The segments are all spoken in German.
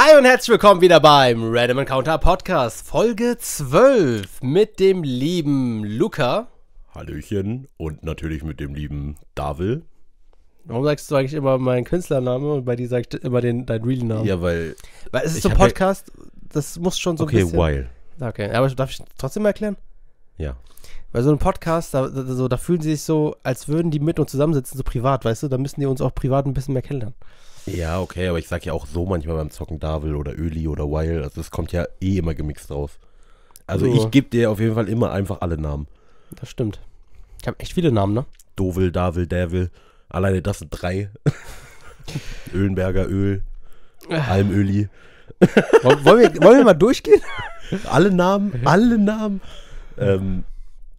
Hi und herzlich willkommen wieder beim Random Encounter Podcast, Folge 12 mit dem lieben Luca. Hallöchen und natürlich mit dem lieben Davil. Warum sagst du eigentlich immer meinen Künstlername und bei dir sagst du immer den, deinen realen Namen? Ja, weil. Weil es ist so ein Podcast, das muss schon so okay, ein bisschen. Okay, while. Okay, aber darf ich trotzdem mal erklären? Ja. Weil so ein Podcast, da, da, so, da fühlen sie sich so, als würden die mit uns zusammensitzen, so privat, weißt du? Da müssen die uns auch privat ein bisschen mehr kennenlernen. Ja, okay, aber ich sag ja auch so manchmal beim Zocken Davil oder Öli oder Wild. Also es kommt ja eh immer gemixt raus. Also so. ich gebe dir auf jeden Fall immer einfach alle Namen. Das stimmt. Ich habe echt viele Namen, ne? Dovil, Davil, Devil. Alleine das sind drei. Ölenberger Öl. Almöli. wollen, wir, wollen wir mal durchgehen? alle Namen, alle Namen. Ähm,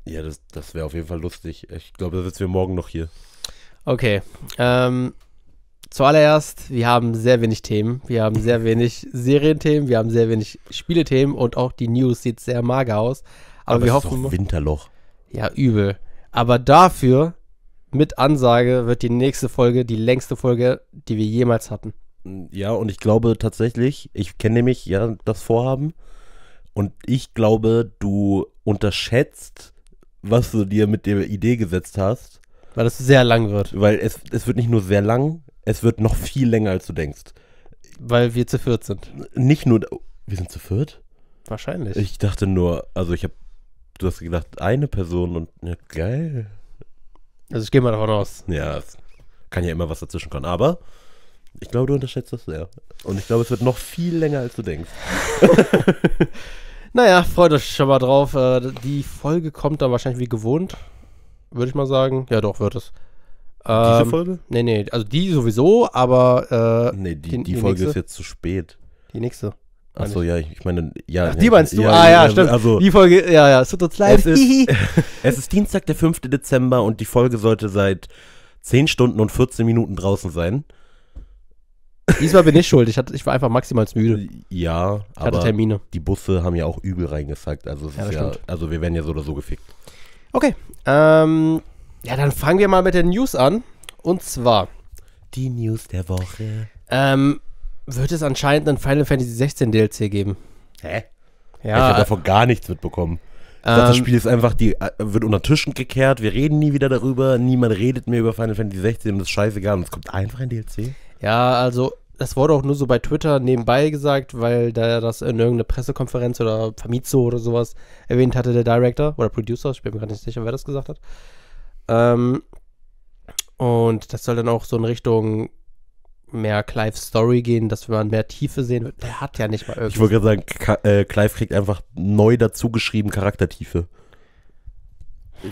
ja, das, das wäre auf jeden Fall lustig. Ich glaube, da sitzen wir morgen noch hier. Okay. Ähm, Zuallererst, wir haben sehr wenig Themen. Wir haben sehr wenig Serienthemen, wir haben sehr wenig Spielethemen und auch die News sieht sehr mager aus. Aber, Aber wir hoffen. Ist doch Winterloch. Ja, übel. Aber dafür, mit Ansage, wird die nächste Folge die längste Folge, die wir jemals hatten. Ja, und ich glaube tatsächlich, ich kenne nämlich ja das Vorhaben. Und ich glaube, du unterschätzt, was du dir mit der Idee gesetzt hast. Weil es sehr lang wird. Weil es, es wird nicht nur sehr lang, es wird noch viel länger, als du denkst. Weil wir zu viert sind. Nicht nur, wir sind zu viert? Wahrscheinlich. Ich dachte nur, also ich habe, du hast gedacht, eine Person und, ja, geil. Also ich gehe mal davon aus. Ja, es kann ja immer was dazwischen kommen, aber ich glaube, du unterschätzt das sehr. Und ich glaube, es wird noch viel länger, als du denkst. naja, freut euch schon mal drauf. Äh, die Folge kommt dann wahrscheinlich wie gewohnt, würde ich mal sagen. Ja, doch, wird es. Ähm, Diese Folge? Nee, nee, also die sowieso, aber. Äh, nee, die, die, die Folge nächste. ist jetzt zu spät. Die nächste. Achso, ja, ich, meine, ja. Ach, die meinst du? Ja, ah, ja, stimmt. Also, die Folge, ja, ja, es tut uns leid. Es ist, es ist Dienstag, der 5. Dezember und die Folge sollte seit 10 Stunden und 14 Minuten draußen sein. Diesmal bin ich schuld. Ich, hatte, ich war einfach maximal müde. Ja, ich hatte Termine. die Busse haben ja auch übel reingesackt. Also, ja, ja, also wir werden ja so oder so gefickt. Okay. Ähm, ja, dann fangen wir mal mit den News an. Und zwar. Die News der Woche. Ähm, wird es anscheinend ein Final Fantasy 16 DLC geben. Hä? Ja. Ich habe davon gar nichts mitbekommen. Ich ähm, das Spiel ist einfach, die äh, wird unter Tischen gekehrt, wir reden nie wieder darüber, niemand redet mehr über Final Fantasy 16 das ist scheißegal und es kommt einfach ein DLC. Ja, also das wurde auch nur so bei Twitter nebenbei gesagt, weil da das in irgendeiner Pressekonferenz oder Famitsu oder sowas erwähnt hatte, der Director oder Producer, ich bin mir gerade nicht sicher, wer das gesagt hat. Ähm, und das soll dann auch so in Richtung mehr Clive's Story gehen, dass man mehr Tiefe sehen wird. Der hat ja nicht mal irgendwas. Ich wollte gerade sagen, äh, Clive kriegt einfach neu dazu geschrieben Charaktertiefe.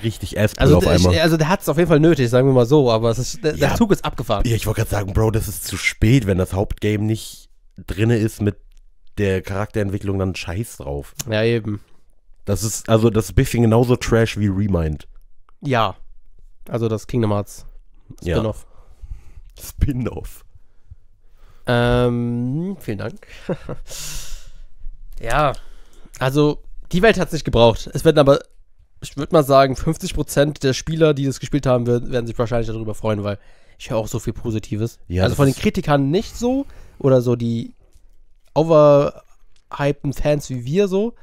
Richtig Aspen also, auf einmal. Ich, also der hat es auf jeden Fall nötig, sagen wir mal so, aber ist, der, ja, Zug ist abgefahren. Ja, ich wollte gerade sagen, Bro, das ist zu spät, wenn das Hauptgame nicht drinne ist mit der Charakterentwicklung, dann scheiß drauf. Ja, eben. Das ist, also das ist ein bisschen genauso Trash wie Remind. Ja, also das Kingdom Hearts Spin-off. Ja. Spin-off. Ähm, vielen Dank. ja, also die Welt hat es nicht gebraucht. Es werden aber, ich würde mal sagen, 50% der Spieler, die das gespielt haben, werden sich wahrscheinlich darüber freuen, weil ich höre auch so viel Positives. Ja, also von den Kritikern nicht so oder so die overhypten Fans wie wir so.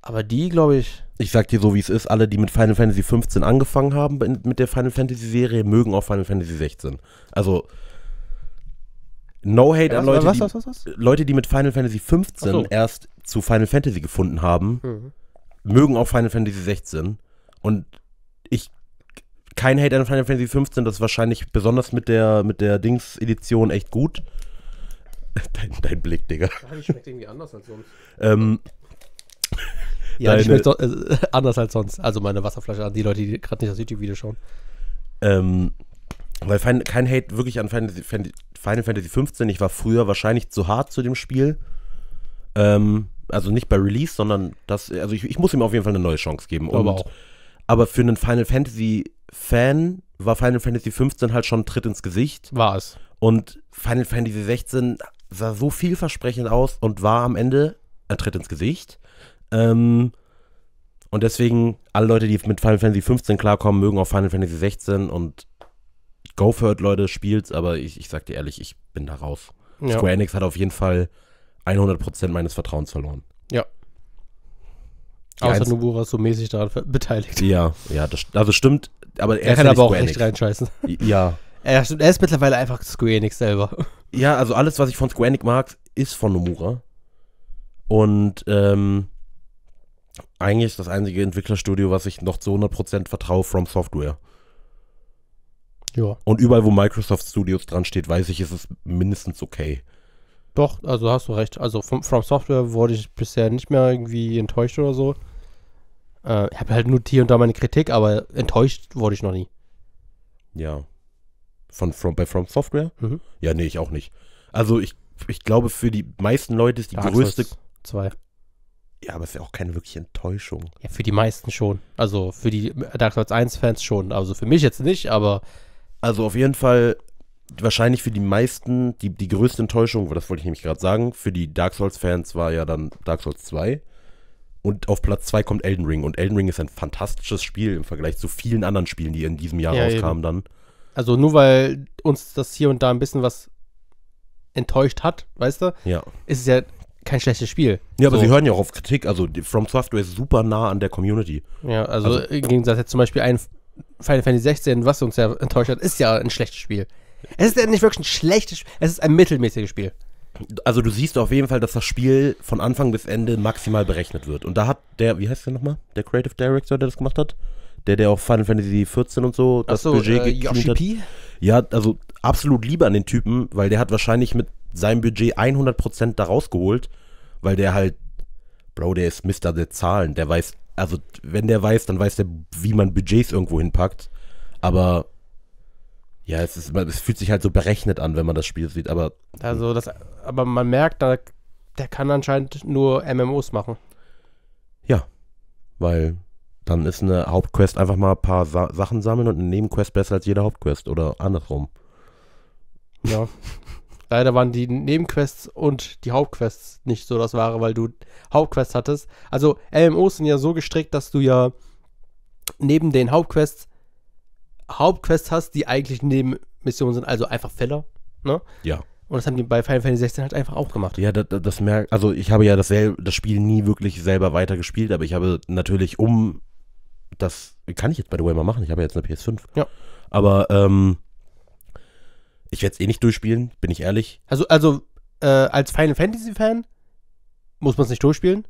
Aber die, glaube ich, ich sag dir so, wie es ist, alle, die mit Final Fantasy 15 angefangen haben mit der Final Fantasy Serie, mögen auch Final Fantasy 16. Also No Hate ja, an Leute, was, was, was, Die, Leute, die mit Final Fantasy 15 so. erst zu Final Fantasy gefunden haben, mhm. mögen auch Final Fantasy 16 und ich kein Hate an Final Fantasy 15, das ist wahrscheinlich besonders mit der mit der Dings Edition echt gut. Dein, dein Blick, Digga. Ja, die schmeckt irgendwie anders als sonst. ähm ja, deine, ich so, äh, anders als sonst. Also meine Wasserflasche an die Leute, die gerade nicht das YouTube-Video schauen. Ähm, weil Final, kein Hate wirklich an Final, Final Fantasy 15. Ich war früher wahrscheinlich zu hart zu dem Spiel. Ähm, also nicht bei Release, sondern das, also ich, ich muss ihm auf jeden Fall eine neue Chance geben. Und, aber, auch. aber für einen Final Fantasy Fan war Final Fantasy 15 halt schon ein Tritt ins Gesicht. War es. Und Final Fantasy 16 sah so vielversprechend aus und war am Ende ein Tritt ins Gesicht. Ähm, und deswegen, alle Leute, die mit Final Fantasy 15 klarkommen, mögen auch Final Fantasy 16 und go for it, Leute, spielt's, aber ich, ich sag dir ehrlich, ich bin da raus. Ja. Square Enix hat auf jeden Fall 100% meines Vertrauens verloren. Ja. Die Außer Nobura so mäßig daran beteiligt. Ja, ja, das, also stimmt, aber er, er kann ja aber auch echt reinscheißen. Ja. Er, er ist mittlerweile einfach Square Enix selber. Ja, also alles, was ich von Square Enix mag, ist von Nomura. Und ähm, eigentlich das einzige Entwicklerstudio, was ich noch zu 100% vertraue, From Software. Ja. Und überall, wo Microsoft Studios dran steht, weiß ich, ist es mindestens okay. Doch, also hast du recht. Also vom, From Software wurde ich bisher nicht mehr irgendwie enttäuscht oder so. Äh, ich habe halt nur hier und da meine Kritik, aber enttäuscht wurde ich noch nie. Ja. Von From, bei From Software? Mhm. Ja, nee, ich auch nicht. Also ich, ich glaube, für die meisten Leute ist die Dark größte. Souls 2. Ja, aber es ist ja auch keine wirkliche Enttäuschung. Ja, für die meisten schon. Also für die Dark Souls 1-Fans schon. Also für mich jetzt nicht, aber. Also auf jeden Fall wahrscheinlich für die meisten, die, die größte Enttäuschung, das wollte ich nämlich gerade sagen, für die Dark Souls-Fans war ja dann Dark Souls 2. Und auf Platz 2 kommt Elden Ring. Und Elden Ring ist ein fantastisches Spiel im Vergleich zu vielen anderen Spielen, die in diesem Jahr ja, rauskamen eben. dann. Also nur weil uns das hier und da ein bisschen was enttäuscht hat, weißt du? Ja. Ist es ja kein schlechtes Spiel. Ja, aber so. sie hören ja auch auf Kritik. Also From Software ist super nah an der Community. Ja, also, also im Gegensatz jetzt zum Beispiel ein Final Fantasy 16, was uns ja enttäuscht hat, ist ja ein schlechtes Spiel. Es ist ja nicht wirklich ein schlechtes Spiel, es ist ein mittelmäßiges Spiel. Also du siehst auf jeden Fall, dass das Spiel von Anfang bis Ende maximal berechnet wird. Und da hat der, wie heißt der nochmal? Der Creative Director, der das gemacht hat? Der, der auch Final Fantasy 14 und so das Ach so, Budget äh, Yoshi hat. P? Ja, also absolut lieber an den Typen, weil der hat wahrscheinlich mit sein Budget 100% da rausgeholt, weil der halt, Bro, der ist Mister der Zahlen. Der weiß, also wenn der weiß, dann weiß der, wie man Budgets irgendwo hinpackt. Aber ja, es, ist, es fühlt sich halt so berechnet an, wenn man das Spiel sieht. Aber also das, aber man merkt, da, der kann anscheinend nur MMOs machen. Ja, weil dann ist eine Hauptquest einfach mal ein paar Sa Sachen sammeln und eine Nebenquest besser als jede Hauptquest oder andersrum. Ja. Leider waren die Nebenquests und die Hauptquests nicht so das Wahre, weil du Hauptquests hattest. Also LMOs sind ja so gestrickt, dass du ja neben den Hauptquests Hauptquests hast, die eigentlich Nebenmissionen sind, also einfach Fäller. Ne? Ja. Und das haben die bei Final Fantasy 16 halt einfach auch gemacht. Ja, das, das merkt, also ich habe ja das, das Spiel nie wirklich selber weitergespielt, aber ich habe natürlich um das, kann ich jetzt bei The Way mal machen, ich habe jetzt eine PS5. Ja. Aber ähm, ich werde es eh nicht durchspielen, bin ich ehrlich. Also, also äh, als Final Fantasy-Fan muss man es nicht durchspielen,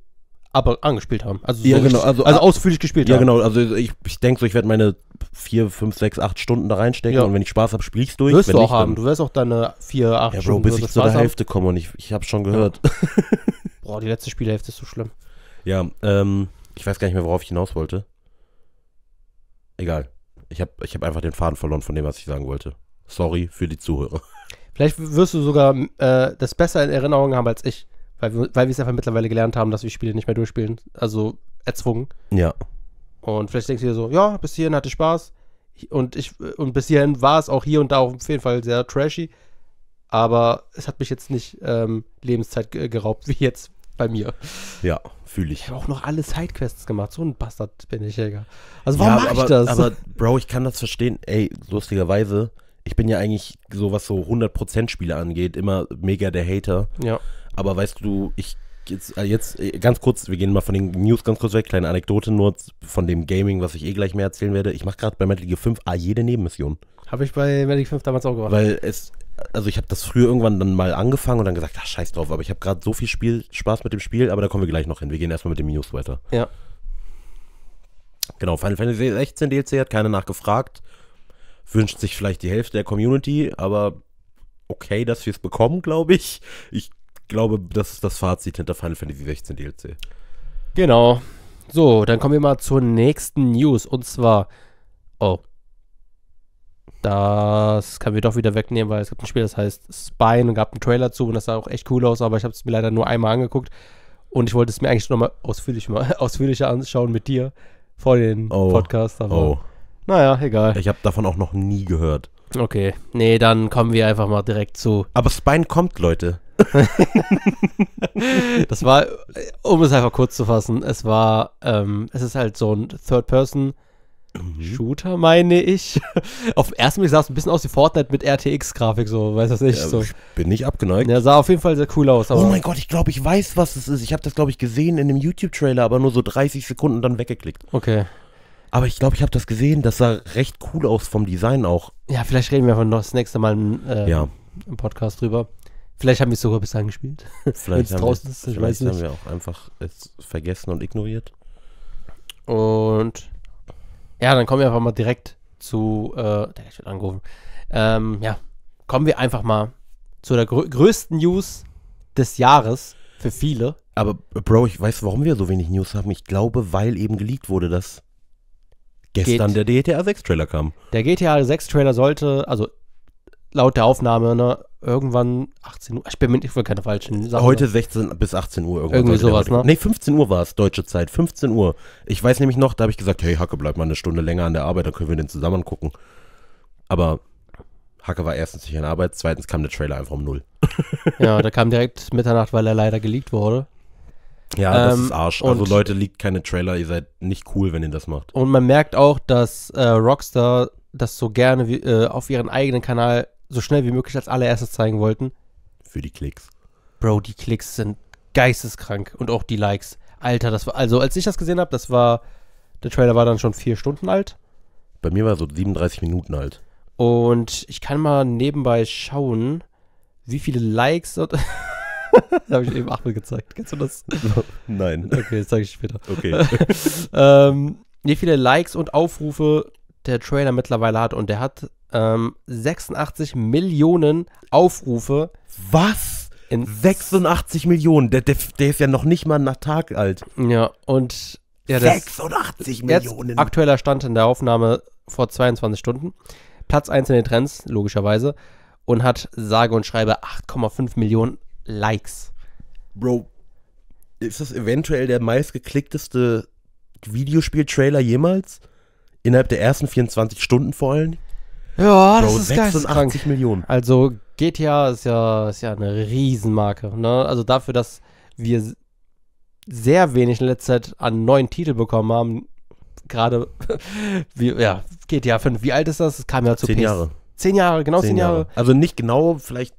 aber angespielt haben. Also, so ja, genau, also, also ausführlich gespielt ja, haben. Ja, genau. Also ich, ich denke so, ich werde meine vier, fünf, sechs, acht Stunden da reinstecken ja. und wenn ich Spaß habe, spiele ich es durch. Wirst wenn du auch nicht, haben. Du wirst auch deine vier, acht ja, Bro, Stunden. Ja, Bro, bis ich zur Hälfte komme und ich, ich habe schon gehört. Boah, die letzte Spielhälfte ist so schlimm. Ja, ähm, ich weiß gar nicht mehr, worauf ich hinaus wollte. Egal. Ich habe ich hab einfach den Faden verloren von dem, was ich sagen wollte. Sorry für die Zuhörer. Vielleicht wirst du sogar äh, das besser in Erinnerung haben als ich, weil wir, es einfach mittlerweile gelernt haben, dass wir Spiele nicht mehr durchspielen. Also erzwungen. Ja. Und vielleicht denkst du dir so, ja, bis hierhin hatte Spaß. Und, ich, und bis hierhin war es auch hier und da auf jeden Fall sehr trashy. Aber es hat mich jetzt nicht ähm, Lebenszeit geraubt, wie jetzt bei mir. Ja, fühle ich. Ich habe auch noch alle Sidequests gemacht. So ein Bastard bin ich, Jäger. Also warum ja, mache ich das? Aber, Bro, ich kann das verstehen. Ey, lustigerweise, ich bin ja eigentlich so, was so 100% Spiele angeht, immer mega der Hater. Ja. Aber weißt du, ich jetzt, äh, jetzt äh, ganz kurz, wir gehen mal von den News ganz kurz weg, kleine Anekdote nur von dem Gaming, was ich eh gleich mehr erzählen werde. Ich mache gerade bei Metal Gear 5 A ah, jede Nebenmission. Habe ich bei Metal Gear 5 damals auch gemacht. Weil es, also ich habe das früher irgendwann dann mal angefangen und dann gesagt, ach, scheiß drauf, aber ich habe gerade so viel Spiel, Spaß mit dem Spiel, aber da kommen wir gleich noch hin. Wir gehen erstmal mit dem News weiter. Ja. Genau, Final Fantasy 16 DLC hat keiner nachgefragt wünscht sich vielleicht die Hälfte der Community, aber okay, dass wir es bekommen, glaube ich. Ich glaube, das ist das Fazit hinter Final Fantasy 16 DLC. Genau. So, dann kommen wir mal zur nächsten News und zwar oh. Das können wir doch wieder wegnehmen, weil es gibt ein Spiel, das heißt Spine und gab einen Trailer zu und das sah auch echt cool aus, aber ich habe es mir leider nur einmal angeguckt und ich wollte es mir eigentlich nochmal ausführlich, mal, ausführlicher anschauen mit dir vor den oh. Podcast. oh. Naja, egal. Ich habe davon auch noch nie gehört. Okay, nee, dann kommen wir einfach mal direkt zu. Aber Spine kommt, Leute. das war, um es einfach kurz zu fassen, es war, ähm, es ist halt so ein Third-Person- Shooter, meine ich. auf den ersten Blick sah es ein bisschen aus wie Fortnite mit RTX-Grafik, so, weiß das nicht. Ja, so. Ich bin nicht abgeneigt. Ja, sah auf jeden Fall sehr cool aus. oh mein Gott, ich glaube, ich weiß, was es ist. Ich habe das, glaube ich, gesehen in dem YouTube-Trailer, aber nur so 30 Sekunden dann weggeklickt. Okay, aber ich glaube, ich habe das gesehen. Das sah recht cool aus vom Design auch. Ja, vielleicht reden wir von noch das nächste Mal im, ähm, äh, ja. im Podcast drüber. Vielleicht haben wir es sogar bis dahin gespielt. Vielleicht, haben, draußen ist, ich vielleicht haben wir auch einfach es vergessen und ignoriert. Und ja, dann kommen wir einfach mal direkt zu, äh, ich wird angerufen. Ähm, ja, kommen wir einfach mal zu der grö größten News des Jahres für viele. Aber Bro, ich weiß, warum wir so wenig News haben. Ich glaube, weil eben geleakt wurde, dass Gestern geht, der GTA 6 Trailer kam. Der GTA 6 Trailer sollte, also laut der Aufnahme, ne, irgendwann 18 Uhr. Ich bin mit, ich will keine falschen Sachen. Heute 16 bis 18 Uhr irgendwann. Irgendwie sowas, ne? Nee, 15 Uhr war es, deutsche Zeit. 15 Uhr. Ich weiß nämlich noch, da habe ich gesagt, hey, Hacke, bleib mal eine Stunde länger an der Arbeit, dann können wir den zusammen gucken. Aber Hacke war erstens nicht an Arbeit, zweitens kam der Trailer einfach um null. ja, da kam direkt Mitternacht, weil er leider geleakt wurde. Ja, das ähm, ist Arsch. Also Leute, liegt keine Trailer, ihr seid nicht cool, wenn ihr das macht. Und man merkt auch, dass äh, Rockstar das so gerne wie, äh, auf ihren eigenen Kanal so schnell wie möglich als allererstes zeigen wollten. Für die Klicks. Bro, die Klicks sind geisteskrank und auch die Likes. Alter, das war, also als ich das gesehen habe, das war, der Trailer war dann schon vier Stunden alt. Bei mir war so 37 Minuten alt. Und ich kann mal nebenbei schauen, wie viele Likes dort. da habe ich eben Achmed gezeigt. Kennst du das? Nein. Okay, das zeige ich später. Okay. ähm, wie viele Likes und Aufrufe der Trailer mittlerweile hat und der hat ähm, 86 Millionen Aufrufe. Was? In 86 Millionen? Der, der, der ist ja noch nicht mal nach Tag alt. Ja, und. Ja, 86 Millionen. aktueller Stand in der Aufnahme vor 22 Stunden. Platz 1 in den Trends, logischerweise. Und hat sage und schreibe 8,5 Millionen Likes. Bro, ist das eventuell der meistgeklickteste Videospiel-Trailer jemals? Innerhalb der ersten 24 Stunden vor allem? Ja, Bro, das ist 86 Millionen. Also GTA ist ja, ist ja eine Riesenmarke. Ne? Also dafür, dass wir sehr wenig in letzter Zeit an neuen Titel bekommen haben, gerade, wie, ja, GTA 5, wie alt ist das? Es kam ja zu Zehn PS. Jahre. Zehn Jahre, genau zehn, Jahre. Jahre. Also nicht genau, vielleicht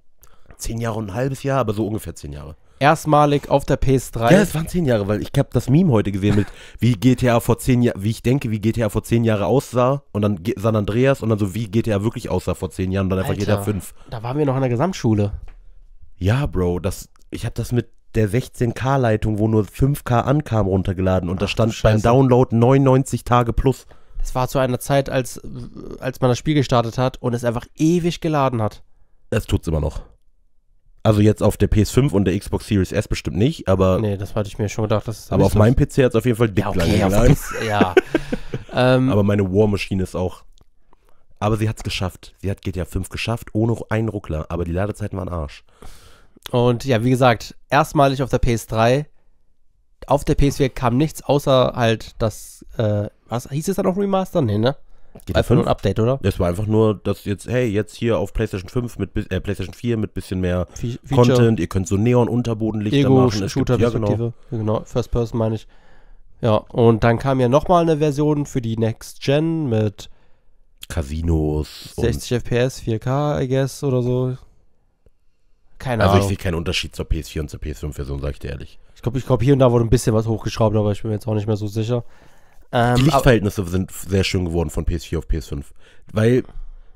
Zehn Jahre und ein halbes Jahr, aber so ungefähr zehn Jahre. Erstmalig auf der PS3. Ja, es waren zehn Jahre, weil ich habe das Meme heute gesehen mit, wie GTA vor zehn Jahren, wie ich denke, wie GTA vor zehn Jahren aussah und dann San Andreas und dann so, wie GTA wirklich aussah vor zehn Jahren und dann einfach Alter, GTA 5. Da waren wir noch an der Gesamtschule. Ja, Bro, das, ich habe das mit der 16K-Leitung, wo nur 5K ankam, runtergeladen und Ach, da stand beim Download 99 Tage plus. Es war zu einer Zeit, als, als man das Spiel gestartet hat und es einfach ewig geladen hat. Es tut's immer noch. Also jetzt auf der PS5 und der Xbox Series S bestimmt nicht, aber. Nee, das hatte ich mir schon gedacht. Dass aber auf meinem PC hat es auf jeden Fall dick ja, okay, lang Ja. ähm, aber meine War Machine ist auch. Aber sie hat es geschafft. Sie hat GTA 5 geschafft, ohne einen Ruckler. Aber die Ladezeiten waren Arsch. Und ja, wie gesagt, erstmalig auf der PS3. Auf der PS4 kam nichts außer halt das. Äh, was hieß es da noch Remaster? Nee, ne? GTA einfach 5? nur ein Update, oder? Es war einfach nur, dass jetzt, hey, jetzt hier auf PlayStation 5 mit äh, PlayStation 4 mit bisschen mehr Fe Feature. Content, ihr könnt so Neon-Unterbodenlichter Ego, machen. Shooter gibt, ja, genau. genau, First Person meine ich. Ja, und dann kam ja nochmal eine Version für die Next Gen mit Casinos. 60 FPS, 4K, I guess, oder so. Keine also Ahnung. Also ich sehe keinen Unterschied zur PS4 und zur PS5-Version, sag ich dir ehrlich. Ich glaube, ich glaub, hier und da wurde ein bisschen was hochgeschraubt, aber ich bin mir jetzt auch nicht mehr so sicher. Ähm, die Lichtverhältnisse sind sehr schön geworden von PS4 auf PS5. Weil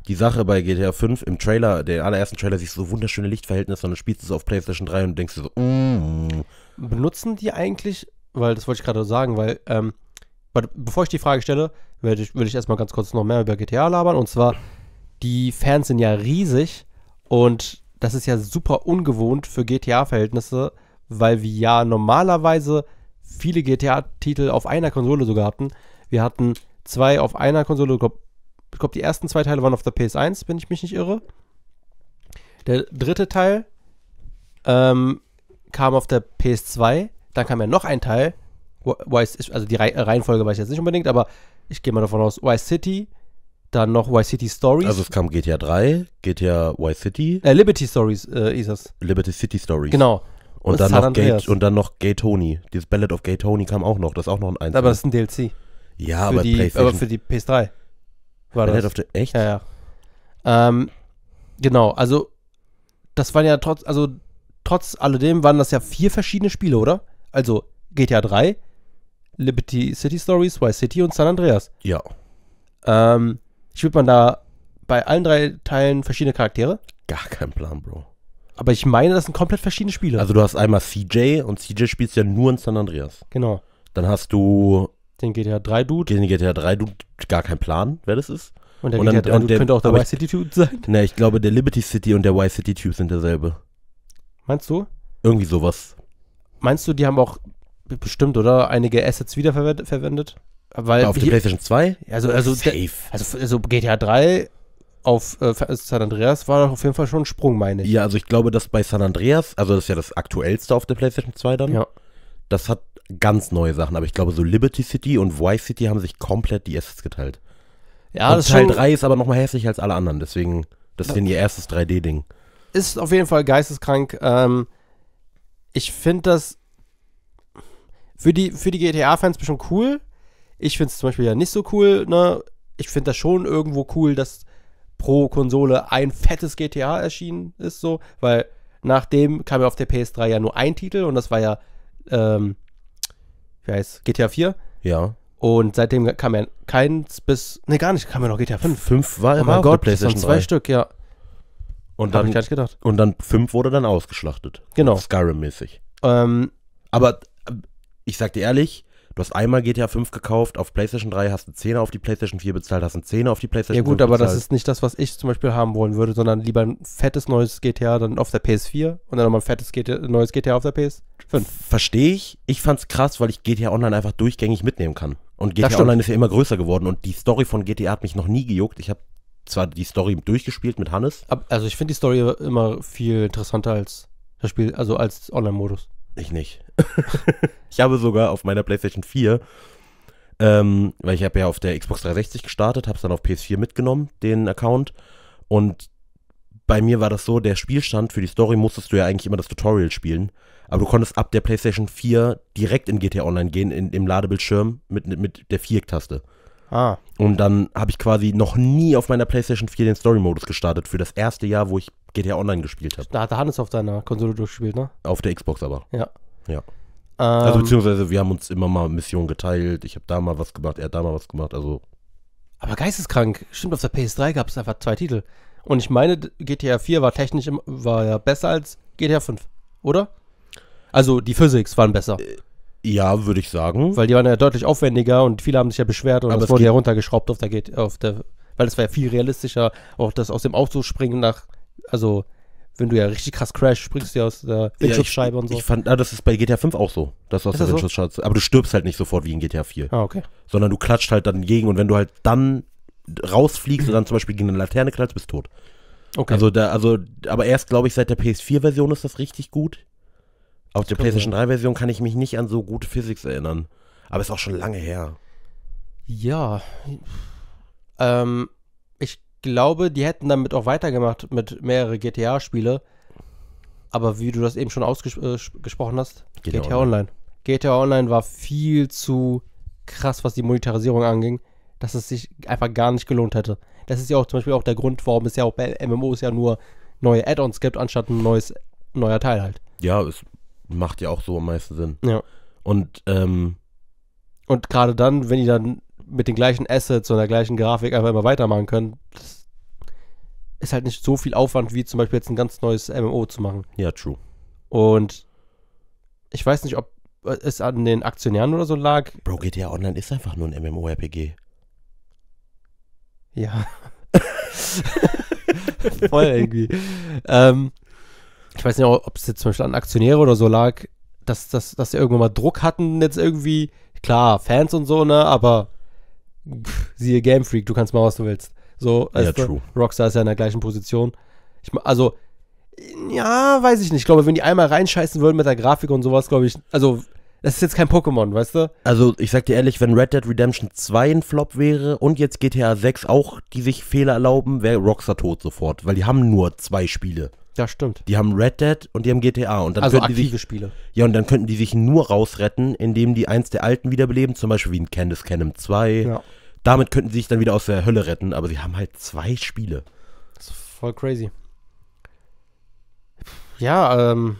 die Sache bei GTA 5 im Trailer, der allerersten Trailer, siehst du so wunderschöne Lichtverhältnisse und dann spielst du es auf PlayStation 3 und denkst dir so, mm. Benutzen die eigentlich, weil das wollte ich gerade sagen, weil, ähm, bevor ich die Frage stelle, würde ich, würd ich erstmal ganz kurz noch mehr über GTA labern und zwar, die Fans sind ja riesig und das ist ja super ungewohnt für GTA-Verhältnisse, weil wir ja normalerweise viele GTA-Titel auf einer Konsole sogar hatten. Wir hatten zwei auf einer Konsole. Ich glaube, glaub, die ersten zwei Teile waren auf der PS1, wenn ich mich nicht irre. Der dritte Teil ähm, kam auf der PS2. Dann kam ja noch ein Teil. Wise, also die äh, Reihenfolge weiß ich jetzt nicht unbedingt, aber ich gehe mal davon aus, Wise City, dann noch Wise City Stories. Also es kam GTA 3, GTA Wise City. Äh, Liberty Stories äh, hieß das. Liberty City Stories. Genau. Und, dann noch, Gay, und dann noch Gay Tony. Dieses Ballad of Gay Tony kam auch noch. Das ist auch noch ein 1. Aber das ist ein DLC. Ja, für aber, die, aber für die PS3 war Ballad das. Of the, echt? Ja, ja. Ähm, genau, also das waren ja trotz, also trotz alledem waren das ja vier verschiedene Spiele, oder? Also GTA 3, Liberty City Stories, Vice City und San Andreas. Ja. Ähm, spielt man da bei allen drei Teilen verschiedene Charaktere? Gar kein Plan, Bro. Aber ich meine, das sind komplett verschiedene Spiele. Also du hast einmal CJ und CJ spielst ja nur in San Andreas. Genau. Dann hast du den GTA 3 Dude. Den GTA 3 Dude, gar kein Plan, wer das ist. Und der und GTA 3 Dude der, könnte auch der Y City Dude sein. Ne, ich glaube, der Liberty City und der Y City Dude sind derselbe. Meinst du? Irgendwie sowas. Meinst du, die haben auch bestimmt, oder? Einige Assets wiederverwendet? Weil auf der PlayStation 2? Also, also, also, also, also GTA 3 auf äh, also San Andreas war doch auf jeden Fall schon ein Sprung, meine ich. Ja, also ich glaube, dass bei San Andreas, also das ist ja das aktuellste auf der PlayStation 2 dann, ja. das hat ganz neue Sachen, aber ich glaube, so Liberty City und Vice City haben sich komplett die Assets geteilt. Ja, und das Teil 3 ist aber nochmal hässlicher als alle anderen, deswegen, das ist denn ihr erstes 3D-Ding. Ist auf jeden Fall geisteskrank. Ähm, ich finde das für die, für die GTA-Fans bestimmt cool. Ich finde es zum Beispiel ja nicht so cool, ne? Ich finde das schon irgendwo cool, dass pro Konsole ein fettes GTA erschienen ist, so, weil nachdem kam ja auf der PS3 ja nur ein Titel und das war ja, ähm, wie heißt GTA 4. Ja. Und seitdem kam ja keins bis, ne, gar nicht, kam ja noch GTA 5. 5 war, oh mein war Gott, PlayStation zwei 3. Stück, ja. Und Hab ich gar nicht gedacht. Und dann 5 wurde dann ausgeschlachtet. Genau. Skyrim-mäßig. Ähm, Aber äh, ich sag dir ehrlich, Du hast einmal GTA 5 gekauft, auf PlayStation 3 hast du 10 auf die PlayStation 4 bezahlt, hast du 10 auf die PlayStation 4 Ja gut, aber bezahlt. das ist nicht das, was ich zum Beispiel haben wollen würde, sondern lieber ein fettes neues GTA dann auf der PS4 und dann nochmal ein fettes GTA, neues GTA auf der PS5. Verstehe ich. Ich fand's krass, weil ich GTA Online einfach durchgängig mitnehmen kann. Und GTA Online ist ja immer größer geworden und die Story von GTA hat mich noch nie gejuckt. Ich habe zwar die Story durchgespielt mit Hannes. Also ich finde die Story immer viel interessanter als das Spiel, also als Online-Modus. Ich nicht. ich habe sogar auf meiner PlayStation 4, ähm, weil ich habe ja auf der Xbox 360 gestartet, habe es dann auf PS4 mitgenommen, den Account. Und bei mir war das so, der Spielstand für die Story musstest du ja eigentlich immer das Tutorial spielen. Aber du konntest ab der PlayStation 4 direkt in GTA Online gehen, in, im Ladebildschirm mit, mit der Viereck-Taste. Ah. Und dann habe ich quasi noch nie auf meiner PlayStation 4 den Story-Modus gestartet, für das erste Jahr, wo ich GTA Online gespielt habe. Da hat Hannes auf deiner Konsole durchgespielt, ne? Auf der Xbox aber. Ja. Ja. Also ähm, also beziehungsweise wir haben uns immer mal Missionen geteilt. Ich habe da mal was gemacht, er hat da mal was gemacht. Also. Aber geisteskrank. Stimmt, auf der PS3 gab es einfach zwei Titel. Und ich meine, GTA 4 war technisch im, war ja besser als GTA 5, oder? Also die Physics waren besser. Äh, ja, würde ich sagen. Weil die waren ja deutlich aufwendiger und viele haben sich ja beschwert und Aber das wurde ja runtergeschraubt auf der, auf der, weil es war ja viel realistischer, auch das aus dem Auto springen nach, also wenn du ja richtig krass crash, springst du ja aus der Windschutzscheibe ja, und so. Ich fand, ah, das ist bei GTA 5 auch so. Das ist aus ist der Windschutzscheibe. So? Aber du stirbst halt nicht sofort wie in GTA 4. Ah, okay. Sondern du klatscht halt dann gegen und wenn du halt dann rausfliegst und dann zum Beispiel gegen eine Laterne klatscht, bist du tot. Okay. Also, da, also, aber erst, glaube ich, seit der PS4-Version ist das richtig gut. Auf das der PlayStation 3-Version kann ich mich nicht an so gute Physics erinnern. Aber ist auch schon lange her. Ja. Ähm, glaube, die hätten damit auch weitergemacht mit mehrere GTA-Spiele. Aber wie du das eben schon ausgesprochen äh, hast, GTA, GTA Online. Online. GTA Online war viel zu krass, was die Monetarisierung anging, dass es sich einfach gar nicht gelohnt hätte. Das ist ja auch zum Beispiel auch der Grund, warum es ja auch bei MMOs ja nur neue Add-ons gibt, anstatt ein neues, neuer Teil halt. Ja, es macht ja auch so am meisten Sinn. Ja. Und, ähm, Und gerade dann, wenn die dann mit den gleichen Assets und der gleichen Grafik einfach immer weitermachen können, das ist halt nicht so viel Aufwand, wie zum Beispiel jetzt ein ganz neues MMO zu machen. Ja, true. Und ich weiß nicht, ob es an den Aktionären oder so lag. Bro, GTA Online ist einfach nur ein MMORPG. Ja. Voll irgendwie. ähm, ich weiß nicht, ob es jetzt zum Beispiel an Aktionäre oder so lag, dass, dass, dass sie irgendwann mal Druck hatten, jetzt irgendwie. Klar, Fans und so, ne, aber pff, siehe Game Freak, du kannst mal, was du willst. So, ja, Rockstar ist ja in der gleichen Position. Ich, also, ja, weiß ich nicht. Ich glaube, wenn die einmal reinscheißen würden mit der Grafik und sowas, glaube ich, also, das ist jetzt kein Pokémon, weißt du? Also, ich sag dir ehrlich, wenn Red Dead Redemption 2 ein Flop wäre und jetzt GTA 6 auch, die sich Fehler erlauben, wäre Rockstar tot sofort, weil die haben nur zwei Spiele. Ja, stimmt. Die haben Red Dead und die haben GTA. Und dann also könnten die sich, Spiele. Ja, und dann könnten die sich nur rausretten, indem die eins der alten wiederbeleben, zum Beispiel wie ein Candice Canem 2. Ja damit könnten sie sich dann wieder aus der Hölle retten, aber sie haben halt zwei Spiele. Das ist voll crazy. Ja, ähm.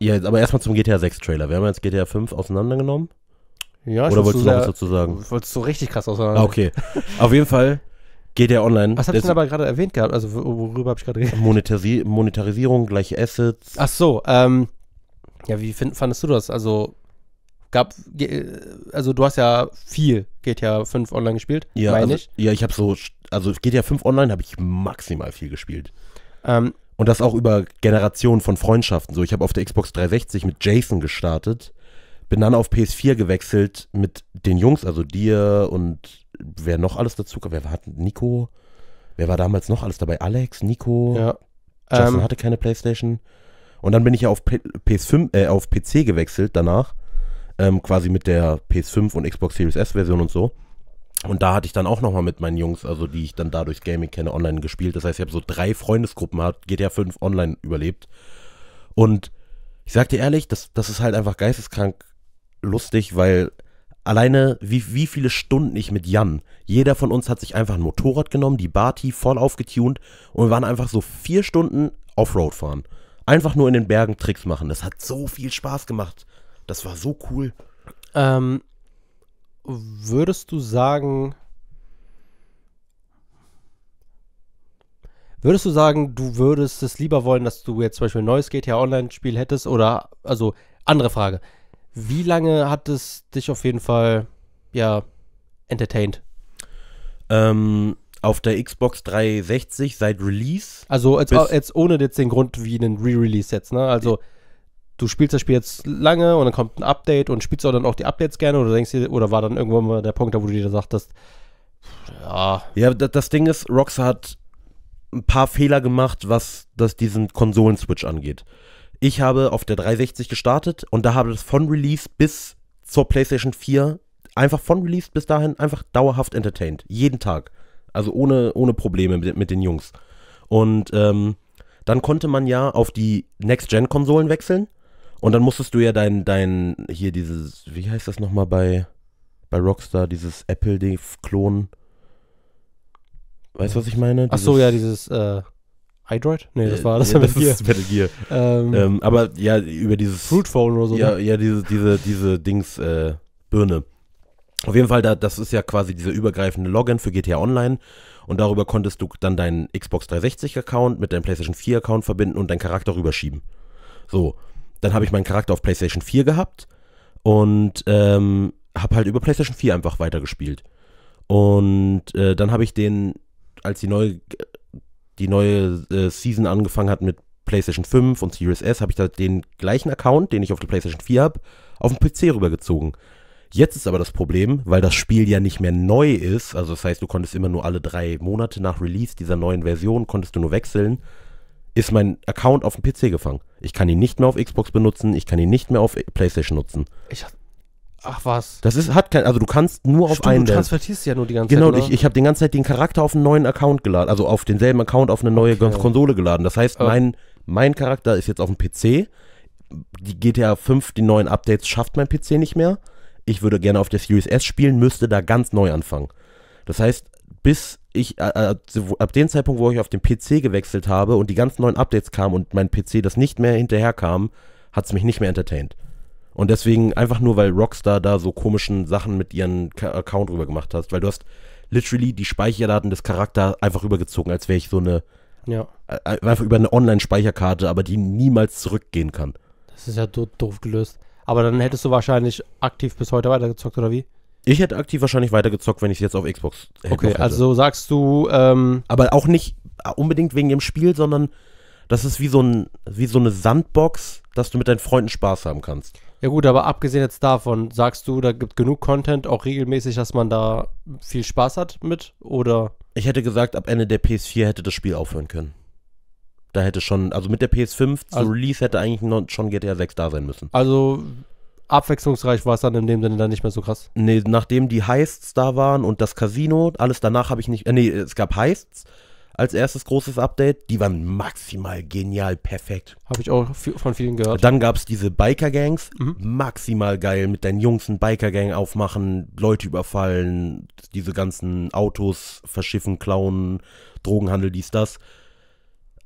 Ja, aber erstmal zum GTA 6 Trailer. Wir haben jetzt GTA 5 auseinandergenommen. Ja, ich Oder wolltest du noch was dazu sagen? Wolltest du richtig krass auseinandernehmen. Ah, okay. Auf jeden Fall GTA Online. Was habe ich denn aber gerade erwähnt gehabt? Also worüber habe ich gerade geredet? Monetarisi Monetarisierung, gleiche Assets. Ach so, ähm. Ja, wie find, fandest du das? Also gab, also du hast ja viel GTA 5 online gespielt, ja, meine also, ich. Ja, ich habe so, also GTA 5 online habe ich maximal viel gespielt. Ähm, und das auch über Generationen von Freundschaften. So, ich habe auf der Xbox 360 mit Jason gestartet, bin dann auf PS4 gewechselt mit den Jungs, also dir und wer noch alles dazu kam. Wer war Nico? Wer war damals noch alles dabei? Alex, Nico. Ja. Jason ähm, hatte keine Playstation. Und dann bin ich ja auf, P PS5, äh, auf PC gewechselt danach ähm, quasi mit der PS5 und Xbox Series S Version und so. Und da hatte ich dann auch nochmal mit meinen Jungs, also die ich dann dadurch Gaming kenne, online gespielt. Das heißt, ich habe so drei Freundesgruppen, hat GTA 5 online überlebt. Und ich sag dir ehrlich, das, das ist halt einfach geisteskrank lustig, weil alleine wie, wie viele Stunden ich mit Jan, jeder von uns hat sich einfach ein Motorrad genommen, die Barty voll aufgetunt und wir waren einfach so vier Stunden Offroad fahren. Einfach nur in den Bergen Tricks machen. Das hat so viel Spaß gemacht. Das war so cool. Ähm, würdest du sagen, Würdest du sagen, du würdest es lieber wollen, dass du jetzt zum Beispiel ein neues GTA Online-Spiel hättest? Oder, also, andere Frage. Wie lange hat es dich auf jeden Fall, ja, entertained? Ähm, auf der Xbox 360 seit Release. Also, jetzt, jetzt ohne jetzt den Grund wie einen Re-Release jetzt, ne? Also, du spielst das Spiel jetzt lange und dann kommt ein Update und spielst auch dann auch die Updates gerne oder denkst dir, oder war dann irgendwann mal der Punkt, da, wo du dir sagtest, ja. Ja, das Ding ist, Rockstar hat ein paar Fehler gemacht, was das diesen Konsolenswitch angeht. Ich habe auf der 360 gestartet und da habe ich von Release bis zur PlayStation 4 einfach von Release bis dahin einfach dauerhaft entertained. Jeden Tag. Also ohne, ohne Probleme mit, mit den Jungs. Und ähm, dann konnte man ja auf die Next-Gen-Konsolen wechseln und dann musstest du ja dein, dein, hier dieses, wie heißt das nochmal bei, bei Rockstar, dieses Apple-Klon. Weißt du, was ich meine? Ach so, ja, dieses äh, iDroid? Nee, das äh, war das, ja, das Metal ist Metal Gear. Ähm, ähm, aber ja, über dieses Fruit Phone oder so. Ja, ne? ja diese, diese, diese Dings, äh, Birne. Auf jeden Fall, da, das ist ja quasi dieser übergreifende Login für GTA Online. Und darüber konntest du dann deinen Xbox 360-Account mit deinem PlayStation 4-Account verbinden und deinen Charakter rüberschieben. So. Dann habe ich meinen Charakter auf PlayStation 4 gehabt und ähm, habe halt über PlayStation 4 einfach weitergespielt. Und äh, dann habe ich den, als die neue, die neue äh, Season angefangen hat mit PlayStation 5 und Series S, habe ich da den gleichen Account, den ich auf der PlayStation 4 habe, auf den PC rübergezogen. Jetzt ist aber das Problem, weil das Spiel ja nicht mehr neu ist, also das heißt, du konntest immer nur alle drei Monate nach Release dieser neuen Version, konntest du nur wechseln, ist mein Account auf dem PC gefangen. Ich kann ihn nicht mehr auf Xbox benutzen, ich kann ihn nicht mehr auf PlayStation nutzen. Ich ach was. Das ist, hat kein, also du kannst nur auf Stimmt, einen. Du transportierst ja nur die ganze genau, Zeit. Genau, ich, ich habe den ganze Zeit den Charakter auf einen neuen Account geladen, also auf denselben Account auf eine neue okay. Konsole geladen. Das heißt, oh. mein, mein Charakter ist jetzt auf dem PC. Die GTA 5, die neuen Updates schafft mein PC nicht mehr. Ich würde gerne auf der Series S spielen, müsste da ganz neu anfangen. Das heißt, bis ich, äh, äh ab dem Zeitpunkt, wo ich auf den PC gewechselt habe und die ganzen neuen Updates kamen und mein PC das nicht mehr hinterherkam, hat es mich nicht mehr entertained. Und deswegen einfach nur, weil Rockstar da so komischen Sachen mit ihren Ka Account rüber gemacht hast, weil du hast literally die Speicherdaten des Charakters einfach rübergezogen, als wäre ich so eine, ja. Äh, äh, einfach über eine Online-Speicherkarte, aber die niemals zurückgehen kann. Das ist ja doof gelöst. Aber dann hättest du wahrscheinlich aktiv bis heute weitergezockt, oder wie? Ich hätte aktiv wahrscheinlich weitergezockt, wenn ich es jetzt auf Xbox hätte. Okay, also sagst du. Ähm, Aber auch nicht äh, unbedingt wegen dem Spiel, sondern das ist wie so, ein, wie so eine Sandbox, dass du mit deinen Freunden Spaß haben kannst. Ja gut, aber abgesehen jetzt davon, sagst du, da gibt genug Content, auch regelmäßig, dass man da viel Spaß hat mit? Oder? Ich hätte gesagt, ab Ende der PS4 hätte das Spiel aufhören können. Da hätte schon, also mit der PS5 also, zu Release hätte eigentlich noch, schon GTA 6 da sein müssen. Also abwechslungsreich war es dann in dem Sinne dann nicht mehr so krass. Nee, nachdem die Heists da waren und das Casino, alles danach habe ich nicht. Äh, nee, es gab Heists als erstes großes Update. Die waren maximal genial perfekt. Habe ich auch von vielen gehört. Dann gab es diese Biker-Gangs. Mhm. Maximal geil mit deinen Jungs ein Biker-Gang aufmachen, Leute überfallen, diese ganzen Autos verschiffen, klauen, Drogenhandel, dies, das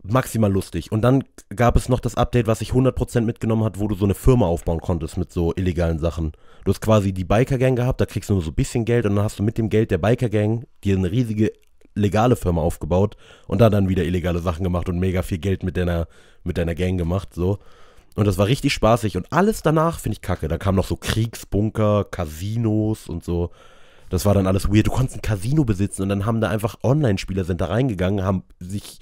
maximal lustig. Und dann gab es noch das Update, was ich 100% mitgenommen hat, wo du so eine Firma aufbauen konntest mit so illegalen Sachen. Du hast quasi die Biker Gang gehabt, da kriegst du nur so ein bisschen Geld und dann hast du mit dem Geld der Biker Gang dir eine riesige legale Firma aufgebaut und da dann wieder illegale Sachen gemacht und mega viel Geld mit deiner mit deiner Gang gemacht so. Und das war richtig spaßig und alles danach finde ich kacke. Da kamen noch so Kriegsbunker, Casinos und so. Das war dann alles weird. Du konntest ein Casino besitzen und dann haben da einfach Online-Spieler sind da reingegangen, haben sich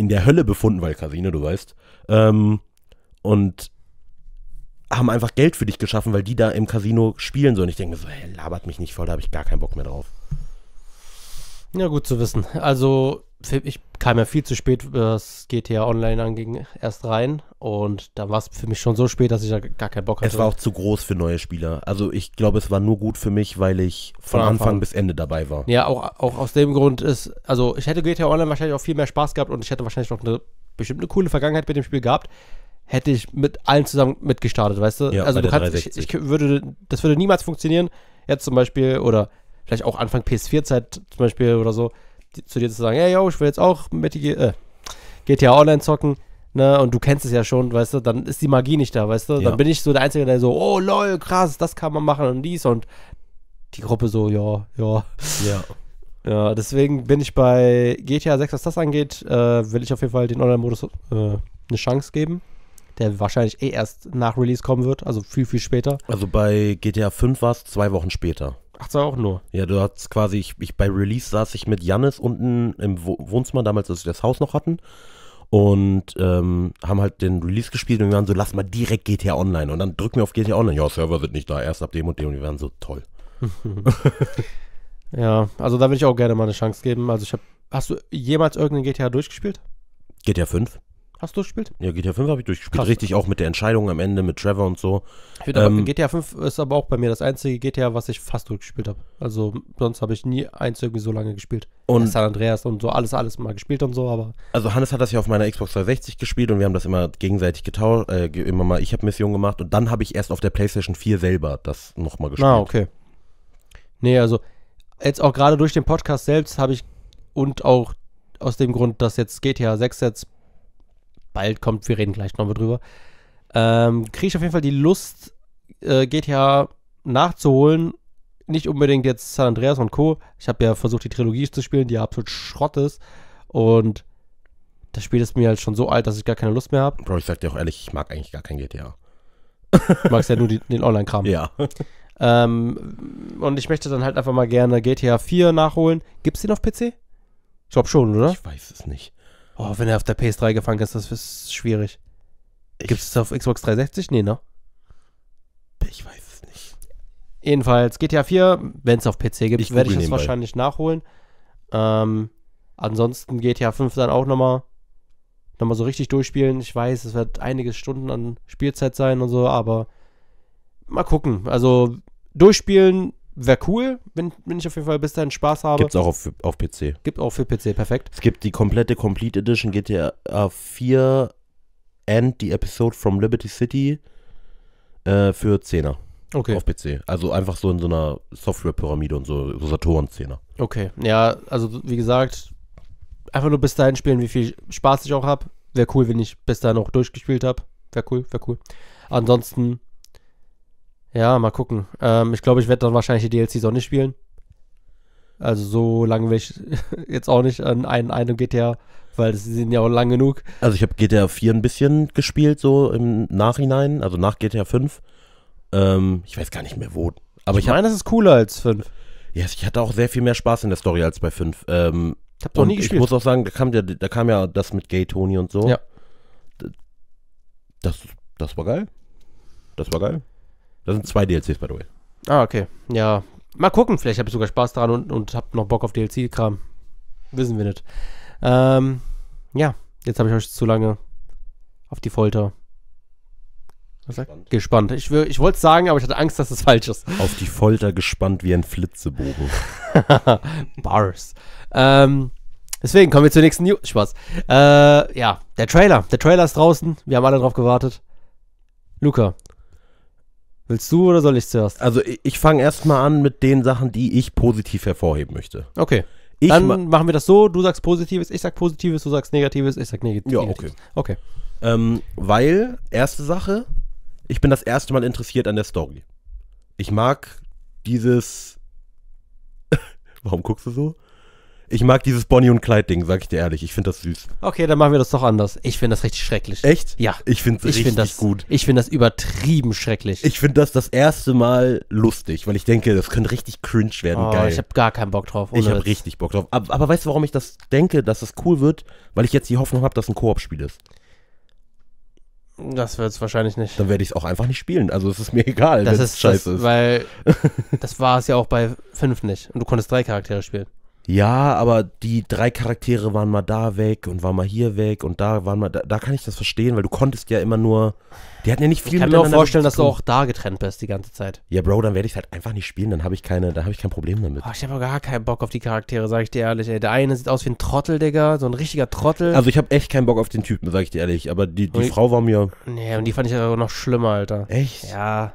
in der Hölle befunden, weil Casino, du weißt. Ähm, und haben einfach Geld für dich geschaffen, weil die da im Casino spielen sollen. Ich denke so, hey, labert mich nicht voll, da habe ich gar keinen Bock mehr drauf. Ja, gut zu wissen. Also ich kam ja viel zu spät, was GTA Online anging, erst rein. Und da war es für mich schon so spät, dass ich da gar keinen Bock hatte. Es war auch zu groß für neue Spieler. Also ich glaube, es war nur gut für mich, weil ich von, von Anfang, Anfang, bis Ende dabei war. Ja, auch, auch aus dem Grund ist, also ich hätte GTA Online wahrscheinlich auch viel mehr Spaß gehabt und ich hätte wahrscheinlich noch eine bestimmte coole Vergangenheit mit dem Spiel gehabt. Hätte ich mit allen zusammen mitgestartet, weißt du? Ja, also du kannst, ich, ich würde, das würde niemals funktionieren. Jetzt zum Beispiel, oder vielleicht auch Anfang PS4-Zeit zum Beispiel oder so zu dir zu sagen, hey, yo, ich will jetzt auch mit äh, GTA Online zocken, ne, und du kennst es ja schon, weißt du, dann ist die Magie nicht da, weißt du, ja. dann bin ich so der Einzige, der so, oh, lol, krass, das kann man machen und dies und die Gruppe so, ja, ja. Ja. Ja, deswegen bin ich bei GTA 6, was das angeht, äh, will ich auf jeden Fall den Online-Modus äh, eine Chance geben der wahrscheinlich eh erst nach Release kommen wird, also viel, viel später. Also bei GTA 5 war es zwei Wochen später. Ach, auch nur. Ja, du hast quasi, ich, ich bei Release saß ich mit Jannis unten im Wohnzimmer, damals, als wir das Haus noch hatten. Und ähm, haben halt den Release gespielt und wir waren so, lass mal direkt GTA Online. Und dann drücken wir auf GTA Online. Ja, Server sind nicht da, erst ab dem und dem. Und wir waren so, toll. ja, also da würde ich auch gerne mal eine Chance geben. Also ich habe, hast du jemals irgendein GTA durchgespielt? GTA 5? Hast du gespielt? Ja, GTA 5 habe ich durchgespielt. Krass. Richtig, auch mit der Entscheidung am Ende mit Trevor und so. Ähm, aber, GTA 5 ist aber auch bei mir das einzige GTA, was ich fast durchgespielt habe. Also sonst habe ich nie eins irgendwie so lange gespielt. Und San Andreas und so alles, alles mal gespielt und so, aber. Also Hannes hat das ja auf meiner Xbox 360 gespielt und wir haben das immer gegenseitig getauscht, äh, immer mal, ich habe Mission gemacht und dann habe ich erst auf der PlayStation 4 selber das nochmal gespielt. Ah, okay. Nee, also jetzt auch gerade durch den Podcast selbst habe ich und auch aus dem Grund, dass jetzt GTA 6 jetzt bald kommt, wir reden gleich nochmal drüber, ähm, kriege ich auf jeden Fall die Lust, äh, GTA nachzuholen. Nicht unbedingt jetzt San Andreas und Co. Ich habe ja versucht, die Trilogie zu spielen, die ja absolut Schrott ist. Und das Spiel ist mir halt schon so alt, dass ich gar keine Lust mehr habe. Bro, ich sag dir auch ehrlich, ich mag eigentlich gar kein GTA. Du magst ja nur die, den Online-Kram. Ja. Ähm, und ich möchte dann halt einfach mal gerne GTA 4 nachholen. Gibt's den auf PC? Ich glaube schon, oder? Ich weiß es nicht. Oh, wenn er auf der PS3 gefangen ist, das ist schwierig. Gibt es auf Xbox 360? Nee, ne? Ich weiß es nicht. Jedenfalls, GTA 4, wenn es auf PC gibt, werde ich das wahrscheinlich nachholen. Ähm, ansonsten GTA 5 dann auch nochmal noch mal so richtig durchspielen. Ich weiß, es wird einige Stunden an Spielzeit sein und so, aber mal gucken. Also durchspielen wäre cool, wenn, wenn ich auf jeden Fall bis dahin Spaß habe. Gibt's auch auf, auf PC. Gibt auch für PC, perfekt. Es gibt die komplette Complete Edition GTA 4 and die Episode from Liberty City äh, für 10er. Okay. Auf PC. Also einfach so in so einer Software-Pyramide und so, so saturn 10 Okay. Ja, also wie gesagt, einfach nur bis dahin spielen, wie viel Spaß ich auch habe. Wäre cool, wenn ich bis dahin auch durchgespielt habe. Wäre cool, wäre cool. Ansonsten ja, mal gucken. Ähm, ich glaube, ich werde dann wahrscheinlich die DLCs auch nicht spielen. Also so lange will ich jetzt auch nicht an einem, einem GTA, weil sie sind ja auch lang genug. Also ich habe GTA 4 ein bisschen gespielt, so im Nachhinein, also nach GTA 5. Ähm, ich weiß gar nicht mehr wo. Aber ich, ich meine, das ist cooler als 5. Ja, yes, ich hatte auch sehr viel mehr Spaß in der Story als bei 5. Ähm, ich habe noch nie gespielt. Ich muss auch sagen, da kam ja, da kam ja das mit Gay Tony und so. Ja. Das, das war geil. Das war geil. Das sind zwei DLCs, by the way. Ah, okay. Ja. Mal gucken, vielleicht habe ich sogar Spaß daran und, und habe noch Bock auf DLC-Kram. Wissen wir nicht. Ähm, ja, jetzt habe ich euch zu lange auf die Folter. Was gespannt. gespannt. Ich, ich wollte es sagen, aber ich hatte Angst, dass es falsch ist. Auf die Folter gespannt wie ein Flitzebogen. Bars. ähm, deswegen kommen wir zur nächsten News. Spaß. Äh, ja, der Trailer. Der Trailer ist draußen. Wir haben alle drauf gewartet. Luca, Willst du oder soll ich zuerst? Also ich, ich fange erstmal an mit den Sachen, die ich positiv hervorheben möchte. Okay. Ich Dann ma machen wir das so, du sagst Positives, ich sag Positives, du sagst Negatives, ich sag Negatives. Ja, okay. Okay. Ähm, weil, erste Sache, ich bin das erste Mal interessiert an der Story. Ich mag dieses. Warum guckst du so? Ich mag dieses Bonnie und Clyde-Ding, sag ich dir ehrlich. Ich finde das süß. Okay, dann machen wir das doch anders. Ich finde das richtig schrecklich. Echt? Ja. Ich finde es richtig find das, gut. Ich finde das übertrieben schrecklich. Ich finde das das erste Mal lustig, weil ich denke, das könnte richtig cringe werden. Oh, Geil. Ich habe gar keinen Bock drauf. Ich habe richtig Bock drauf. Aber, aber weißt du, warum ich das denke, dass das cool wird? Weil ich jetzt die Hoffnung habe, dass ein Koop-Spiel ist. Das wird es wahrscheinlich nicht. Dann werde ich es auch einfach nicht spielen. Also es ist mir egal, das ist scheiße das, ist. Weil das war es ja auch bei 5 nicht. Und du konntest drei Charaktere spielen ja, aber die drei Charaktere waren mal da weg und waren mal hier weg und da waren mal, da, da kann ich das verstehen, weil du konntest ja immer nur, die hatten ja nicht viel Ich kann mir auch vorstellen, dass du auch da getrennt bist die ganze Zeit. Ja, Bro, dann werde ich halt einfach nicht spielen, dann habe ich keine, dann habe ich kein Problem damit. Oh, ich habe gar keinen Bock auf die Charaktere, sage ich dir ehrlich. Ey. Der eine sieht aus wie ein Trottel, Digga, so ein richtiger Trottel. Also ich habe echt keinen Bock auf den Typen, sage ich dir ehrlich, aber die, die Frau war mir... Nee, und die fand ich aber noch schlimmer, Alter. Echt? Ja.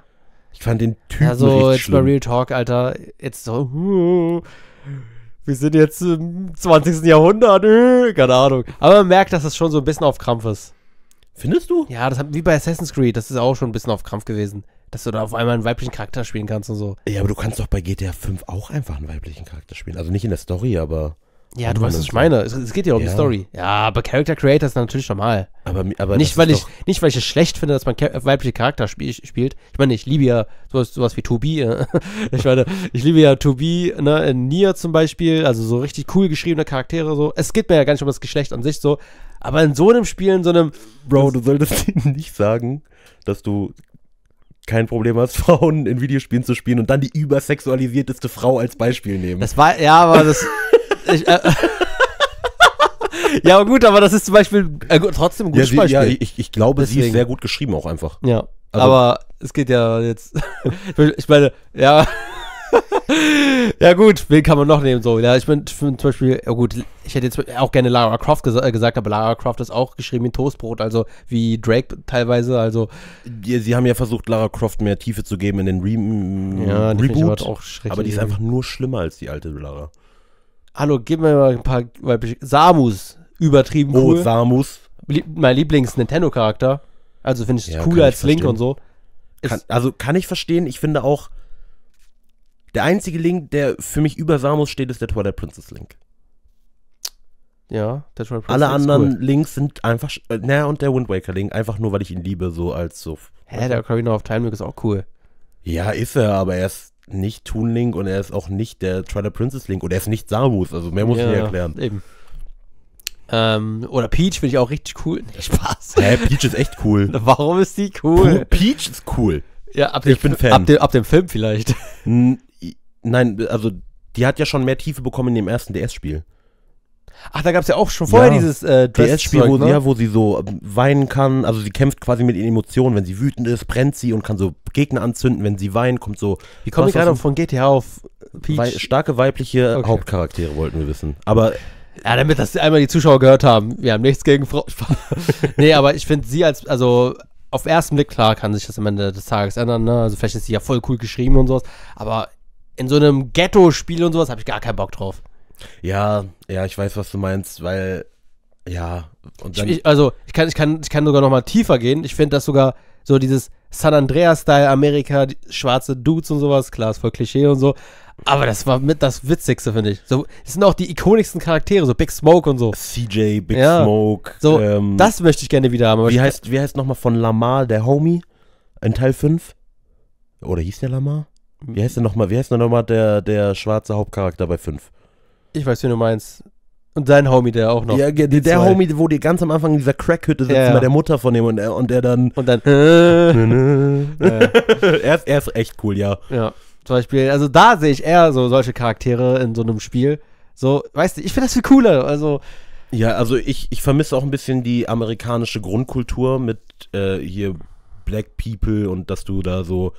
Ich fand den Typen Also, jetzt schlimm. mal Real Talk, Alter, jetzt so... wir sind jetzt im 20. Jahrhundert, äh, keine Ahnung. Aber man merkt, dass es das schon so ein bisschen auf Krampf ist. Findest du? Ja, das hat, wie bei Assassin's Creed, das ist auch schon ein bisschen auf Krampf gewesen. Dass du da auf einmal einen weiblichen Charakter spielen kannst und so. Ja, aber du kannst doch bei GTA 5 auch einfach einen weiblichen Charakter spielen. Also nicht in der Story, aber. Ja, du weißt, was ich meine. Es, es geht ja um ja. die Story. Ja, aber Character Creator ist natürlich normal. Aber, aber nicht, weil ich, nicht, weil ich es schlecht finde, dass man weibliche Charakter spiel, spielt. Ich meine, ich liebe ja sowas, sowas wie Tobi. ich meine, ich liebe ja Tobi, ne, in Nier zum Beispiel. Also so richtig cool geschriebene Charaktere. so. Es geht mir ja gar nicht um das Geschlecht an sich so. Aber in so einem Spiel, in so einem. Bro, du solltest nicht sagen, dass du kein Problem hast, Frauen in Videospielen zu spielen und dann die übersexualisierteste Frau als Beispiel nehmen. Das war, ja, aber das. Ich, äh, ja, gut, aber das ist zum Beispiel äh, trotzdem ein gutes ja, sie, Beispiel. Ja, ich, ich glaube, Deswegen. sie ist sehr gut geschrieben auch einfach. Ja, also, aber es geht ja jetzt. ich meine, ja. ja gut, wen kann man noch nehmen so? Ja, ich bin, zum Beispiel, ja gut, ich hätte jetzt auch gerne Lara Croft gesa äh, gesagt, aber Lara Croft ist auch geschrieben in Toastbrot, also wie Drake teilweise, also. Ja, sie haben ja versucht, Lara Croft mehr Tiefe zu geben in den Re mm, ja, Reboot, aber die ist einfach nur schlimmer als die alte Lara hallo, gib mir mal ein paar weibliche. Samus, übertrieben oh, cool. Oh, Samus. Lieb, mein Lieblings-Nintendo-Charakter. Also finde ich ja, cooler als ich Link und so. Kann, also kann ich verstehen. Ich finde auch, der einzige Link, der für mich über Samus steht, ist der Twilight Princess Link. Ja, der Twilight Princess Alle anderen cool. Links sind einfach, äh, naja, und der Wind Waker Link, einfach nur, weil ich ihn liebe, so als so. Hä, der Ocarina of Time Link ist auch cool. Ja, ist er, aber er ist nicht Toon Link und er ist auch nicht der Trailer Princess Link und er ist nicht Samus, also mehr muss ja, ich nicht erklären. Eben. Ähm, oder Peach finde ich auch richtig cool. Nee, Spaß. Hä, Peach ist echt cool. Warum ist die cool? Peach ist cool. Ja, ab dem, bin Fan. Ab dem, ab dem Film vielleicht. Nein, also die hat ja schon mehr Tiefe bekommen in dem ersten DS-Spiel. Ach, da gab es ja auch schon vorher ja, dieses äh, DS-Spiel, wo, ne? ja, wo sie so ähm, weinen kann. Also sie kämpft quasi mit ihren Emotionen. Wenn sie wütend ist, brennt sie und kann so Gegner anzünden. Wenn sie weint, kommt so. Wie komme ich gerade von GTA auf Peach? Wei starke weibliche okay. Hauptcharaktere wollten wir wissen. Aber ja, damit das einmal die Zuschauer gehört haben. Wir haben nichts gegen Frau. nee, aber ich finde sie als, also auf ersten Blick, klar, kann sich das am Ende des Tages ändern. Ne? Also vielleicht ist sie ja voll cool geschrieben und sowas. Aber in so einem Ghetto-Spiel und sowas habe ich gar keinen Bock drauf. Ja, ja, ich weiß, was du meinst, weil ja. Und dann ich, ich, also ich kann, ich kann, ich kann sogar noch mal tiefer gehen. Ich finde das sogar so dieses San Andreas-Style Amerika, schwarze Dudes und sowas, klar, ist voll Klischee und so. Aber das war mit das Witzigste, finde ich. So, das sind auch die ikonischsten Charaktere, so Big Smoke und so. CJ, Big ja. Smoke. So, ähm, das möchte ich gerne wieder haben. wie, heißt, wie heißt nochmal von Lamar, der Homie? In Teil 5? Oder hieß der Lamar? Wie heißt der nochmal? Wie heißt der nochmal der, der schwarze Hauptcharakter bei 5? Ich weiß, wie du meinst. Und sein Homie, der auch noch. Ja, der, der Homie, wo die ganz am Anfang in dieser Crackhütte sitzt, ja. bei der Mutter von dem und der, und der dann. Und dann. Äh. er, ist, er ist echt cool, ja. Ja. Zum Beispiel, also da sehe ich eher so solche Charaktere in so einem Spiel. So, weißt du, ich finde das viel cooler. Also. Ja, also ich, ich vermisse auch ein bisschen die amerikanische Grundkultur mit äh, hier Black People und dass du da so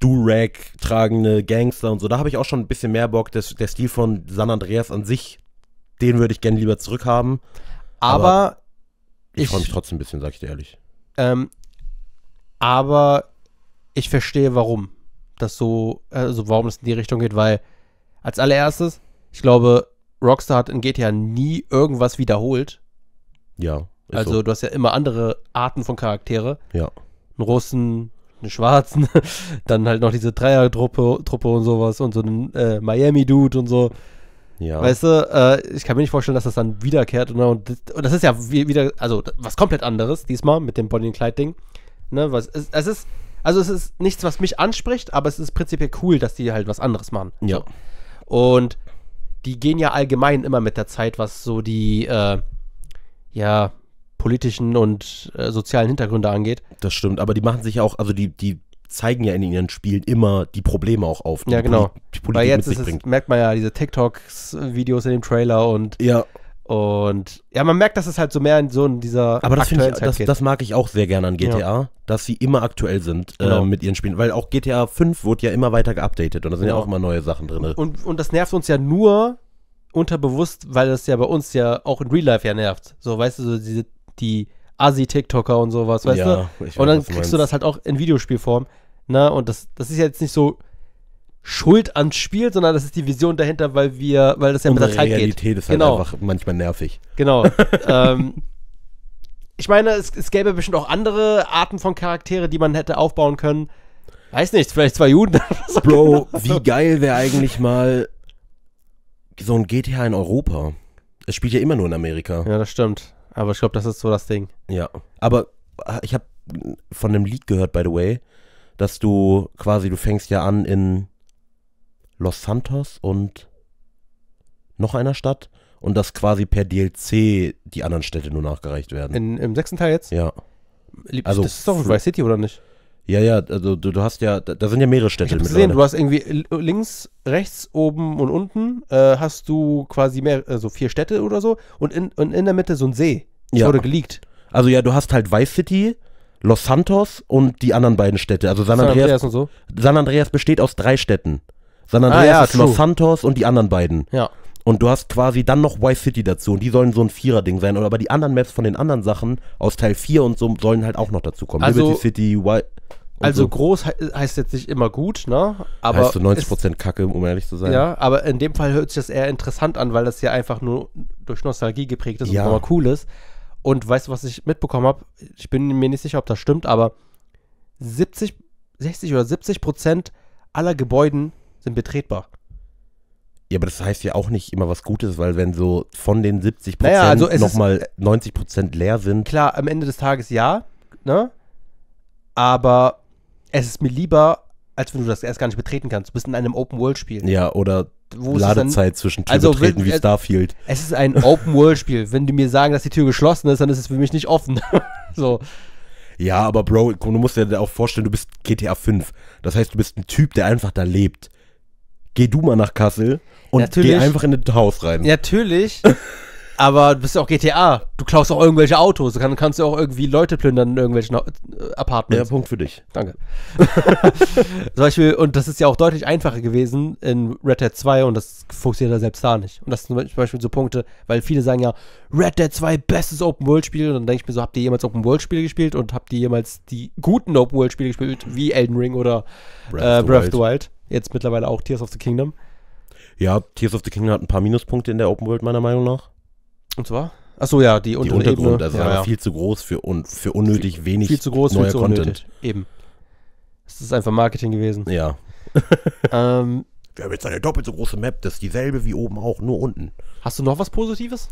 Durag tragende Gangster und so. Da habe ich auch schon ein bisschen mehr Bock. Das, der Stil von San Andreas an sich, den würde ich gerne lieber zurückhaben. Aber, aber ich, freue mich trotzdem ein bisschen, sag ich dir ehrlich. Ähm, aber ich verstehe, warum das so, also warum es in die Richtung geht, weil als allererstes, ich glaube, Rockstar hat in GTA nie irgendwas wiederholt. Ja. Also so. du hast ja immer andere Arten von Charaktere. Ja. Einen Russen, einen Schwarzen, dann halt noch diese Dreier-Truppe Truppe und sowas und so einen äh, Miami-Dude und so. Ja. Weißt du, äh, ich kann mir nicht vorstellen, dass das dann wiederkehrt. Ne? Und, und das ist ja wieder, also was komplett anderes diesmal mit dem Bonnie and Clyde-Ding. Ne, was, es, es, ist, also es ist nichts, was mich anspricht, aber es ist prinzipiell cool, dass die halt was anderes machen. Ja. So. Und die gehen ja allgemein immer mit der Zeit, was so die, äh, ja, politischen und äh, sozialen Hintergründe angeht. Das stimmt, aber die machen sich auch, also die, die zeigen ja in ihren Spielen immer die Probleme auch auf, die ja, genau. die, Politik Weil jetzt mit sich bringt. Es, merkt man ja diese TikToks-Videos in dem Trailer und ja. Und ja, man merkt, dass es halt so mehr in so in dieser. Aber das, ich, das, das, mag ich auch sehr gerne an GTA, ja. dass sie immer aktuell sind äh, genau. äh, mit ihren Spielen. Weil auch GTA 5 wurde ja immer weiter geupdatet und da sind genau. ja auch immer neue Sachen drin. Und, und das nervt uns ja nur unterbewusst, weil das ja bei uns ja auch in Real Life ja nervt. So, weißt du, so diese die Asi-TikToker und sowas, weißt ja, du? Ich weiß, und dann kriegst du das halt auch in Videospielform. Na, ne? und das, das ist jetzt nicht so Schuld ans Spiel, sondern das ist die Vision dahinter, weil wir, weil das ja Unsere mit der Zeit Realität geht. ist halt genau. einfach manchmal nervig. Genau. ähm, ich meine, es, es gäbe bestimmt auch andere Arten von Charaktere, die man hätte aufbauen können. Weiß nicht, vielleicht zwei Juden. so Bro, genau. wie geil wäre eigentlich mal so ein GTA in Europa? Es spielt ja immer nur in Amerika. Ja, das stimmt. Aber ich glaube, das ist so das Ding. Ja. Aber äh, ich habe von einem Lied gehört, by the way, dass du quasi, du fängst ja an in Los Santos und noch einer Stadt und dass quasi per DLC die anderen Städte nur nachgereicht werden. In, Im sechsten Teil jetzt? Ja. Lieb, also, das ist doch Vice City, oder nicht? Ja, ja, also du, du hast ja, da, sind ja mehrere Städte. Ich hab's gesehen, du hast irgendwie links, rechts, oben und unten äh, hast du quasi mehr, also vier Städte oder so und in, und in der Mitte so ein See. Das ja. wurde geleakt. Also ja, du hast halt Vice City, Los Santos und die anderen beiden Städte. Also San, Andreas, San Andreas, und so. San Andreas besteht aus drei Städten. San ah, Andreas ah, ja, Los Santos und die anderen beiden. Ja. Und du hast quasi dann noch Y City dazu und die sollen so ein Vierer-Ding sein. Aber die anderen Maps von den anderen Sachen aus Teil 4 und so sollen halt auch noch dazu kommen. Also, Liberty City, Y. Also so. groß he heißt jetzt nicht immer gut, ne? Aber heißt so 90% ist, Kacke, um ehrlich zu sein. Ja, aber in dem Fall hört sich das eher interessant an, weil das ja einfach nur durch Nostalgie geprägt ist ja. und immer cool ist. Und weißt du, was ich mitbekommen habe? Ich bin mir nicht sicher, ob das stimmt, aber 70, 60 oder 70 aller Gebäuden sind betretbar. Ja, aber das heißt ja auch nicht immer was Gutes, weil wenn so von den 70 Prozent naja, also nochmal 90 Prozent leer sind. Klar, am Ende des Tages ja, ne? Aber es ist mir lieber, als wenn du das erst gar nicht betreten kannst. Du bist in einem Open-World-Spiel. Ja, oder wo Ladezeit dann, zwischen Tür also betreten wenn, wie äh, Starfield. Es ist ein Open-World-Spiel. wenn die mir sagen, dass die Tür geschlossen ist, dann ist es für mich nicht offen. so. Ja, aber Bro, du musst dir auch vorstellen, du bist GTA 5. Das heißt, du bist ein Typ, der einfach da lebt. Geh du mal nach Kassel und natürlich, geh einfach in das Haus rein. Natürlich. aber du bist ja auch GTA. Du klaust auch irgendwelche Autos. Dann kann, kannst du auch irgendwie Leute plündern in irgendwelchen äh, Apartments. Ja, Punkt für dich. Danke. Zum Beispiel, und das ist ja auch deutlich einfacher gewesen in Red Dead 2 und das funktioniert ja selbst da nicht. Und das sind zum Beispiel so Punkte, weil viele sagen ja, Red Dead 2, bestes Open-World-Spiel. Und dann denke ich mir so, habt ihr jemals Open-World-Spiele gespielt und habt ihr jemals die guten Open-World-Spiele gespielt, wie Elden Ring oder Breath, of, äh, Breath the Wild. Jetzt mittlerweile auch Tears of the Kingdom. Ja, Tears of the Kingdom hat ein paar Minuspunkte in der Open World, meiner Meinung nach. Und zwar? Achso, ja, die, die Untergrund. Ebene. Also ja, ja. viel zu groß für, un, für unnötig viel, wenig viel zu groß, neuer viel zu Content. Unnötig. Eben. Es ist einfach Marketing gewesen. Ja. ähm, Wir haben jetzt eine doppelt so große Map, das ist dieselbe wie oben auch, nur unten. Hast du noch was Positives?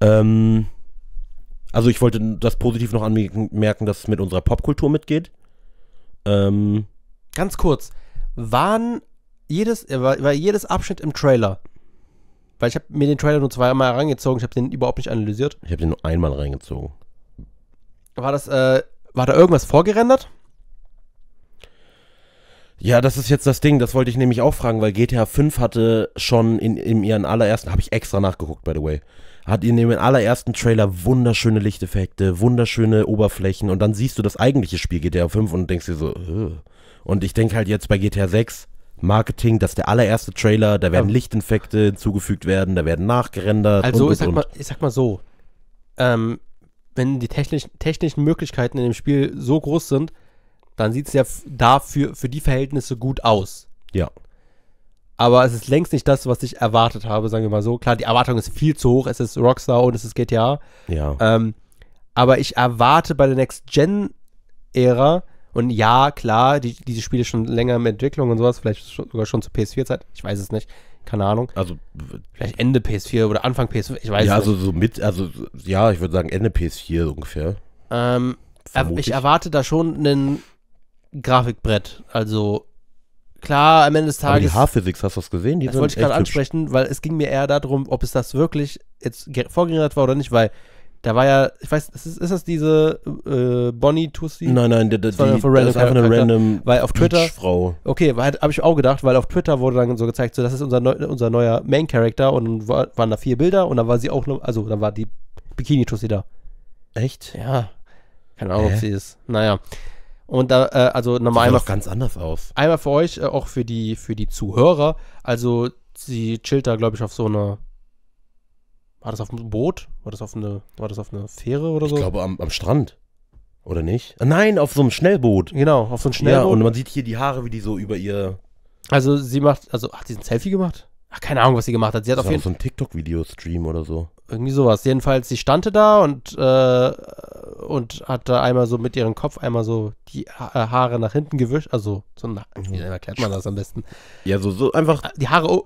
Ähm, also ich wollte das positiv noch anmerken, dass es mit unserer Popkultur mitgeht. Ähm, Ganz kurz, waren jedes, war, jedes Abschnitt im Trailer. Weil ich habe mir den Trailer nur zweimal reingezogen, ich habe den überhaupt nicht analysiert. Ich habe den nur einmal reingezogen. War das, äh, war da irgendwas vorgerendert? Ja, das ist jetzt das Ding, das wollte ich nämlich auch fragen, weil GTA 5 hatte schon in, in ihren allerersten, habe ich extra nachgeguckt, by the way, hat in dem allerersten Trailer wunderschöne Lichteffekte, wunderschöne Oberflächen und dann siehst du das eigentliche Spiel GTA 5 und denkst dir so, Ugh. und ich denke halt jetzt bei GTA 6, Marketing, das ist der allererste Trailer, da werden ja. Lichtinfekte hinzugefügt werden, da werden nachgerendert. Also und, ich, sag und. Mal, ich sag mal so, ähm, wenn die technisch, technischen Möglichkeiten in dem Spiel so groß sind, dann sieht es ja dafür für die Verhältnisse gut aus. Ja. Aber es ist längst nicht das, was ich erwartet habe, sagen wir mal so. Klar, die Erwartung ist viel zu hoch, es ist Rockstar und es ist GTA. Ja. Ähm, aber ich erwarte bei der Next-Gen-Ära, und ja, klar, die, diese Spiele schon länger in Entwicklung und sowas, vielleicht schon, sogar schon zur PS4-Zeit, ich weiß es nicht, keine Ahnung. Also vielleicht Ende PS4 oder Anfang PS4, ich weiß ja, es also nicht. Ja, also so mit, also ja, ich würde sagen Ende PS4 ungefähr. Ähm, äh, ich erwarte da schon ein Grafikbrett, also klar, am Ende des Tages. Aber die Haarphysics, hast du das gesehen? Die das wollte ich gerade ansprechen, weil es ging mir eher darum, ob es das wirklich jetzt vorgerendert war oder nicht, weil da war ja, ich weiß, ist, ist das diese äh, Bonnie Tussi? Nein, nein, die, das, war einfach das ist einfach eine random weil auf Twitter, Frau. Okay, habe ich auch gedacht, weil auf Twitter wurde dann so gezeigt, so das ist unser, neu, unser neuer Main Character und war, waren da vier Bilder und dann war sie auch noch, also dann war die Bikini Tussi da. Echt? Ja. Keine Ahnung, Hä? ob sie ist. Naja. Und da, äh, also nochmal einmal. ganz anders aus. Einmal für euch, äh, auch für die, für die Zuhörer. Also, sie chillt da, glaube ich, auf so einer war das auf einem Boot? War das auf eine, war das auf eine Fähre oder so? Ich glaube am, am Strand. Oder nicht? Ah, nein, auf so einem Schnellboot. Genau, auf so einem Schnellboot. Ja, und man sieht hier die Haare, wie die so über ihr. Also sie macht, also hat sie ein Selfie gemacht? Ach, keine Ahnung, was sie gemacht hat. Sie hat das auf jeden Fall so ein TikTok-Video-Stream oder so. Irgendwie sowas. Jedenfalls, sie stande da und, äh, und hat da einmal so mit ihrem Kopf einmal so die ha äh, Haare nach hinten gewischt. Also, so, na, wie erklärt man das am besten? Ja, so, so einfach. Die Haare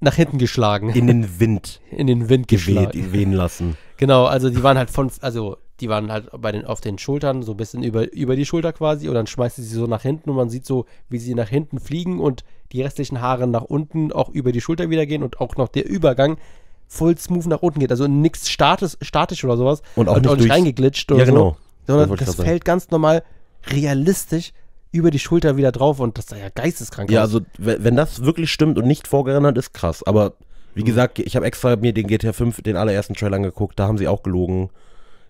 nach hinten geschlagen. In den Wind. In den Wind geschlagen. Geweht, wehen lassen. Genau, also die waren halt von, also die waren halt bei den, auf den Schultern, so ein bisschen über, über die Schulter quasi und dann schmeißt sie sie so nach hinten und man sieht so, wie sie nach hinten fliegen und die restlichen Haare nach unten auch über die Schulter wieder gehen und auch noch der Übergang voll smooth nach unten geht. Also nichts statisch, statisch oder sowas. Und auch, und nicht, auch nicht reingeglitscht ja, oder ja, genau. so. Sondern das, das fällt ganz normal realistisch über die Schulter wieder drauf und das sei ja geisteskrank ja, aus. also wenn das wirklich stimmt und nicht vorgerendert ist, krass. Aber wie mhm. gesagt, ich habe extra mir den GTA 5, den allerersten Trailer angeguckt, da haben sie auch gelogen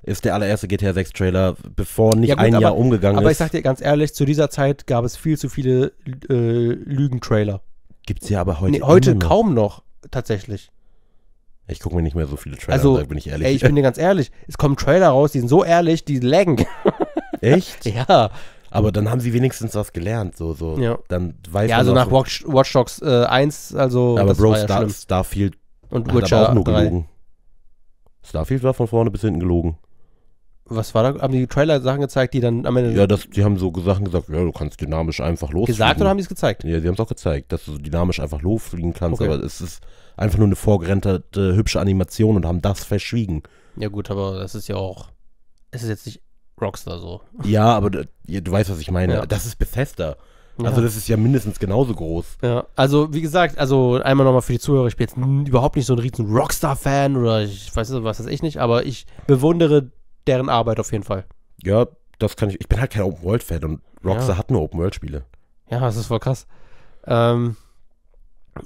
ist der allererste GTA 6 Trailer, bevor nicht ja, gut, ein aber, Jahr umgegangen aber ist. Aber ich sag dir ganz ehrlich, zu dieser Zeit gab es viel zu viele äh, Lügen-Trailer. Gibt's ja aber heute. Nee, heute noch. kaum noch, tatsächlich. Ich gucke mir nicht mehr so viele Trailer also, an, bin ich ehrlich. Ey, ich bin dir ganz ehrlich, es kommen Trailer raus, die sind so ehrlich, die laggen. Echt? ja. Aber dann haben sie wenigstens was gelernt, so, so. Ja. Dann weiß ja, also nach Watch, Watch Dogs äh, 1, also. Aber Bro, Star, ja Starfield und hat Witcher aber auch nur 3. gelogen. Starfield war von vorne bis hinten gelogen. Was war da? Haben die Trailer Sachen gezeigt, die dann am Ende. Ja, das, die haben so Sachen gesagt, ja, du kannst dynamisch einfach losfliegen. Gesagt oder haben die es gezeigt? Ja, sie haben es auch gezeigt, dass du dynamisch einfach losfliegen kannst, okay. aber es ist einfach nur eine vorgerenterte, hübsche Animation und haben das verschwiegen. Ja, gut, aber das ist ja auch. Es ist jetzt nicht Rockstar so. Ja, aber da, du weißt, was ich meine. Ja. Das ist Bethesda. Also ja. das ist ja mindestens genauso groß. Ja, also wie gesagt, also einmal nochmal für die Zuhörer, ich bin jetzt überhaupt nicht so ein riesen Rockstar-Fan oder ich weiß nicht, was weiß ich nicht, aber ich bewundere deren Arbeit auf jeden Fall. Ja, das kann ich. Ich bin halt kein Open-World-Fan und Rockstar hat nur Open-World-Spiele. Ja, das ist voll krass. Ähm,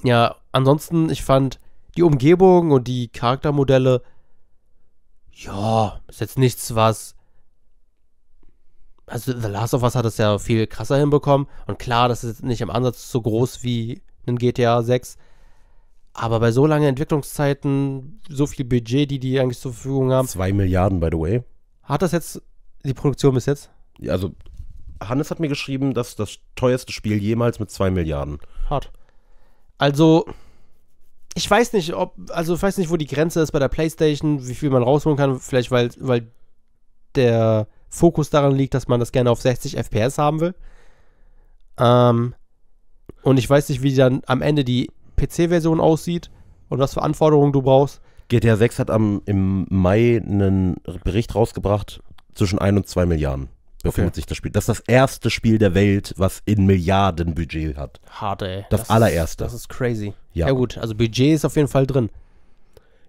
ja, ansonsten, ich fand die Umgebung und die Charaktermodelle, ja, ist jetzt nichts, was also The Last of Us hat es ja viel krasser hinbekommen. Und klar, das ist nicht im Ansatz so groß wie ein GTA 6. Aber bei so langen Entwicklungszeiten, so viel Budget, die die eigentlich zur Verfügung haben. Zwei Milliarden, by the way. Hat das jetzt die Produktion bis jetzt? Ja, also Hannes hat mir geschrieben, dass das teuerste Spiel jemals mit zwei Milliarden. Hart. Also, ich weiß nicht, ob, also ich weiß nicht, wo die Grenze ist bei der PlayStation, wie viel man rausholen kann. Vielleicht, weil, weil der Fokus daran liegt, dass man das gerne auf 60 FPS haben will. Ähm, und ich weiß nicht, wie dann am Ende die PC-Version aussieht und was für Anforderungen du brauchst. GTA 6 hat am, im Mai einen Bericht rausgebracht, zwischen 1 und 2 Milliarden befindet okay. sich das Spiel. Das ist das erste Spiel der Welt, was in Milliarden Budget hat. Hart, ey. Das, das allererste. Ist, das ist crazy. Ja. ja gut, also Budget ist auf jeden Fall drin.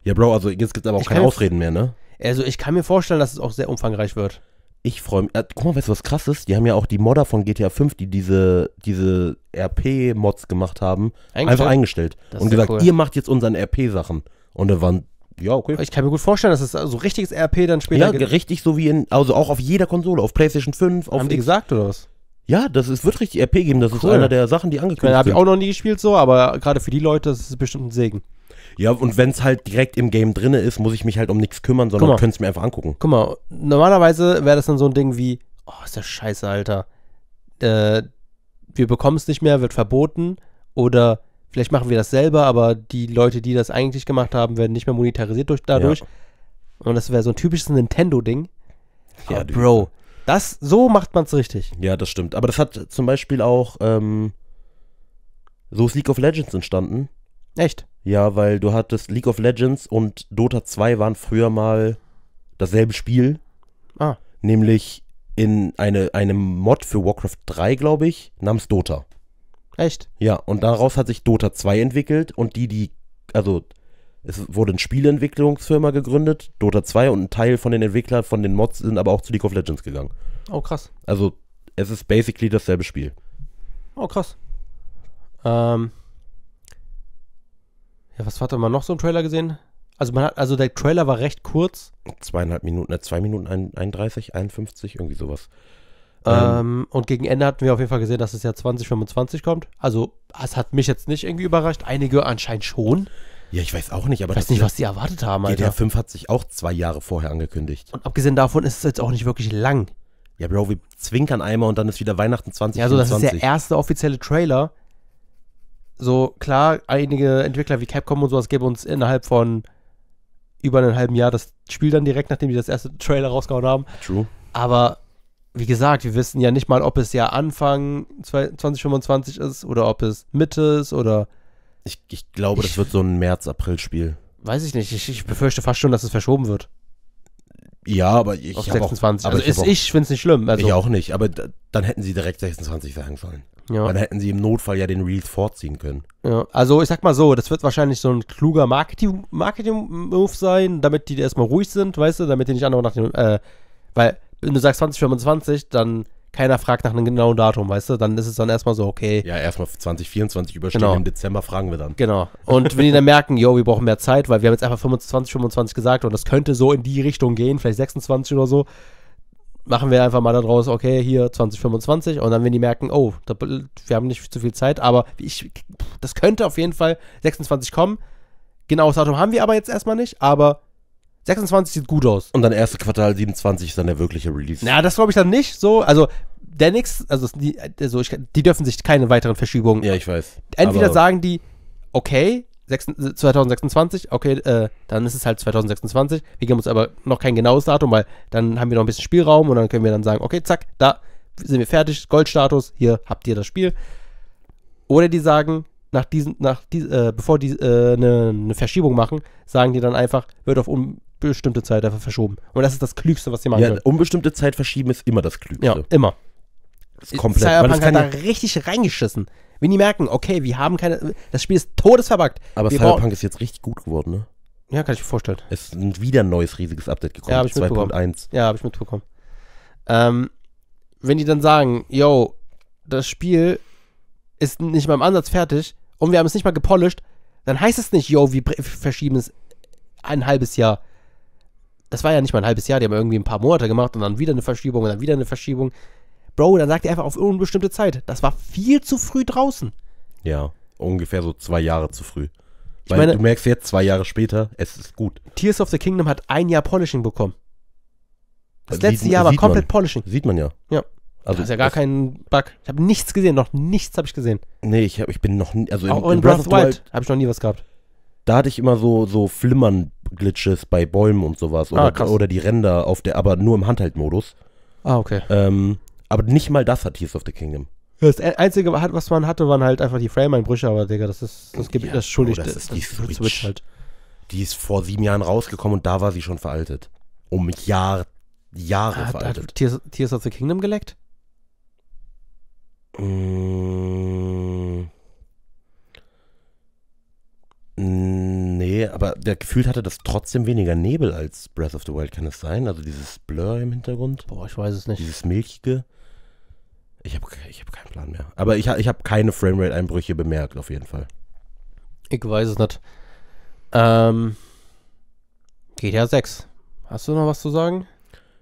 Ja, Bro, also jetzt gibt es aber auch ich keine Ausreden mehr, ne? Also ich kann mir vorstellen, dass es auch sehr umfangreich wird ich freue mich. Äh, guck mal, weißt du, was krass ist? Die haben ja auch die Modder von GTA 5, die diese, diese RP-Mods gemacht haben, einfach eingestellt. Das und gesagt, cool. ihr macht jetzt unseren RP-Sachen. Und da waren, ja, okay. Ich kann mir gut vorstellen, dass es das so richtiges RP dann später. Ja, richtig so wie in, also auch auf jeder Konsole, auf PlayStation 5, auf. Haben die gesagt oder was? Ja, das ist, wird richtig RP geben. Das cool. ist einer der Sachen, die angekündigt werden. ich meine, sind. Habe ich auch noch nie gespielt so, aber gerade für die Leute, das ist bestimmt ein Segen. Ja, und wenn es halt direkt im Game drin ist, muss ich mich halt um nichts kümmern, sondern könnte es mir einfach angucken. Guck mal, normalerweise wäre das dann so ein Ding wie, oh, ist das scheiße, Alter. Äh, wir bekommen es nicht mehr, wird verboten oder vielleicht machen wir das selber, aber die Leute, die das eigentlich gemacht haben, werden nicht mehr monetarisiert durch, dadurch. Ja. Und das wäre so ein typisches Nintendo-Ding. Ja, Bro, das, so macht man es richtig. Ja, das stimmt. Aber das hat zum Beispiel auch, ähm, so ist League of Legends entstanden. Echt? Ja, weil du hattest League of Legends und Dota 2 waren früher mal dasselbe Spiel. Ah. Nämlich in eine, einem Mod für Warcraft 3, glaube ich, namens Dota. Echt? Ja, und daraus hat sich Dota 2 entwickelt und die, die, also es wurde eine Spieleentwicklungsfirma gegründet, Dota 2 und ein Teil von den Entwicklern von den Mods sind aber auch zu League of Legends gegangen. Oh, krass. Also es ist basically dasselbe Spiel. Oh, krass. Ähm, ja, was hat man noch so im Trailer gesehen? Also man hat, also der Trailer war recht kurz. Zweieinhalb Minuten, ne, zwei Minuten 31, 51, irgendwie sowas. Ähm, und gegen Ende hatten wir auf jeden Fall gesehen, dass es ja 2025 kommt. Also, es hat mich jetzt nicht irgendwie überrascht. Einige anscheinend schon. Ja, ich weiß auch nicht, aber. Ich weiß nicht, was die erwartet haben, Alter. GTA 5 hat sich auch zwei Jahre vorher angekündigt. Und abgesehen davon ist es jetzt auch nicht wirklich lang. Ja, Bro, wir zwinkern einmal und dann ist wieder Weihnachten 2024. Ja, also das ist der erste offizielle Trailer so klar, einige Entwickler wie Capcom und sowas geben uns innerhalb von über einem halben Jahr das Spiel dann direkt, nachdem die das erste Trailer rausgehauen haben. True. Aber wie gesagt, wir wissen ja nicht mal, ob es ja Anfang 2025 ist oder ob es Mitte ist oder. Ich, ich glaube, ich, das wird so ein März-April-Spiel. Weiß ich nicht. Ich, ich, befürchte fast schon, dass es verschoben wird. Ja, aber ich. Auf 26. Auch, aber also ich, auch, ich finde es nicht schlimm. Also, ich auch nicht, aber da, dann hätten sie direkt 26 verhängen sollen. Ja. Dann hätten sie im Notfall ja den Reels vorziehen können. Ja, also ich sag mal so, das wird wahrscheinlich so ein kluger Marketing-Move Marketing sein, damit die erstmal ruhig sind, weißt du, damit die nicht andere nach dem, äh, weil wenn du sagst 2025, dann keiner fragt nach einem genauen Datum, weißt du, dann ist es dann erstmal so, okay. Ja, erstmal 2024 überstehen, genau. im Dezember fragen wir dann. Genau. Und wenn die dann merken, jo, wir brauchen mehr Zeit, weil wir haben jetzt einfach 25, 25 gesagt und das könnte so in die Richtung gehen, vielleicht 26 oder so, machen wir einfach mal daraus, okay, hier 2025 und dann, wenn die merken, oh, da, wir haben nicht zu viel Zeit, aber ich, das könnte auf jeden Fall 26 kommen. Genaues Datum haben wir aber jetzt erstmal nicht, aber 26 sieht gut aus. Und dann erste Quartal 27 ist dann der wirkliche Release. Na, das glaube ich dann nicht so. Also, der nix, also, die, also ich, die dürfen sich keine weiteren Verschiebungen. Ja, ich weiß. Entweder sagen die, okay, 2026, okay, äh, dann ist es halt 2026. Wir geben uns aber noch kein genaues Datum, weil dann haben wir noch ein bisschen Spielraum und dann können wir dann sagen, okay, zack, da sind wir fertig, Goldstatus, hier habt ihr das Spiel. Oder die sagen, nach diesen, nach die, äh, bevor die äh, eine äh, ne Verschiebung machen, sagen die dann einfach, wird auf unbestimmte Zeit einfach verschoben. Und das ist das Klügste, was sie machen. Ja, können. unbestimmte Zeit verschieben ist immer das Klügste. Ja, immer. Das ist komplett. Cyberpunk hat da richtig reingeschissen. Wenn die merken, okay, wir haben keine. Das Spiel ist todesverbackt. Aber wir Cyberpunk ist jetzt richtig gut geworden, ne? Ja, kann ich mir vorstellen. Es ist wieder ein neues riesiges Update gekommen. Ja, habe ich mitbekommen. 2.1. Ja, habe ich mitbekommen. Ähm, wenn die dann sagen, yo, das Spiel ist nicht mal im Ansatz fertig und wir haben es nicht mal gepolished, dann heißt es nicht, yo, wir verschieben es ein halbes Jahr. Das war ja nicht mal ein halbes Jahr, die haben irgendwie ein paar Monate gemacht und dann wieder eine Verschiebung und dann wieder eine Verschiebung. Bro, dann sagt er einfach auf unbestimmte Zeit. Das war viel zu früh draußen. Ja, ungefähr so zwei Jahre zu früh. Ich meine, du merkst jetzt, zwei Jahre später, es ist gut. Tears of the Kingdom hat ein Jahr Polishing bekommen. Das, das letzte Jahr war komplett man. Polishing. Sieht man ja. Ja. Also, da ist ja gar kein Bug. Ich habe nichts gesehen, noch nichts habe ich gesehen. Nee, ich, hab, ich bin noch nie. Also Auch in, in, Breath, Breath of the Wild habe ich noch nie was gehabt. Da hatte ich immer so, so Flimmern-Glitches bei Bäumen und sowas. Ah, oder, ah, oder die Ränder auf der, aber nur im Handheld-Modus. Ah, okay. Ähm, aber nicht mal das hat Tears of the Kingdom. Das Einzige, was man hatte, waren halt einfach die Frame-Einbrüche, aber Digga, das ist, das gibt ja, das schuldig. Oh, das ist die das Switch. Switch halt. Die ist vor sieben Jahren rausgekommen und da war sie schon veraltet. Um Jahr, Jahre hat, veraltet. Hat Tears, Tears of the Kingdom geleckt? Mm. Nee, aber der gefühlt hatte das trotzdem weniger Nebel als Breath of the Wild, kann es sein? Also dieses Blur im Hintergrund? Boah, ich weiß es nicht. Dieses milchige. Ich habe ich hab keinen Plan mehr. Aber ich, ich habe keine Framerate-Einbrüche bemerkt, auf jeden Fall. Ich weiß es nicht. Ähm, GTA 6. Hast du noch was zu sagen?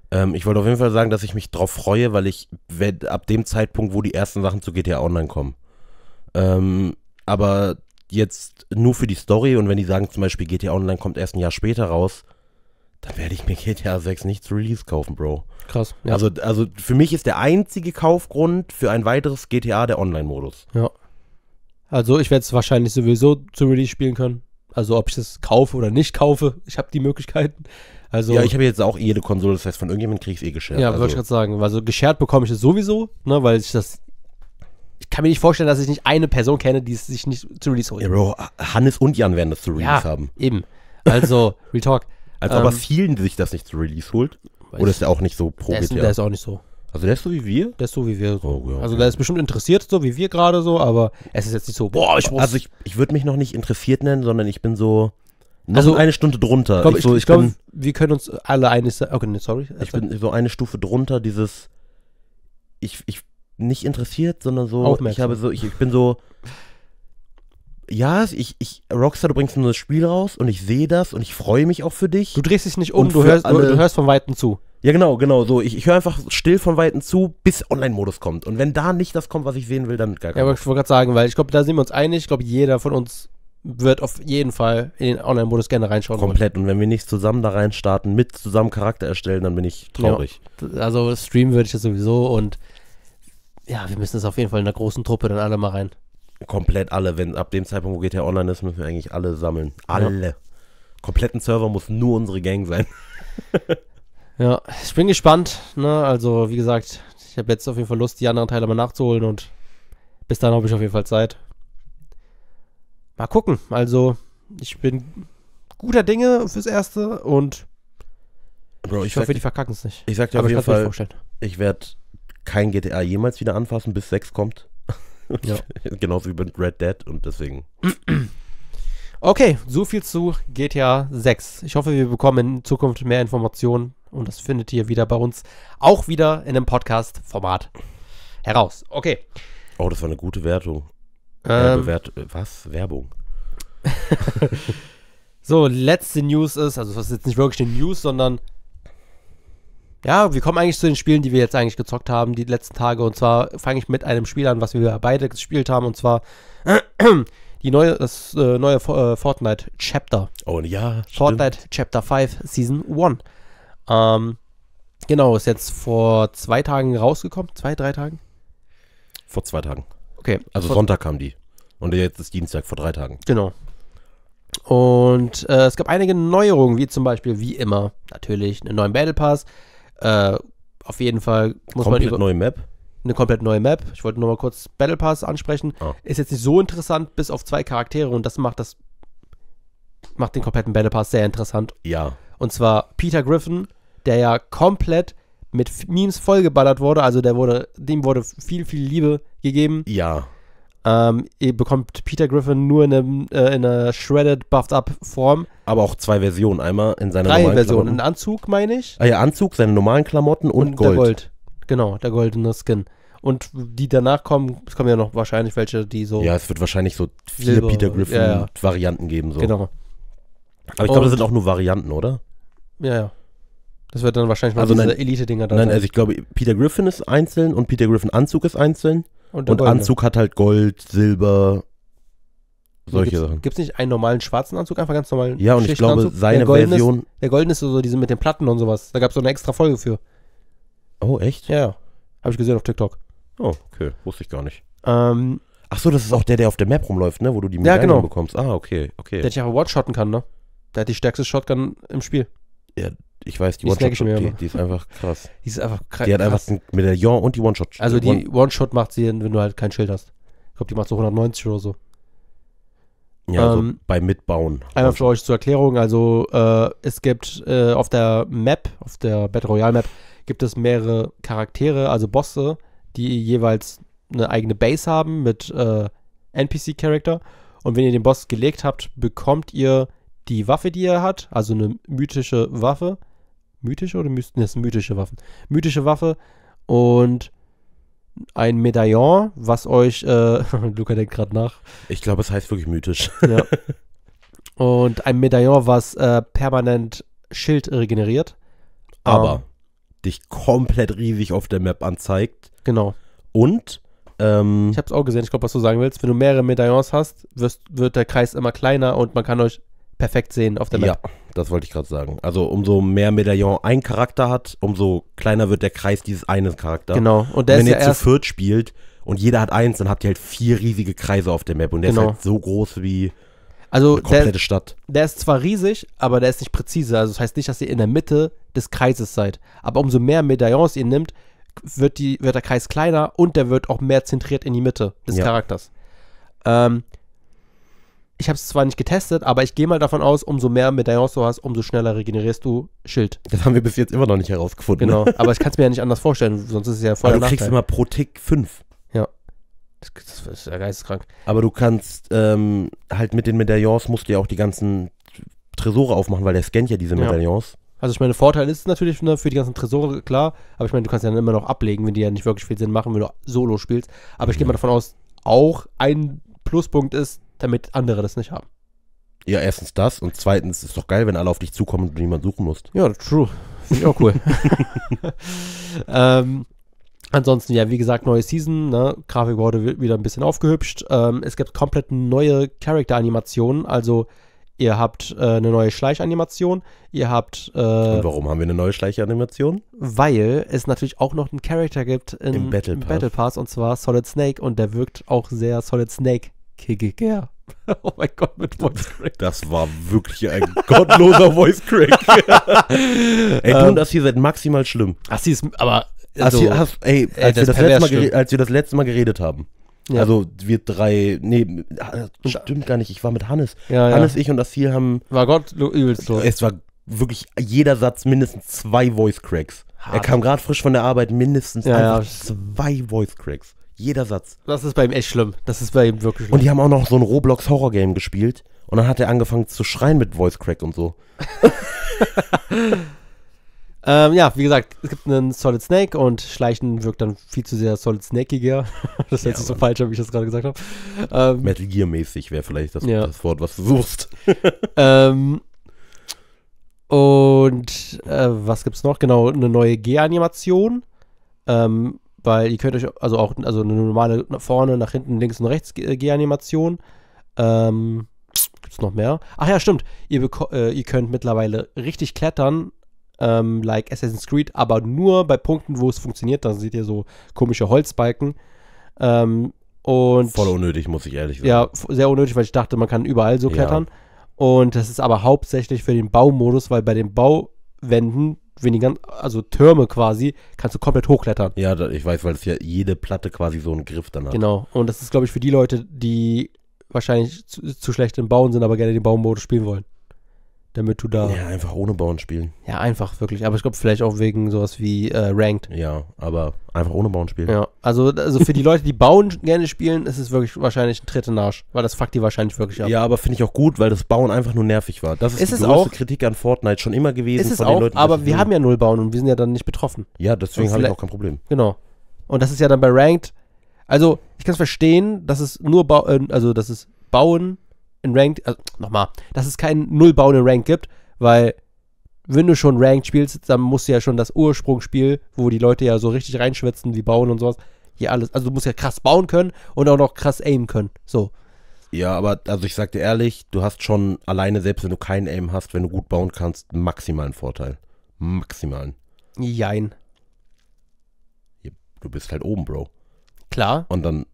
Ähm, ich wollte auf jeden Fall sagen, dass ich mich drauf freue, weil ich ab dem Zeitpunkt, wo die ersten Sachen zu GTA Online kommen. Ähm, aber jetzt nur für die Story und wenn die sagen zum Beispiel GTA Online kommt erst ein Jahr später raus, da werde ich mir GTA 6 nicht zu Release kaufen, Bro. Krass. Ja. Also, also für mich ist der einzige Kaufgrund für ein weiteres GTA der Online-Modus. Ja. Also ich werde es wahrscheinlich sowieso zu Release spielen können. Also ob ich es kaufe oder nicht kaufe, ich habe die Möglichkeiten. Also, ja, ich habe jetzt auch jede eh Konsole, das heißt, von irgendjemandem kriege ich es eh geschert. Ja, also. wollte ich gerade sagen. Also geschert bekomme ich es sowieso, ne, weil ich das ich kann mir nicht vorstellen, dass ich nicht eine Person kenne, die es sich nicht zu Release holt. Ja, Bro, Hannes und Jan werden das zu Release ja, haben. Eben. Also, Retalk. Als ähm, er vielen sich das nicht zu Release holt. Oder ist er auch nicht so pro der ist, Der ist auch nicht so. Also der ist so wie wir? Der ist so wie wir. So. Oh, ja, also der ist bestimmt interessiert, so wie wir gerade so, aber es ist jetzt nicht so, boah, ich muss. Also ich, ich würde mich noch nicht interessiert nennen, sondern ich bin so. also eine Stunde drunter. Glaub, ich, so, ich glaube, wir können uns alle einig sein. Okay, nee, sorry. Ich bin so eine Stufe drunter, dieses. Ich, ich nicht interessiert, sondern so. Aufmerksam. Ich habe so, ich, ich bin so ja, ich, ich, Rockstar, du bringst nur das Spiel raus und ich sehe das und ich freue mich auch für dich. Du drehst dich nicht um, du hörst, alle, du, hörst von Weitem zu. Ja, genau, genau, so. Ich, ich höre einfach still von Weitem zu, bis Online-Modus kommt. Und wenn da nicht das kommt, was ich sehen will, dann gar Ja, aber ich wollte gerade sagen, weil ich glaube, da sind wir uns einig. Ich glaube, jeder von uns wird auf jeden Fall in den Online-Modus gerne reinschauen. Komplett. Wollen. Und wenn wir nicht zusammen da rein starten, mit zusammen Charakter erstellen, dann bin ich traurig. Ja, also streamen würde ich das sowieso und ja, wir müssen das auf jeden Fall in der großen Truppe dann alle mal rein. Komplett alle. Wenn ab dem Zeitpunkt, wo GTA Online ist, müssen wir eigentlich alle sammeln. Alle. Ja. Kompletten Server muss nur unsere Gang sein. ja, ich bin gespannt. Ne? Also, wie gesagt, ich habe jetzt auf jeden Fall Lust, die anderen Teile mal nachzuholen und bis dann habe ich auf jeden Fall Zeit. Mal gucken. Also, ich bin guter Dinge fürs Erste und Bro, ich, ich hoffe, die verkacken es nicht. Ich sag dir Aber auf jeden Fall, ich werde kein GTA jemals wieder anfassen, bis 6 kommt. Ja. Genauso wie bei Red Dead und deswegen. Okay, so viel zu GTA 6. Ich hoffe, wir bekommen in Zukunft mehr Informationen und das findet ihr wieder bei uns auch wieder in einem Podcast-Format heraus. Okay. Oh, das war eine gute Wertung. Äh, ähm, Bewert was? Werbung. so, letzte News ist, also das ist jetzt nicht wirklich eine News, sondern ja, wir kommen eigentlich zu den Spielen, die wir jetzt eigentlich gezockt haben, die letzten Tage. Und zwar fange ich mit einem Spiel an, was wir beide gespielt haben. Und zwar die neue, das äh, neue äh, Fortnite Chapter. Oh ja. Stimmt. Fortnite Chapter 5 Season 1. Ähm, genau, ist jetzt vor zwei Tagen rausgekommen. Zwei, drei Tagen? Vor zwei Tagen. Okay. Also Sonntag kam die. Und jetzt ist Dienstag vor drei Tagen. Genau. Und äh, es gab einige Neuerungen, wie zum Beispiel, wie immer, natürlich, einen neuen Battle Pass, äh, auf jeden Fall muss komplett man über. neue Map? Eine komplett neue Map. Ich wollte nur mal kurz Battle Pass ansprechen. Ah. Ist jetzt nicht so interessant, bis auf zwei Charaktere und das macht das macht den kompletten Battle Pass sehr interessant. Ja. Und zwar Peter Griffin, der ja komplett mit Memes vollgeballert wurde. Also der wurde, dem wurde viel, viel Liebe gegeben. Ja. Ähm, bekommt Peter Griffin nur in, einem, äh, in einer shredded, buffed up Form. Aber auch zwei Versionen. Einmal in seiner Drei normalen Versionen. Klamotten. Ein Anzug, meine ich. Ah ja, Anzug, seine normalen Klamotten und, und Gold. Der Gold. Genau, der goldene Skin. Und die danach kommen, es kommen ja noch wahrscheinlich welche, die so. Ja, es wird wahrscheinlich so viele Silber, Peter Griffin-Varianten ja, ja. geben. So. Genau. Aber ich glaube, das sind auch nur Varianten, oder? Ja, ja. Das wird dann wahrscheinlich mal also diese Elite-Dinger dann. Nein, also ich glaube, Peter Griffin ist einzeln und Peter Griffin Anzug ist einzeln. Und, und Anzug hat halt Gold, Silber, solche gibt's, Sachen. Gibt es nicht einen normalen schwarzen Anzug, einfach ganz normalen? Ja, und ich glaube, seine der Version. der Goldene ist so diese mit den Platten und sowas. Da gab es so eine extra Folge für. Oh, echt? Ja, habe ich gesehen auf TikTok. Oh, okay, wusste ich gar nicht. Ähm, Ach so, das ist auch der, der auf der Map rumläuft, ne, wo du die Medaillen ja, genau. bekommst. Ah, okay, okay. Der dich auch Award shotten kann, ne? Der hat die stärkste Shotgun im Spiel. Ja, ich weiß, die One-Shot, die, die, ist einfach krass. Die ist einfach krass. Die hat einfach ein Medaillon und die One-Shot. Also die One-Shot macht sie, wenn du halt kein Schild hast. Ich glaube, die macht so 190 oder so. Ja, also ähm, bei Mitbauen. Einmal also für euch zur Erklärung, also äh, es gibt äh, auf der Map, auf der Battle Royale Map, gibt es mehrere Charaktere, also Bosse, die jeweils eine eigene Base haben mit äh, NPC-Charakter. Und wenn ihr den Boss gelegt habt, bekommt ihr die Waffe, die er hat, also eine mythische Waffe, mythische oder myst das sind mythische Waffen. Mythische Waffe und ein Medaillon, was euch, äh, Luca denkt gerade nach. Ich glaube, es heißt wirklich mythisch. ja. Und ein Medaillon, was äh, permanent Schild regeneriert. Aber ähm, dich komplett riesig auf der Map anzeigt. Genau. Und ähm, ich habe es auch gesehen, ich glaube, was du sagen willst. Wenn du mehrere Medaillons hast, wirst, wird der Kreis immer kleiner und man kann euch perfekt sehen auf der Map. Ja, das wollte ich gerade sagen. Also umso mehr Medaillon ein Charakter hat, umso kleiner wird der Kreis dieses einen Charakters. Genau. Und, der und wenn ist ihr ja zu viert spielt und jeder hat eins, dann habt ihr halt vier riesige Kreise auf der Map und der genau. ist halt so groß wie also eine komplette der, Stadt. Der ist zwar riesig, aber der ist nicht präzise. Also das heißt nicht, dass ihr in der Mitte des Kreises seid. Aber umso mehr Medaillons ihr nimmt, wird, die, wird der Kreis kleiner und der wird auch mehr zentriert in die Mitte des ja. Charakters. Ähm, ich habe es zwar nicht getestet, aber ich gehe mal davon aus, umso mehr Medaillons du hast, umso schneller regenerierst du Schild. Das haben wir bis jetzt immer noch nicht herausgefunden. Genau, ne? aber ich kann es mir ja nicht anders vorstellen, sonst ist es ja voll Aber du kriegst immer pro Tick fünf. Ja. Das, das ist ja geisteskrank. Aber du kannst ähm, halt mit den Medaillons musst du ja auch die ganzen Tresore aufmachen, weil der scannt ja diese Medaillons. Ja. Also ich meine, Vorteil ist natürlich ne, für die ganzen Tresore, klar, aber ich meine, du kannst ja dann immer noch ablegen, wenn die ja nicht wirklich viel Sinn machen, wenn du Solo spielst. Aber ich gehe mal davon aus, auch ein Pluspunkt ist, damit andere das nicht haben. Ja, erstens das und zweitens ist doch geil, wenn alle auf dich zukommen und du niemanden suchen musst. Ja, true. Finde ich auch cool. ähm, ansonsten, ja, wie gesagt, neue Season. Ne? Grafik wurde wieder ein bisschen aufgehübscht. Ähm, es gibt komplett neue Charakter-Animationen. Also, ihr habt äh, eine neue Schleichanimation. Ihr habt. Äh, und warum haben wir eine neue Schleichanimation? Weil es natürlich auch noch einen Charakter gibt in, Im Battle, Pass. Battle Pass und zwar Solid Snake und der wirkt auch sehr Solid Snake Kigiger. Oh mein Gott, mit Voice Crack. Das war wirklich ein gottloser Voice Crack. ey, du und Assi seid maximal schlimm. Assi ist, aber. Also, Assi, hast, ey, als, wir das letzte mal als wir das letzte Mal geredet haben. Ja. Also wir drei, nee, ah, stimmt gar nicht, ich war mit Hannes. Ja, Hannes, ja. ich und Assi haben... War Gott übelst los. Es war wirklich jeder Satz mindestens zwei Voice Cracks. Hart. Er kam gerade frisch von der Arbeit, mindestens ja, ja. zwei Voice Cracks. Jeder Satz. Das ist bei ihm echt schlimm. Das ist bei ihm wirklich schlimm. Und die haben auch noch so ein Roblox-Horror-Game gespielt. Und dann hat er angefangen zu schreien mit Voice Crack und so. ähm, ja, wie gesagt, es gibt einen Solid Snake und Schleichen wirkt dann viel zu sehr Solid Snackiger. das ja, hört sich so falsch, wie ich das gerade gesagt habe. Ähm, Metal Gear-mäßig wäre vielleicht das, ja. das, Wort, was du suchst. ähm, und äh, was es noch? Genau, eine neue G-Animation. Ähm, weil ihr könnt euch, also auch also eine normale nach vorne, nach hinten, links und rechts äh, G-Animation. Ähm, es noch mehr? Ach ja, stimmt. Ihr, äh, ihr könnt mittlerweile richtig klettern, ähm, like Assassin's Creed, aber nur bei Punkten, wo es funktioniert. Da seht ihr so komische Holzbalken. Ähm, und Voll unnötig, muss ich ehrlich sagen. Ja, sehr unnötig, weil ich dachte, man kann überall so klettern. Ja. Und das ist aber hauptsächlich für den Baumodus, weil bei den Bauwänden weniger, also Türme quasi, kannst du komplett hochklettern. Ja, ich weiß, weil es ja jede Platte quasi so einen Griff dann hat. Genau. Und das ist, glaube ich, für die Leute, die wahrscheinlich zu, zu schlecht im Bauen sind, aber gerne den Baumodus spielen wollen damit du da. Ja, einfach ohne Bauen spielen. Ja, einfach wirklich. Aber ich glaube, vielleicht auch wegen sowas wie äh, Ranked. Ja, aber einfach ohne Bauen spielen. Ja, also, also für die Leute, die Bauen gerne spielen, ist es wirklich wahrscheinlich ein Tritt in Arsch, weil das fuckt die wahrscheinlich wirklich ab. Ja, aber finde ich auch gut, weil das Bauen einfach nur nervig war. Das ist, ist die größte auch? Kritik an Fortnite schon immer gewesen ist es von den auch, Leuten. Aber wir haben ja null Bauen und wir sind ja dann nicht betroffen. Ja, deswegen also habe ich auch kein Problem. Genau. Und das ist ja dann bei Ranked. Also, ich kann es verstehen, dass es nur Bauen, äh, also dass es Bauen in Ranked, also nochmal, dass es keinen Nullbau in Ranked gibt, weil wenn du schon Ranked spielst, dann musst du ja schon das Ursprungsspiel, wo die Leute ja so richtig reinschwitzen, wie bauen und sowas, hier alles. Also du musst ja krass bauen können und auch noch krass aimen können. So. Ja, aber also ich sag dir ehrlich, du hast schon alleine, selbst wenn du keinen Aim hast, wenn du gut bauen kannst, maximalen Vorteil. Maximalen. Jein. Du bist halt oben, Bro. Klar. Und dann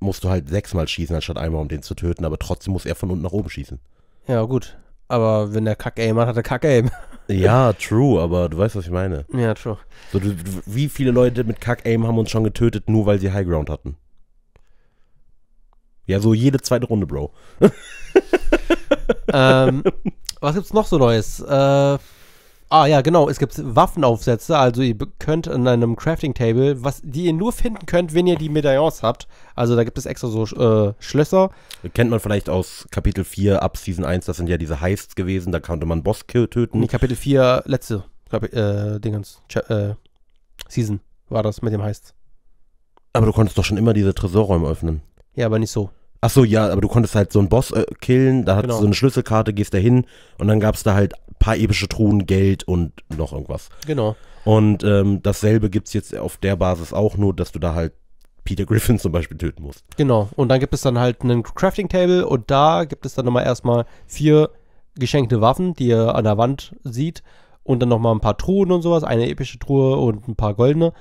musst du halt sechsmal schießen, anstatt einmal, um den zu töten, aber trotzdem muss er von unten nach oben schießen. Ja, gut. Aber wenn der Kack-Aim hat, hat er Kack-Aim. Ja, true, aber du weißt, was ich meine. Ja, true. So, du, wie viele Leute mit Kack-Aim haben uns schon getötet, nur weil sie Highground hatten? Ja, so jede zweite Runde, Bro. ähm, was gibt's noch so Neues? Äh, Ah ja, genau, es gibt Waffenaufsätze, also ihr könnt an einem Crafting Table, was die ihr nur finden könnt, wenn ihr die Medaillons habt. Also da gibt es extra so äh, Schlösser. Kennt man vielleicht aus Kapitel 4 ab Season 1, das sind ja diese Heists gewesen, da konnte man Boss töten. Nee, Kapitel 4 letzte Kap äh, Dingens äh, Season war das mit dem Heist. Aber du konntest doch schon immer diese Tresorräume öffnen. Ja, aber nicht so. Ach so, ja, aber du konntest halt so einen Boss äh, killen, da hattest du genau. so eine Schlüsselkarte, gehst da hin und dann gab es da halt paar epische Truhen, Geld und noch irgendwas. Genau. Und ähm, dasselbe gibt es jetzt auf der Basis auch, nur dass du da halt Peter Griffin zum Beispiel töten musst. Genau. Und dann gibt es dann halt einen Crafting Table und da gibt es dann nochmal erstmal vier geschenkte Waffen, die ihr an der Wand sieht. Und dann nochmal ein paar Truhen und sowas, eine epische Truhe und ein paar goldene.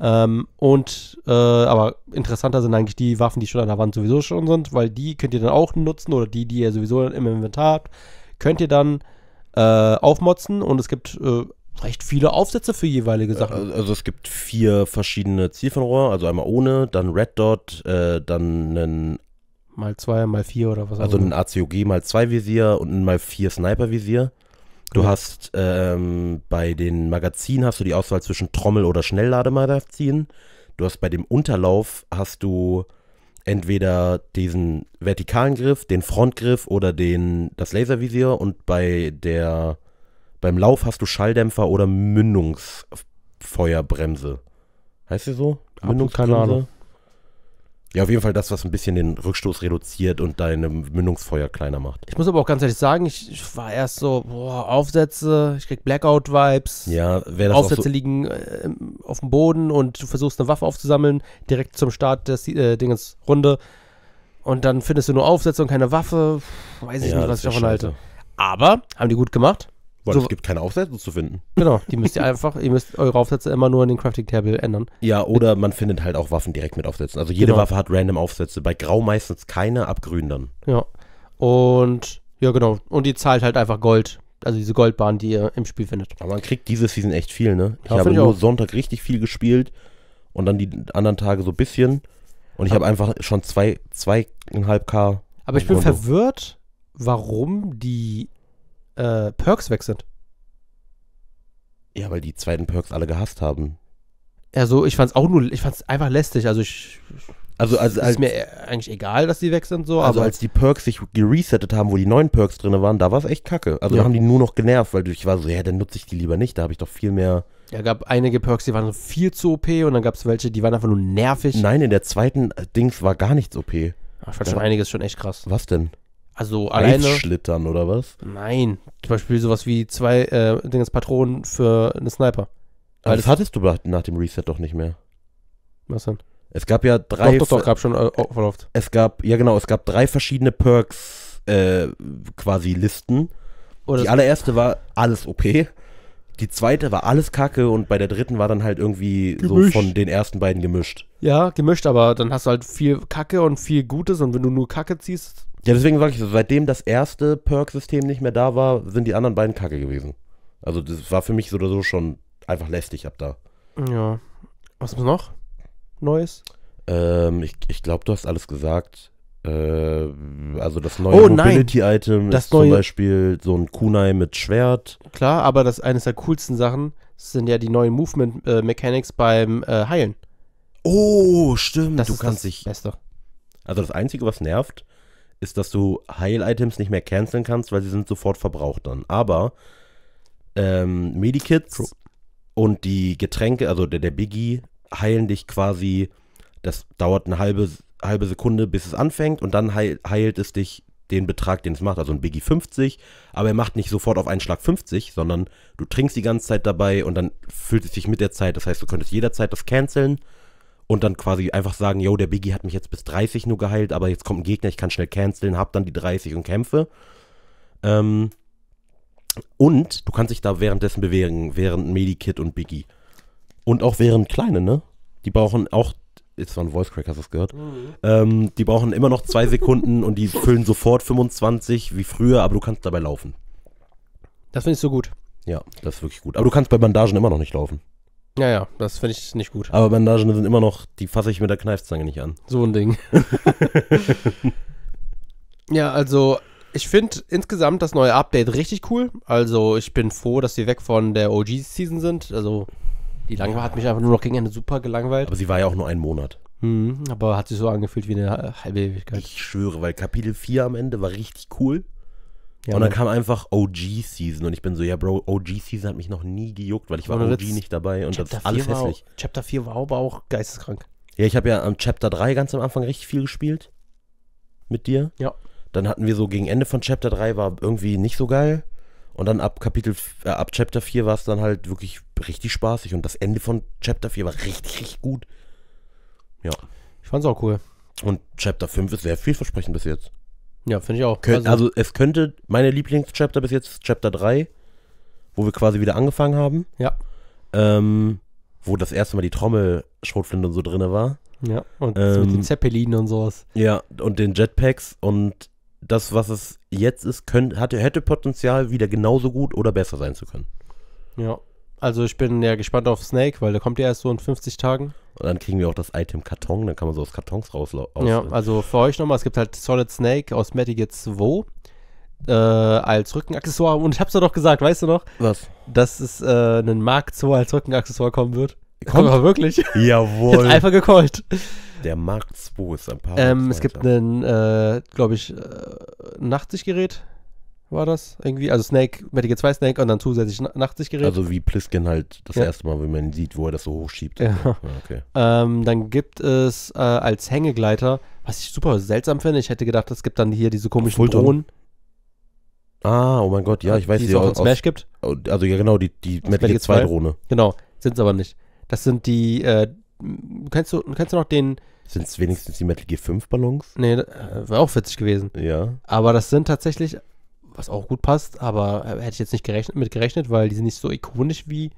Ähm, und äh, aber interessanter sind eigentlich die Waffen, die schon an der Wand sowieso schon sind, weil die könnt ihr dann auch nutzen oder die, die ihr sowieso im Inventar habt, könnt ihr dann äh, aufmotzen und es gibt äh, recht viele Aufsätze für jeweilige Sachen. Äh, also es gibt vier verschiedene Zielfernrohr, also einmal ohne, dann Red Dot, äh, dann ein mal zwei, mal vier oder was auch also immer. Also ein ACOG mal zwei Visier und ein mal vier Sniper Visier. Du ja. Mhm. hast ähm, bei den Magazinen hast du die Auswahl zwischen Trommel oder Schnelllademagazin. Du hast bei dem Unterlauf hast du entweder diesen vertikalen Griff, den Frontgriff oder den, das Laservisier und bei der, beim Lauf hast du Schalldämpfer oder Mündungsfeuerbremse. Heißt sie so? Mündungsbremse? Ja, auf jeden Fall das, was ein bisschen den Rückstoß reduziert und deine Mündungsfeuer kleiner macht. Ich muss aber auch ganz ehrlich sagen, ich, ich war erst so, boah, Aufsätze, ich krieg Blackout-Vibes. Ja, wäre das Aufsätze so liegen äh, auf dem Boden und du versuchst eine Waffe aufzusammeln, direkt zum Start des äh, Dinges Runde. Und dann findest du nur Aufsätze und keine Waffe. Weiß ich ja, nicht, was ich davon halte. Aber haben die gut gemacht. Weil so, es gibt keine Aufsätze zu finden. Genau, die müsst ihr einfach, ihr müsst eure Aufsätze immer nur in den Crafting Table ändern. Ja, oder man findet halt auch Waffen direkt mit Aufsätzen. Also jede genau. Waffe hat random Aufsätze. Bei Grau meistens keine, ab Grün dann. Ja. Und, ja, genau. Und ihr zahlt halt einfach Gold. Also diese Goldbahn, die ihr im Spiel findet. Aber man kriegt diese Season echt viel, ne? Ich ja, habe nur ich Sonntag richtig viel gespielt und dann die anderen Tage so ein bisschen. Und ich habe einfach schon 2,5k. Aber ich bin verwirrt, warum die äh, Perks weg sind. Ja, weil die zweiten Perks alle gehasst haben. Also ich fand's auch nur, ich fand's einfach lästig. Also ich. Also, als, ist mir eigentlich egal, dass die weg sind so. Also als die Perks sich geresettet haben, wo die neuen Perks drin waren, da war's echt kacke. Also ja. haben die nur noch genervt, weil ich war so, ja, dann nutze ich die lieber nicht. Da habe ich doch viel mehr. Ja, gab einige Perks, die waren viel zu OP und dann gab's welche, die waren einfach nur nervig. Nein, in der zweiten äh, Dings war gar nichts OP. Ach, ich fand ja. schon einiges schon echt krass. Was denn? Also alleine. Schlittern oder was? Nein. Zum Beispiel sowas wie zwei äh, Dingens Patronen für eine Sniper. Aber das, das hattest du nach dem Reset doch nicht mehr. Was denn? Es gab ja drei. Doch, doch, doch gab schon äh, oft. Oh, es gab, ja genau, es gab drei verschiedene Perks äh, quasi Listen. Oder oh, die allererste war alles OP. Die zweite war alles Kacke und bei der dritten war dann halt irgendwie gemischt. so von den ersten beiden gemischt. Ja, gemischt, aber dann hast du halt viel Kacke und viel Gutes und wenn du nur Kacke ziehst, ja, deswegen sage ich, seitdem das erste Perk-System nicht mehr da war, sind die anderen beiden kacke gewesen. Also das war für mich so oder so schon einfach lästig ab da. Ja. Was ist noch? Neues? Ähm, ich ich glaube, du hast alles gesagt. Äh, also das neue Oh, Mobility-Item Das ist zum Beispiel so ein Kunai mit Schwert. Klar, aber das eines der coolsten Sachen sind ja die neuen Movement-Mechanics äh, beim äh, Heilen. Oh, stimmt. Das ist das Beste. Also das Einzige, was nervt, ist, dass du Heil-Items nicht mehr canceln kannst, weil sie sind sofort verbraucht dann. Aber ähm, Medikits True. und die Getränke, also der, der Biggie, heilen dich quasi, das dauert eine halbe, halbe Sekunde, bis es anfängt und dann heil, heilt es dich den Betrag, den es macht, also ein Biggie 50, aber er macht nicht sofort auf einen Schlag 50, sondern du trinkst die ganze Zeit dabei und dann füllt es sich mit der Zeit, das heißt, du könntest jederzeit das canceln und dann quasi einfach sagen, yo, der Biggie hat mich jetzt bis 30 nur geheilt, aber jetzt kommt ein Gegner, ich kann schnell canceln, hab dann die 30 und kämpfe. Ähm, und du kannst dich da währenddessen bewegen, während Medikit und Biggie. Und auch während Kleine, ne? Die brauchen auch ist war ein Voice hast du es gehört? Mhm. Ähm, die brauchen immer noch zwei Sekunden und die füllen sofort 25 wie früher, aber du kannst dabei laufen. Das finde ich so gut. Ja, das ist wirklich gut. Aber du kannst bei Bandagen immer noch nicht laufen. Ja, ja, das finde ich nicht gut. Aber Bandagen sind immer noch, die fasse ich mit der Kneifzange nicht an. So ein Ding. ja, also ich finde insgesamt das neue Update richtig cool. Also ich bin froh, dass sie weg von der OG-Season sind. Also die Langeweile hat mich einfach nur noch gegen Ende super gelangweilt. Aber sie war ja auch nur einen Monat. Mhm, aber hat sich so angefühlt wie eine halbe Ewigkeit. Ich schwöre, weil Kapitel 4 am Ende war richtig cool. Ja, und dann ne. kam einfach OG-Season und ich bin so, ja, Bro, OG-Season hat mich noch nie gejuckt, weil ich war OG nicht dabei und Chapter das ist alles hässlich. Auch, Chapter 4 war aber auch geisteskrank. Ja, ich habe ja am Chapter 3 ganz am Anfang richtig viel gespielt. Mit dir. Ja. Dann hatten wir so gegen Ende von Chapter 3 war irgendwie nicht so geil. Und dann ab Kapitel, äh, ab Chapter 4 war es dann halt wirklich richtig spaßig und das Ende von Chapter 4 war richtig, richtig gut. Ja. Ich fand's auch cool. Und Chapter 5 ist sehr vielversprechend bis jetzt. Ja, finde ich auch. Kön also, also, es könnte, meine Lieblingschapter bis jetzt Chapter 3, wo wir quasi wieder angefangen haben. Ja. Ähm, wo das erste Mal die Trommel-Schrotflinte und so drin war. Ja, und ähm, mit den ähm, Zeppelinen und sowas. Ja, und den Jetpacks und das, was es jetzt ist, könnte, hätte Potenzial, wieder genauso gut oder besser sein zu können. Ja. Also ich bin ja gespannt auf Snake, weil der kommt ja erst so in 50 Tagen. Und dann kriegen wir auch das Item Karton, dann kann man so aus Kartons rauslaufen. Äh, ja, also für euch nochmal, es gibt halt Solid Snake aus Metal 2 äh, als Rückenaccessoire. Und ich hab's doch noch gesagt, weißt du noch? Was? Dass es äh, einen Mark II als Rückenaccessoire kommen wird. Kommt aber wirklich. Jawohl. Jetzt einfach gecallt. Der Mark II ist ein paar. Ähm, es gibt ein, äh, glaube ich, ein äh, Nachtsichtgerät war das irgendwie. Also Snake, Metal Gear 2 Snake und dann zusätzlich Nachtsichtgerät. Also wie Pliskin halt das ja. erste Mal, wenn man sieht, wo er das so hochschiebt. Ja. Ah, okay. ähm, dann gibt es äh, als Hängegleiter, was ich super seltsam finde, ich hätte gedacht, es gibt dann hier diese komischen Fulton. Drohnen. Ah, oh mein Gott, ja, ich weiß, die es auch in Smash aus, gibt. Oh, also ja, genau, die, die Metal Gear 2 Drohne. Genau, sind es aber nicht. Das sind die, äh, kennst du, kennst du noch den, sind es wenigstens die Metal Gear 5 Ballons? Nee, äh, wäre auch witzig gewesen. Ja. Aber das sind tatsächlich was auch gut passt, aber äh, hätte ich jetzt nicht gerechnet, mit gerechnet, weil die sind nicht so ikonisch wie,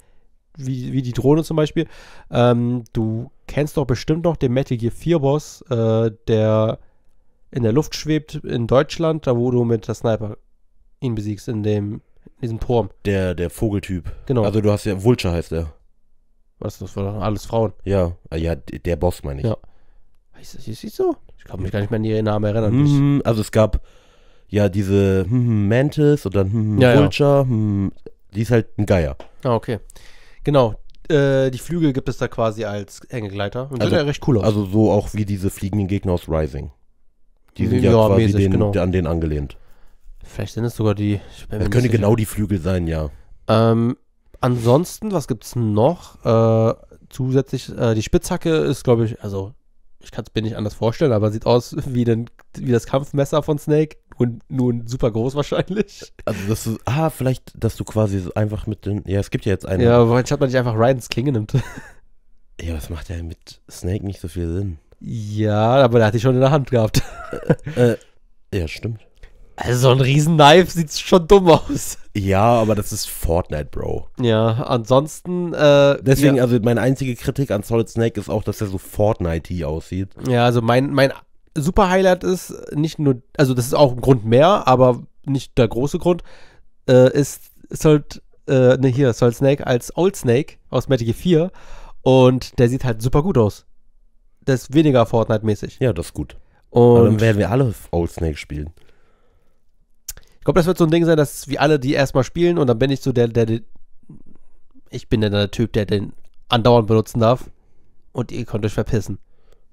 wie, wie die Drohne zum Beispiel. Ähm, du kennst doch bestimmt noch den Metal Gear 4 Boss, äh, der in der Luft schwebt in Deutschland, da wo du mit der Sniper ihn besiegst, in dem in diesem Turm. Der, der Vogeltyp. Genau. Also du hast ja, Vulture heißt er. Was, das war alles Frauen. Ja, äh, ja, der Boss meine ich. Ja. Ist das, ist so? Ich kann mich gar nicht mehr an ihren Namen erinnern. Mm, also es gab ja, diese hm, hm, Mantis oder hm, hm ja, Vulture, ja. Hm, die ist halt ein Geier. Ah, okay. Genau. Äh, die Flügel gibt es da quasi als Hängegleiter. Und also, sieht ja recht cool aus. Also so auch wie diese fliegenden Gegner aus Rising. Die sind ja, ja quasi mäßig, den, genau. an den angelehnt. Vielleicht sind es sogar die. Das könnte genau die Flügel sein, ja. Ähm, ansonsten, was gibt es noch? Äh, zusätzlich, äh, die Spitzhacke ist, glaube ich, also ich kann es mir nicht anders vorstellen, aber sieht aus wie, den, wie das Kampfmesser von Snake und nun super groß wahrscheinlich. Also das ist, ah, vielleicht, dass du quasi so einfach mit den, ja, es gibt ja jetzt einen. Ja, aber hat man nicht einfach Ryans Klinge nimmt. Ja, das macht ja mit Snake nicht so viel Sinn. Ja, aber der hat die schon in der Hand gehabt. Äh, äh, ja, stimmt. Also so ein Riesen-Knife sieht schon dumm aus. Ja, aber das ist Fortnite, Bro. Ja, ansonsten. Äh, Deswegen, ja. also meine einzige Kritik an Solid Snake ist auch, dass er so Fortnite-y aussieht. Ja, also mein, mein super Highlight ist, nicht nur, also das ist auch ein Grund mehr, aber nicht der große Grund, äh, ist Salt, äh, ne, hier, Salt Snake als Old Snake aus Metal Gear 4 und der sieht halt super gut aus. Das ist weniger Fortnite-mäßig. Ja, das ist gut. Und aber dann werden wir alle Old Snake spielen. Ich glaube, das wird so ein Ding sein, dass wir alle die erstmal spielen und dann bin ich so der, der, der ich bin dann der Typ, der den andauernd benutzen darf und ihr könnt euch verpissen.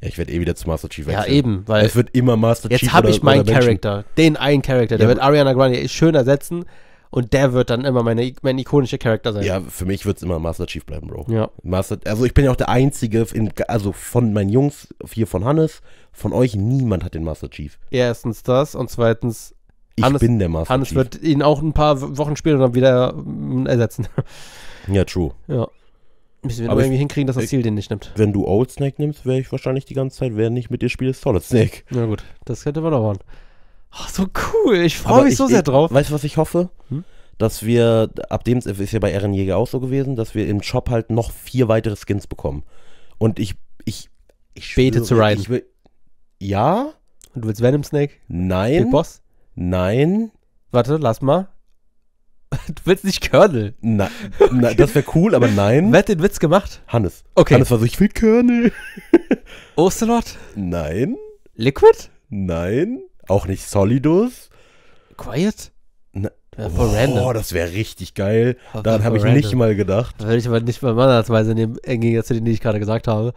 Ja, ich werde eh wieder zu Master Chief wechseln. Ja, eben, weil. Es wird immer Master jetzt Chief Jetzt habe ich meinen Charakter, den einen Charakter, der ja, wird Ariana Grande schön ersetzen und der wird dann immer meine, mein ikonischer Charakter sein. Ja, für mich wird es immer Master Chief bleiben, Bro. Ja. Master, also ich bin ja auch der Einzige, in, also von meinen Jungs, hier von Hannes, von euch, niemand hat den Master Chief. Erstens das und zweitens. Ich Hannes, bin der Master Hannes Chief. Hannes wird ihn auch ein paar Wochen später dann wieder ähm, ersetzen. Ja, true. Ja. Müssen wir aber irgendwie hinkriegen, dass das Ziel den nicht nimmt. Wenn du Old Snake nimmst, wäre ich wahrscheinlich die ganze Zeit, wer nicht mit dir spielt, ist Solid Snake. Na gut, das könnte man dauern. machen. Ach, so cool. Ich freue mich ich, so sehr ich, drauf. Weißt du, was ich hoffe? Hm? Dass wir, ab dem ist ja bei Eren Jäger auch so gewesen, dass wir im Shop halt noch vier weitere Skins bekommen. Und ich, ich, ich bete zu Ryan. Ich will, ja? Und du willst Venom Snake? Nein. Den Boss? Nein. Warte, lass mal. Du willst nicht Colonel? Nein. na das wäre cool, aber nein. Wer hat den Witz gemacht? Hannes. Okay. Hannes war so, ich will Colonel. Ocelot? Nein. Liquid? Nein. Auch nicht Solidus. Quiet? Na, ja, voll oh, random. das wäre richtig geil. Aber Daran habe ich random. nicht mal gedacht. Da würde ich aber nicht mal Mannsweise nehmen, im zu den, die ich gerade gesagt habe.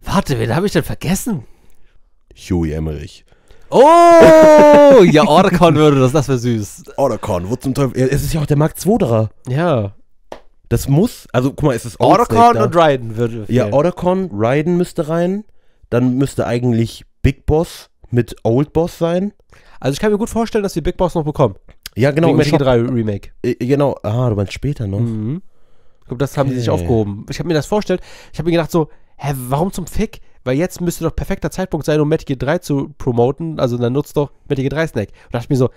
Warte, wen habe ich denn vergessen? Huey Emmerich. Oh, ja, Orcon würde das, das wäre süß. Orcon, wo zum Teufel. es ist ja auch der Mark 2 da. Ja. Das muss, also guck mal, es ist Orcon und Raiden würde. Fehlen. Ja, Orcon, Raiden müsste rein. Dann müsste eigentlich Big Boss mit Old Boss sein. Also ich kann mir gut vorstellen, dass wir Big Boss noch bekommen. Ja, genau. Wegen Metal 3 Remake. Äh, äh, genau. Ah, du meinst später noch. Mhm. Ich glaube, das haben okay. die sich aufgehoben. Ich habe mir das vorgestellt. Ich habe mir gedacht so, hä, warum zum Fick? Weil jetzt müsste doch perfekter Zeitpunkt sein, um Metal 3 zu promoten. Also dann nutzt doch Metal 3 Snack. Und dachte ich mir so,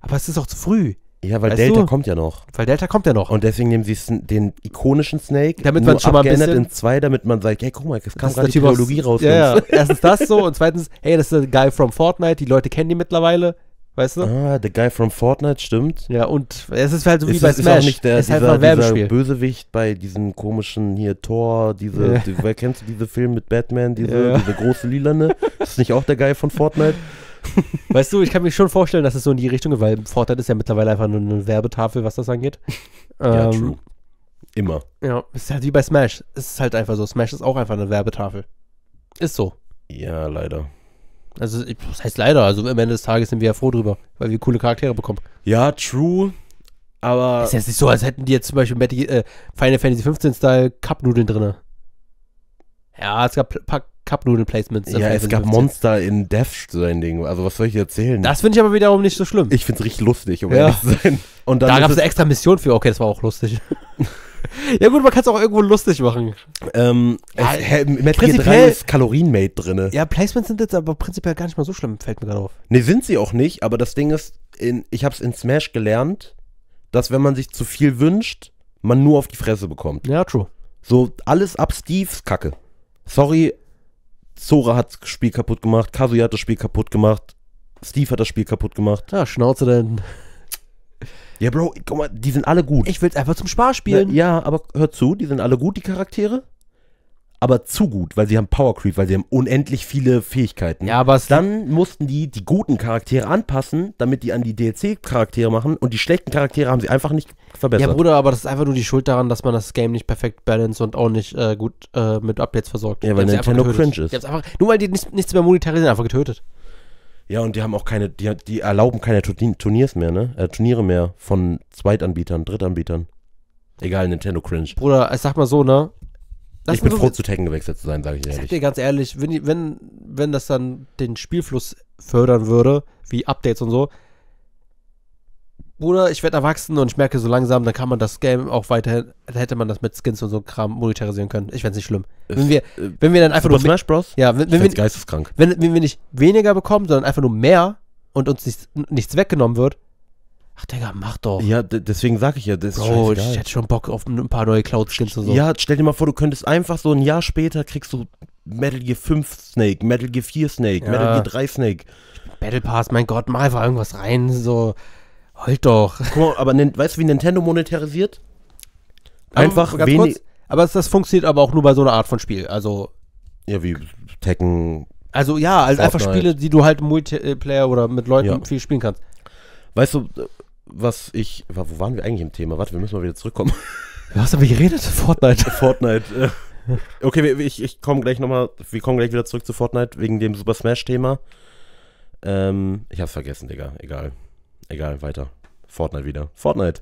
aber es ist doch zu früh. Ja, weil weißt Delta du? kommt ja noch. Weil Delta kommt ja noch. Und deswegen nehmen sie den ikonischen Snake, damit man schon mal ein bisschen in zwei, damit man sagt, hey, guck mal, es kam gerade die Biologie raus. Ja, ja. Erstens das so und zweitens, hey, das ist der Guy from Fortnite, die Leute kennen die mittlerweile. Weißt du? Ah, der Guy from Fortnite, stimmt. Ja, und es ist halt so wie ist, bei Smash. Ist auch nicht der, es ist halt dieser, halt dieser Bösewicht bei diesem komischen hier Thor, diese, ja. die, wer kennst du diese Film mit Batman, diese, ja. diese große Lilane? ist nicht auch der Guy von Fortnite? Weißt du, ich kann mir schon vorstellen, dass es so in die Richtung geht, weil Fortnite ist ja mittlerweile einfach nur eine Werbetafel, was das angeht. ja, ähm, true. Immer. Ja, ist halt wie bei Smash. Es ist halt einfach so. Smash ist auch einfach eine Werbetafel. Ist so. Ja, leider. Also, das heißt leider, also am Ende des Tages sind wir ja froh drüber, weil wir coole Charaktere bekommen. Ja, true. Aber. Ist jetzt nicht so, als hätten die jetzt zum Beispiel Matty, äh, Final Fantasy 15 Style Cup-Nudeln drin. Ja, es gab ein paar Cup-Nudeln-Placements. Ja, es gab Monster in Death, so ein Ding. Also, was soll ich erzählen? Das finde ich aber wiederum nicht so schlimm. Ich finde es richtig lustig, um ja. ehrlich zu sein. Und da gab es eine extra Mission für. Okay, das war auch lustig. ja gut, man kann es auch irgendwo lustig machen. Ähm, ja, es, Metal Gear 3 ist Kalorienmate drin. Ja, Placements sind jetzt aber prinzipiell gar nicht mal so schlimm, fällt mir gerade auf. Nee, sind sie auch nicht, aber das Ding ist, in, ich habe es in Smash gelernt, dass wenn man sich zu viel wünscht, man nur auf die Fresse bekommt. Ja, true. So, alles ab Steves Kacke. Sorry, Zora hat das Spiel kaputt gemacht, Kazuya hat das Spiel kaputt gemacht, Steve hat das Spiel kaputt gemacht. Ja, Schnauze denn. Ja, Bro, guck mal, die sind alle gut. Ich will es einfach zum Spaß spielen. Na, ja, aber hör zu, die sind alle gut, die Charaktere. Aber zu gut, weil sie haben Power Creep, weil sie haben unendlich viele Fähigkeiten. Ja, aber dann mussten die die guten Charaktere anpassen, damit die an die DLC-Charaktere machen und die schlechten Charaktere haben sie einfach nicht verbessert. Ja, Bruder, aber das ist einfach nur die Schuld daran, dass man das Game nicht perfekt balanced und auch nicht äh, gut äh, mit Updates versorgt. Ja, weil Nintendo cringe ist. Einfach, nur weil die nichts, nichts mehr monetarisieren, einfach getötet. Ja, und die haben auch keine, die, die erlauben keine Turniers mehr, ne? Äh, Turniere mehr von Zweitanbietern, Drittanbietern. Egal, Nintendo Cringe. Bruder, ich sag mal so, ne? Lass ich bin so froh, zu Tekken gewechselt zu sein, sage ich ehrlich. Ich sag dir ganz ehrlich, wenn, wenn, wenn das dann den Spielfluss fördern würde, wie Updates und so, Bruder, ich werde erwachsen und ich merke so langsam, dann kann man das Game auch weiterhin, hätte man das mit Skins und so Kram monetarisieren können. Ich fände es nicht schlimm. Äh, wenn wir, äh, wenn wir dann einfach Super nur. Smash Bros? Ja, wenn, wenn wir, geisteskrank. Wenn, wenn wir nicht weniger bekommen, sondern einfach nur mehr und uns nichts, nichts weggenommen wird. Ach, Digga, mach doch. Ja, deswegen sag ich ja, das Bro, ich hätte schon Bock auf ein paar neue Cloud-Skins und so. Ja, stell dir mal vor, du könntest einfach so ein Jahr später kriegst du Metal Gear 5 Snake, Metal Gear 4 Snake, ja. Metal Gear 3 Snake. Battle Pass, mein Gott, mach einfach irgendwas rein, so. Halt doch. Guck mal, aber weißt du, wie Nintendo monetarisiert? Ähm, einfach um, wenig. Aber das funktioniert aber auch nur bei so einer Art von Spiel. Also. Ja, wie Tekken. Also ja, also Fortnite. einfach Spiele, die du halt Multiplayer oder mit Leuten ja. viel spielen kannst. Weißt du, was ich. Wo waren wir eigentlich im Thema? Warte, wir müssen mal wieder zurückkommen. Was haben äh. wir geredet? Fortnite. Fortnite. Okay, ich, ich komme gleich nochmal. Wir kommen gleich wieder zurück zu Fortnite wegen dem Super Smash-Thema. Ähm, ich hab's vergessen, Digga. Egal. Egal, weiter. Fortnite wieder. Fortnite.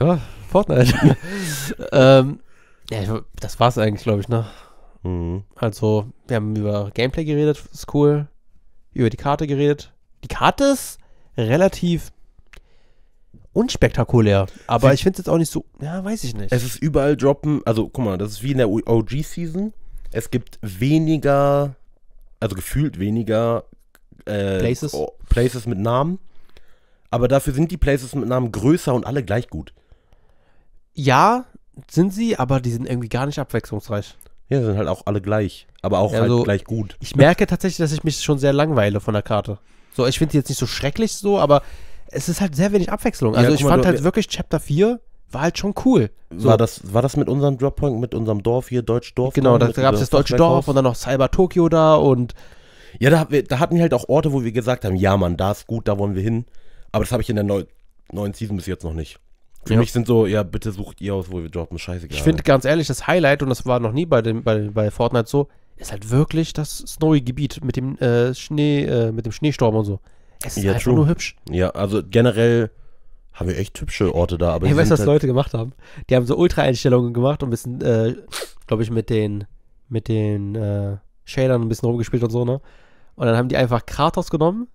Ja, Fortnite. ähm, ja, das war's eigentlich, glaube ich, ne? Mhm. Also, wir haben über Gameplay geredet, ist cool. Über die Karte geredet. Die Karte ist relativ unspektakulär. Aber Sie ich finde es jetzt auch nicht so. Ja, weiß ich nicht. Es ist überall droppen. Also, guck mal, das ist wie in der OG-Season. Es gibt weniger, also gefühlt weniger äh, Places. Places mit Namen aber dafür sind die Places mit Namen größer und alle gleich gut. Ja, sind sie, aber die sind irgendwie gar nicht abwechslungsreich. Ja, sind halt auch alle gleich, aber auch also, halt gleich gut. Ich merke tatsächlich, dass ich mich schon sehr langweile von der Karte. So, ich finde die jetzt nicht so schrecklich so, aber es ist halt sehr wenig Abwechslung. Also ja, ich mal, fand du, halt wirklich Chapter 4 war halt schon cool. So. War, das, war das mit unserem Droppoint, mit unserem Dorf hier, Deutschdorf? Genau, da gab es das Deutsche Dorf und dann noch Cyber Tokyo da und. Ja, da, da hatten wir halt auch Orte, wo wir gesagt haben, ja Mann, da ist gut, da wollen wir hin. Aber das habe ich in der neu neuen Season bis jetzt noch nicht. Für ja. mich sind so, ja, bitte sucht ihr aus, wo wir droppen, scheißegal. Ich finde ganz ehrlich, das Highlight, und das war noch nie bei, dem, bei, bei Fortnite so, ist halt wirklich das Snowy-Gebiet mit dem äh, Schnee, äh, mit dem Schneesturm und so. Es ist ja, einfach true. nur hübsch. Ja, also generell haben wir echt hübsche Orte da, aber. Ich weiß, was halt Leute gemacht haben. Die haben so Ultra-Einstellungen gemacht und ein bisschen, äh, glaube ich, mit den, mit den äh, Shadern ein bisschen rumgespielt und so, ne? Und dann haben die einfach Kratos genommen,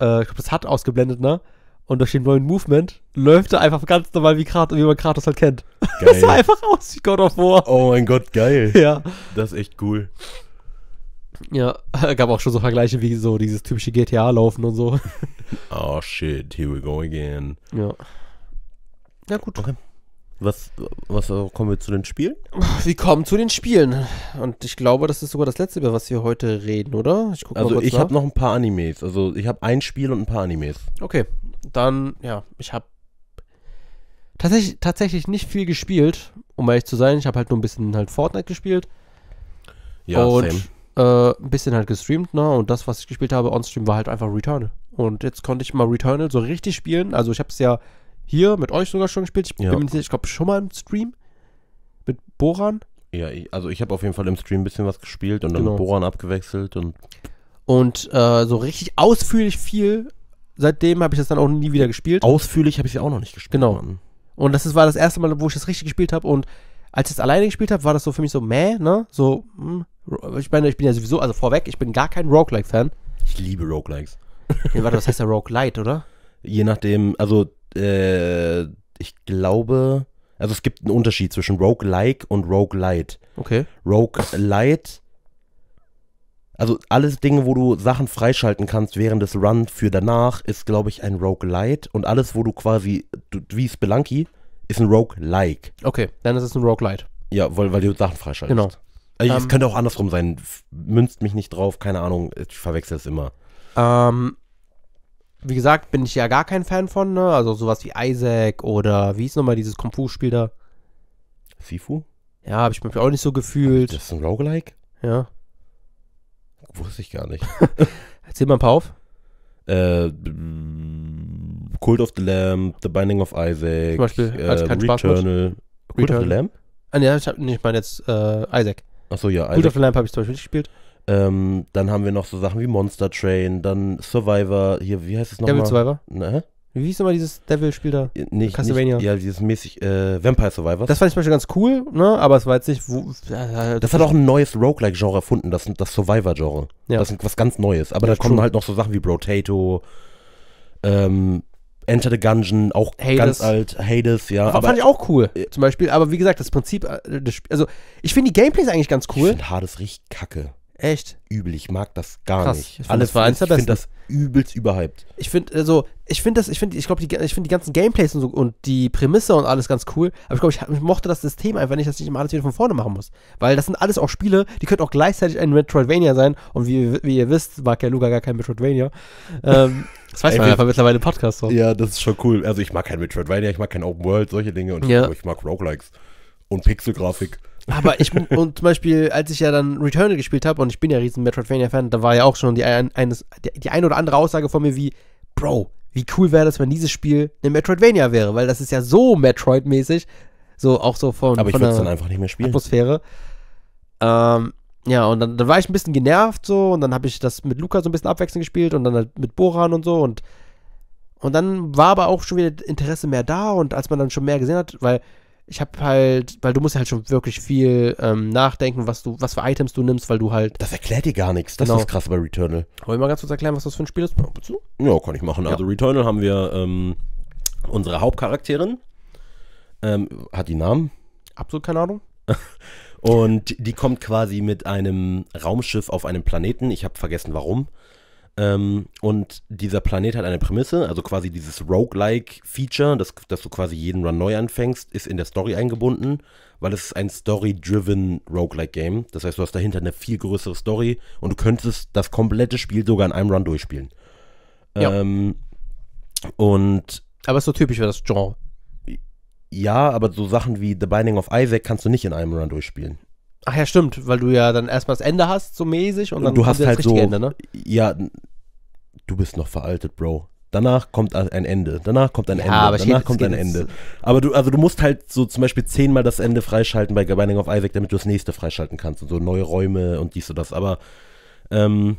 äh, ich glaube, das hat ausgeblendet, ne? Und durch den neuen Movement läuft er einfach ganz normal, wie, Krat wie man Kratos halt kennt. Geil. Das sah einfach aus wie God of War. Oh mein Gott, geil. Ja. Das ist echt cool. Ja, gab auch schon so Vergleiche wie so dieses typische GTA-Laufen und so. Oh shit, here we go again. Ja. Ja, gut. Okay. Was, was äh, kommen wir zu den Spielen? Wir kommen zu den Spielen. Und ich glaube, das ist sogar das letzte, über was wir heute reden, oder? Ich also ich habe noch ein paar Animes. Also ich habe ein Spiel und ein paar Animes. Okay, dann, ja, ich habe tatsächlich, tatsächlich nicht viel gespielt, um ehrlich zu sein. Ich habe halt nur ein bisschen halt Fortnite gespielt. Ja, und äh, ein bisschen halt gestreamt, ne? Und das, was ich gespielt habe on-stream, war halt einfach Returnal. Und jetzt konnte ich mal Returnal so richtig spielen. Also ich habe es ja hier mit euch sogar schon gespielt. Ich bin ja. mir ich glaube schon mal im Stream mit Boran. Ja, also ich habe auf jeden Fall im Stream ein bisschen was gespielt und dann genau. mit Boran abgewechselt und. Und äh, so richtig ausführlich viel. Seitdem habe ich das dann auch nie wieder gespielt. Ausführlich habe ich es ja auch noch nicht gespielt. Genau. Mann. Und das ist, war das erste Mal, wo ich das richtig gespielt habe. Und als ich es alleine gespielt habe, war das so für mich so, meh, ne? So, mh, hm, ich meine, ich bin ja sowieso, also vorweg, ich bin gar kein Roguelike-Fan. Ich liebe Roguelikes. Nee, warte, was heißt der Roguelite, oder? Je nachdem, also äh, ich glaube, also es gibt einen Unterschied zwischen Roguelike und Roguelite. Okay. Roguelite, also alles Dinge, wo du Sachen freischalten kannst während des Runs für danach, ist, glaube ich, ein Roguelite. Und alles, wo du quasi, du, wie Spelunky, ist ein Roguelike. Okay, dann ist es ein Roguelite. Ja, weil, weil du Sachen freischaltest. Genau. Also, es ähm. könnte auch andersrum sein. Münzt mich nicht drauf, keine Ahnung, ich verwechsel es immer. Ähm, wie gesagt, bin ich ja gar kein Fan von, ne? Also sowas wie Isaac oder wie hieß nochmal dieses Kung Fu-Spiel da? Sifu? Ja, habe ich mich auch nicht so gefühlt. Das ist ein Roguelike? Ja. Wusste ich gar nicht. Erzähl mal ein paar auf. Äh, Cult of the Lamb, The Binding of Isaac, Zum Beispiel, äh, also Returnal. Cult Return. of the Lamb? Ah, nee, ich, hab, nee, ich meine jetzt äh, Isaac. Achso, ja, Cult Isaac. Cult of the Lamb habe ich zum Beispiel nicht gespielt. Ähm, dann haben wir noch so Sachen wie Monster Train, dann Survivor, hier, wie heißt es nochmal? Devil Survivor? Ne? Wie hieß nochmal dieses Devil-Spiel da? Äh, nicht, Castlevania. Nicht, ja, dieses mäßig äh, Vampire Survivors. Das fand ich zum Beispiel ganz cool, ne? Aber es war jetzt nicht. Wo, äh, das, äh, das hat auch ein neues Roguelike-Genre erfunden, das, das Survivor-Genre. Ja. Das ist was ganz Neues. Aber ja, da kommen halt noch so Sachen wie Brotato, ähm, Enter the Gungeon, auch Hades. ganz alt, Hades, ja. Aber, fand ich auch cool, äh, zum Beispiel. Aber wie gesagt, das Prinzip, also ich finde die Gameplays eigentlich ganz cool. Ich finde Hades richtig kacke. Echt? Übel, ich mag das gar Krass. nicht. Ich Alles war eins der ich finde das übelst überhyped. Ich finde also, ich finde das, ich finde, ich glaube, die, ich die ganzen Gameplays und so und die Prämisse und alles ganz cool. Aber ich glaube, ich, ich, mochte das System einfach nicht, dass ich immer alles wieder von vorne machen muss, weil das sind alles auch Spiele, die könnten auch gleichzeitig ein Metroidvania sein. Und wie, wie ihr wisst, mag ja Luca gar kein Metroidvania. Ähm, das weiß Ey, man ja mittlerweile im Podcast. Auch. Ja, das ist schon cool. Also ich mag kein Metroidvania, ich mag kein Open World, solche Dinge und ja. ich, ich mag Roguelikes und Pixelgrafik. Aber ich, und zum Beispiel, als ich ja dann Returnal gespielt habe, und ich bin ja riesen Metroidvania-Fan, da war ja auch schon die ein, eines, die, die ein oder andere Aussage von mir wie, Bro, wie cool wäre das, wenn dieses Spiel eine Metroidvania wäre, weil das ist ja so Metroid-mäßig, so auch so von, Aber von der dann einfach nicht mehr spielen. Atmosphäre. Ähm, ja, und dann, dann war ich ein bisschen genervt so und dann habe ich das mit Luca so ein bisschen abwechselnd gespielt und dann halt mit Boran und so und und dann war aber auch schon wieder Interesse mehr da und als man dann schon mehr gesehen hat, weil ich habe halt, weil du musst halt schon wirklich viel ähm, nachdenken, was du, was für Items du nimmst, weil du halt. Das erklärt dir gar nichts. Das genau. ist krass bei Returnal. Wollen wir mal ganz kurz erklären, was das für ein Spiel ist? Ja, kann ich machen. Ja. Also Returnal haben wir ähm, unsere Hauptcharakterin. Ähm, hat die Namen? Absolut keine Ahnung. Und die kommt quasi mit einem Raumschiff auf einem Planeten. Ich habe vergessen, warum. Ähm, und dieser Planet hat eine Prämisse, also quasi dieses Roguelike-Feature, dass, dass du quasi jeden Run neu anfängst, ist in der Story eingebunden, weil es ist ein Story-driven Roguelike-Game. Das heißt, du hast dahinter eine viel größere Story und du könntest das komplette Spiel sogar in einem Run durchspielen. Ja. Ähm, und. Aber ist so typisch für das Genre. Ja, aber so Sachen wie The Binding of Isaac kannst du nicht in einem Run durchspielen. Ach ja, stimmt, weil du ja dann erstmal das Ende hast, so mäßig, und dann du hast halt das richtige so, Ende, ne? Ja, du bist noch veraltet, Bro. Danach kommt ein Ende. Danach kommt ein ja, Ende. Aber Danach geht, kommt ein Ende. Aber du, also du musst halt so zum Beispiel zehnmal das Ende freischalten bei Binding of Isaac, damit du das nächste freischalten kannst und so neue Räume und dies und das. Aber ähm,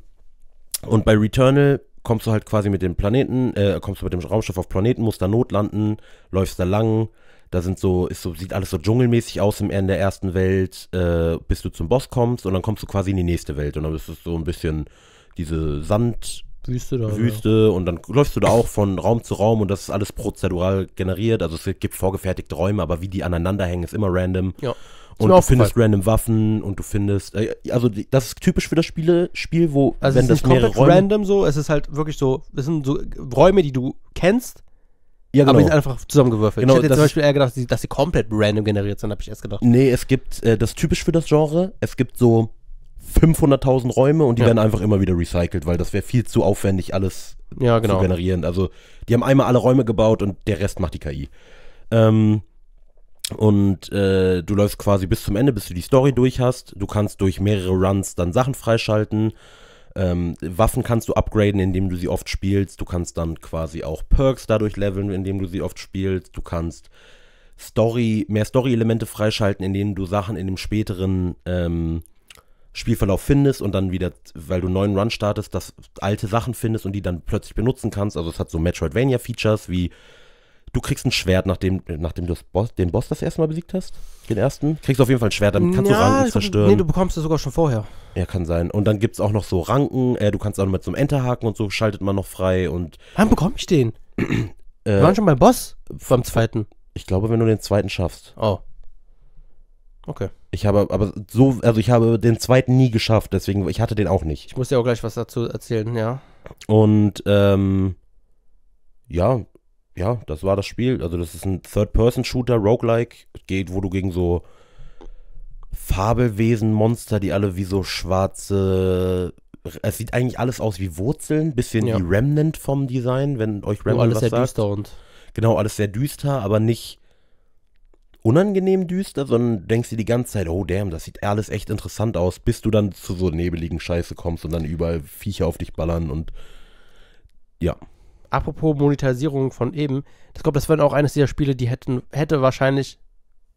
und bei Returnal kommst du halt quasi mit dem Planeten, äh, kommst du mit dem Raumschiff auf Planeten, musst da notlanden, läufst da lang. Da sind so, ist so, sieht alles so dschungelmäßig aus im in der ersten Welt, äh, bis du zum Boss kommst und dann kommst du quasi in die nächste Welt und dann ist es so ein bisschen diese Sand, Wüste da. Wüste oder? und dann läufst du da auch von Raum zu Raum und das ist alles prozedural generiert. Also es gibt vorgefertigte Räume, aber wie die aneinander hängen, ist immer random. Ja. Und du findest random Waffen und du findest. Äh, also die, das ist typisch für das Spiele, Spiel, wo also wenn es ist das nicht Räume, random so, es ist halt wirklich so, es sind so Räume, die du kennst, ja, genau. Aber die genau. sind einfach zusammengewürfelt. Genau, ich hätte jetzt zum Beispiel eher gedacht, dass sie komplett random generiert sind, habe ich erst gedacht. Nee, es gibt, äh, das ist typisch für das Genre, es gibt so 500.000 Räume und die ja. werden einfach immer wieder recycelt, weil das wäre viel zu aufwendig, alles ja, genau. zu generieren. Also die haben einmal alle Räume gebaut und der Rest macht die KI. Ähm, und äh, du läufst quasi bis zum Ende, bis du die Story durch hast. Du kannst durch mehrere Runs dann Sachen freischalten. Ähm, Waffen kannst du upgraden, indem du sie oft spielst. Du kannst dann quasi auch Perks dadurch leveln, indem du sie oft spielst. Du kannst Story, mehr Story-Elemente freischalten, indem du Sachen in dem späteren ähm, Spielverlauf findest und dann wieder, weil du einen neuen Run startest, dass alte Sachen findest und die dann plötzlich benutzen kannst. Also es hat so Metroidvania-Features wie du kriegst ein Schwert, nachdem, nachdem du Boss, den Boss das erste Mal besiegt hast. Den ersten. Kriegst auf jeden Fall ein Schwert, damit kannst ja, du Ranken zerstören. Nee, du bekommst es sogar schon vorher. Ja, kann sein. Und dann gibt es auch noch so Ranken, äh, du kannst auch noch mit so einem Enterhaken und so schaltet man noch frei und. Wann bekomme ich den? äh, Wir waren äh, schon beim Boss beim zweiten. Ich glaube, wenn du den zweiten schaffst. Oh. Okay. Ich habe aber so, also ich habe den zweiten nie geschafft, deswegen, ich hatte den auch nicht. Ich muss dir auch gleich was dazu erzählen, ja. Und ähm, ja, ja, das war das Spiel. Also das ist ein Third-Person-Shooter, Roguelike, geht, wo du gegen so Fabelwesen, Monster, die alle wie so schwarze. Es sieht eigentlich alles aus wie Wurzeln, bisschen ja. wie Remnant vom Design, wenn euch Remnant oh, alles was sehr sagt. düster und. Genau, alles sehr düster, aber nicht unangenehm düster, sondern denkst dir die ganze Zeit, oh damn, das sieht alles echt interessant aus, bis du dann zu so nebeligen Scheiße kommst und dann überall Viecher auf dich ballern und ja. Apropos Monetarisierung von eben, ich glaube, das wäre auch eines dieser Spiele, die hätten, hätte wahrscheinlich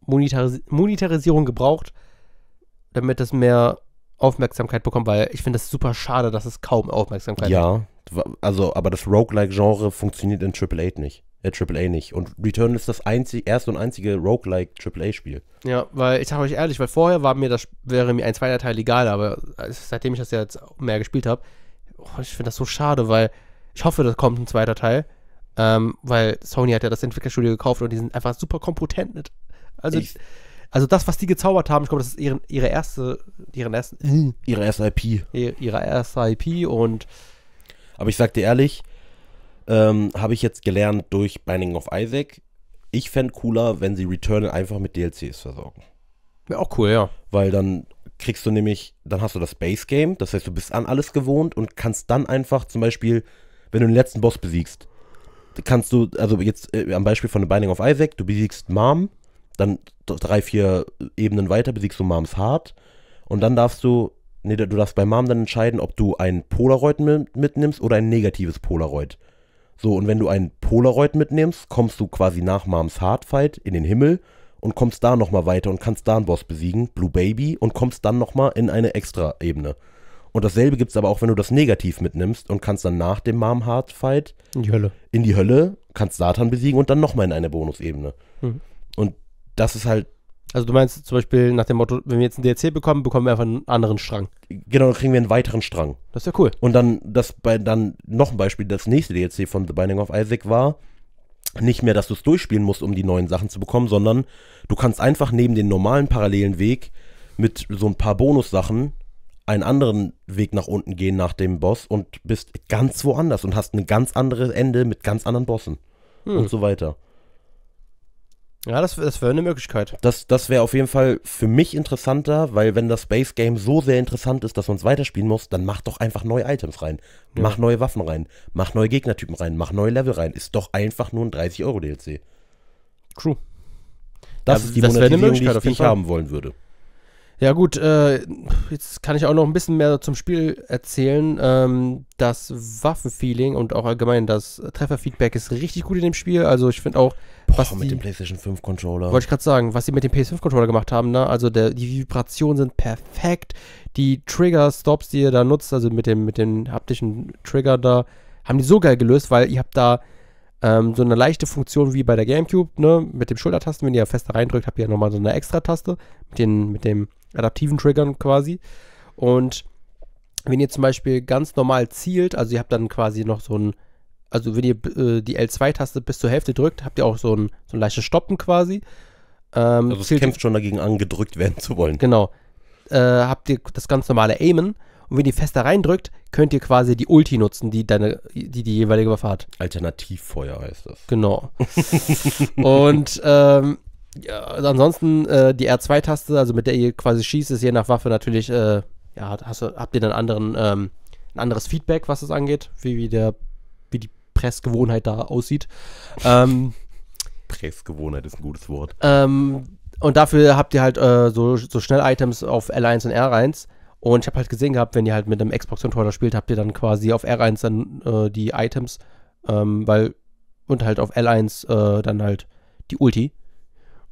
Monetaris Monetarisierung gebraucht, damit es mehr Aufmerksamkeit bekommt, weil ich finde das super schade, dass es kaum Aufmerksamkeit ja, hat. Ja, also, aber das Roguelike-Genre funktioniert in Triple Eight nicht äh, AAA nicht. Und Return ist das einzig, erste und einzige Roguelike AAA-Spiel. Ja, weil ich sage euch ehrlich, weil vorher war mir das, wäre mir ein zweiter Teil egal, aber seitdem ich das jetzt mehr gespielt habe, oh, ich finde das so schade, weil ich hoffe, das kommt ein zweiter Teil. Ähm, weil Sony hat ja das Entwicklerstudio gekauft und die sind einfach super kompetent mit. Also, ich, also das, was die gezaubert haben, ich glaube, das ist ihren, ihre erste, ihren ersten, äh, ihre erste IP. Ihre, ihre erste IP und. Aber ich sag dir ehrlich, ähm, Habe ich jetzt gelernt durch Binding of Isaac. Ich fände cooler, wenn sie Returnal einfach mit DLCs versorgen. Wäre auch cool, ja. Weil dann kriegst du nämlich, dann hast du das Base Game, das heißt, du bist an alles gewohnt und kannst dann einfach zum Beispiel, wenn du den letzten Boss besiegst, kannst du, also jetzt äh, am Beispiel von The Binding of Isaac, du besiegst Mom, dann drei, vier Ebenen weiter besiegst du Moms Heart und dann darfst du, nee, du darfst bei Mom dann entscheiden, ob du ein Polaroid mitnimmst oder ein negatives Polaroid. So, und wenn du ein Polaroid mitnimmst, kommst du quasi nach Moms Hardfight in den Himmel und kommst da nochmal weiter und kannst da einen Boss besiegen, Blue Baby, und kommst dann nochmal in eine Extra-Ebene. Und dasselbe gibt es aber auch, wenn du das negativ mitnimmst und kannst dann nach dem Mom Hardfight in die Hölle, in die Hölle kannst Satan besiegen und dann nochmal in eine Bonusebene. Mhm. Und das ist halt also du meinst zum Beispiel nach dem Motto, wenn wir jetzt ein DLC bekommen, bekommen wir einfach einen anderen Strang. Genau, dann kriegen wir einen weiteren Strang. Das ist ja cool. Und dann, das bei, dann noch ein Beispiel, das nächste DLC von The Binding of Isaac war nicht mehr, dass du es durchspielen musst, um die neuen Sachen zu bekommen, sondern du kannst einfach neben den normalen parallelen Weg mit so ein paar Bonussachen einen anderen Weg nach unten gehen nach dem Boss und bist ganz woanders und hast ein ganz anderes Ende mit ganz anderen Bossen hm. und so weiter. Ja, das, das wäre eine Möglichkeit. Das, das wäre auf jeden Fall für mich interessanter, weil wenn das Space Game so sehr interessant ist, dass man es weiterspielen muss, dann mach doch einfach neue Items rein. Ja. Mach neue Waffen rein. Mach neue Gegnertypen rein. Mach neue Level rein. Ist doch einfach nur ein 30 Euro DLC. True. Das ja, ist die das Monetisierung, die ich, die ich haben wollen würde. Ja gut, äh, jetzt kann ich auch noch ein bisschen mehr zum Spiel erzählen. Ähm, das Waffenfeeling und auch allgemein das Trefferfeedback ist richtig gut in dem Spiel. Also ich finde auch, Boah, was mit dem PlayStation 5 Controller. Wollte ich gerade sagen, was sie mit dem PS5 Controller gemacht haben, ne? Also der, die Vibrationen sind perfekt. Die Trigger-Stops, die ihr da nutzt, also mit dem, mit dem haptischen Trigger da, haben die so geil gelöst, weil ihr habt da ähm, so eine leichte Funktion wie bei der GameCube, ne, mit dem Schultertasten, wenn ihr fester reindrückt, habt ihr nochmal so eine extra Taste mit, den, mit dem adaptiven Triggern quasi. Und wenn ihr zum Beispiel ganz normal zielt, also ihr habt dann quasi noch so ein, also wenn ihr äh, die L2-Taste bis zur Hälfte drückt, habt ihr auch so ein, so ein leichtes Stoppen quasi. Ähm, also es kämpft schon dagegen an, gedrückt werden zu wollen. Genau. Äh, habt ihr das ganz normale Aimen und wenn ihr fester reindrückt, könnt ihr quasi die Ulti nutzen, die deine, die, die jeweilige Waffe hat. Alternativfeuer heißt das. Genau. und ähm, ja, also ansonsten äh, die R2-Taste, also mit der ihr quasi schießt, ist je nach Waffe natürlich, äh, ja, hast, habt ihr dann anderen, ähm, ein anderes Feedback, was das angeht, wie, wie, der, wie die Pressgewohnheit da aussieht. Ähm, Pressgewohnheit ist ein gutes Wort. Ähm, und dafür habt ihr halt äh, so, so schnell Items auf L1 und R1. Und ich habe halt gesehen gehabt, wenn ihr halt mit einem Xbox-Controller spielt, habt ihr dann quasi auf R1 dann äh, die Items, ähm, weil und halt auf L1 äh, dann halt die Ulti.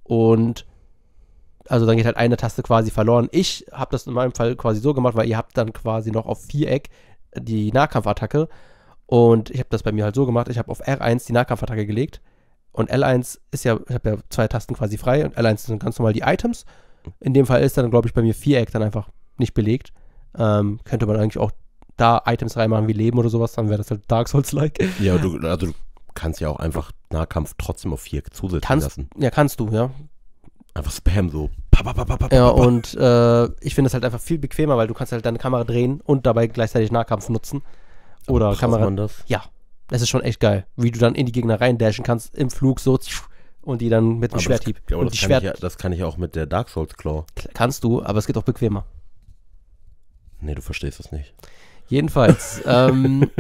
Und also dann geht halt eine Taste quasi verloren. Ich habe das in meinem Fall quasi so gemacht, weil ihr habt dann quasi noch auf Viereck die Nahkampfattacke. Und ich habe das bei mir halt so gemacht, ich habe auf R1 die Nahkampfattacke gelegt. Und L1 ist ja, ich habe ja zwei Tasten quasi frei und L1 sind ganz normal die Items. In dem Fall ist dann, glaube ich, bei mir Viereck dann einfach nicht belegt. Ähm, könnte man eigentlich auch da Items reinmachen wie Leben oder sowas, dann wäre das halt Dark Souls-like. Ja, du, also du kannst ja auch einfach Nahkampf trotzdem auf 4 zusätzlich kannst, lassen. Ja, kannst du, ja. Einfach Spam so. Pa, pa, pa, ja, und äh, ich finde das halt einfach viel bequemer, weil du kannst halt deine Kamera drehen und dabei gleichzeitig Nahkampf nutzen. Oder Aber Kamera. Man das? Ja, das ist schon echt geil, wie du dann in die Gegner reindashen kannst, im Flug so und die dann mit dem Schwerthieb. Das, ja, das, Schwert ja, das kann ich auch mit der Dark Souls Claw. Kannst du, aber es geht auch bequemer. Nee, du verstehst es nicht. Jedenfalls, ähm,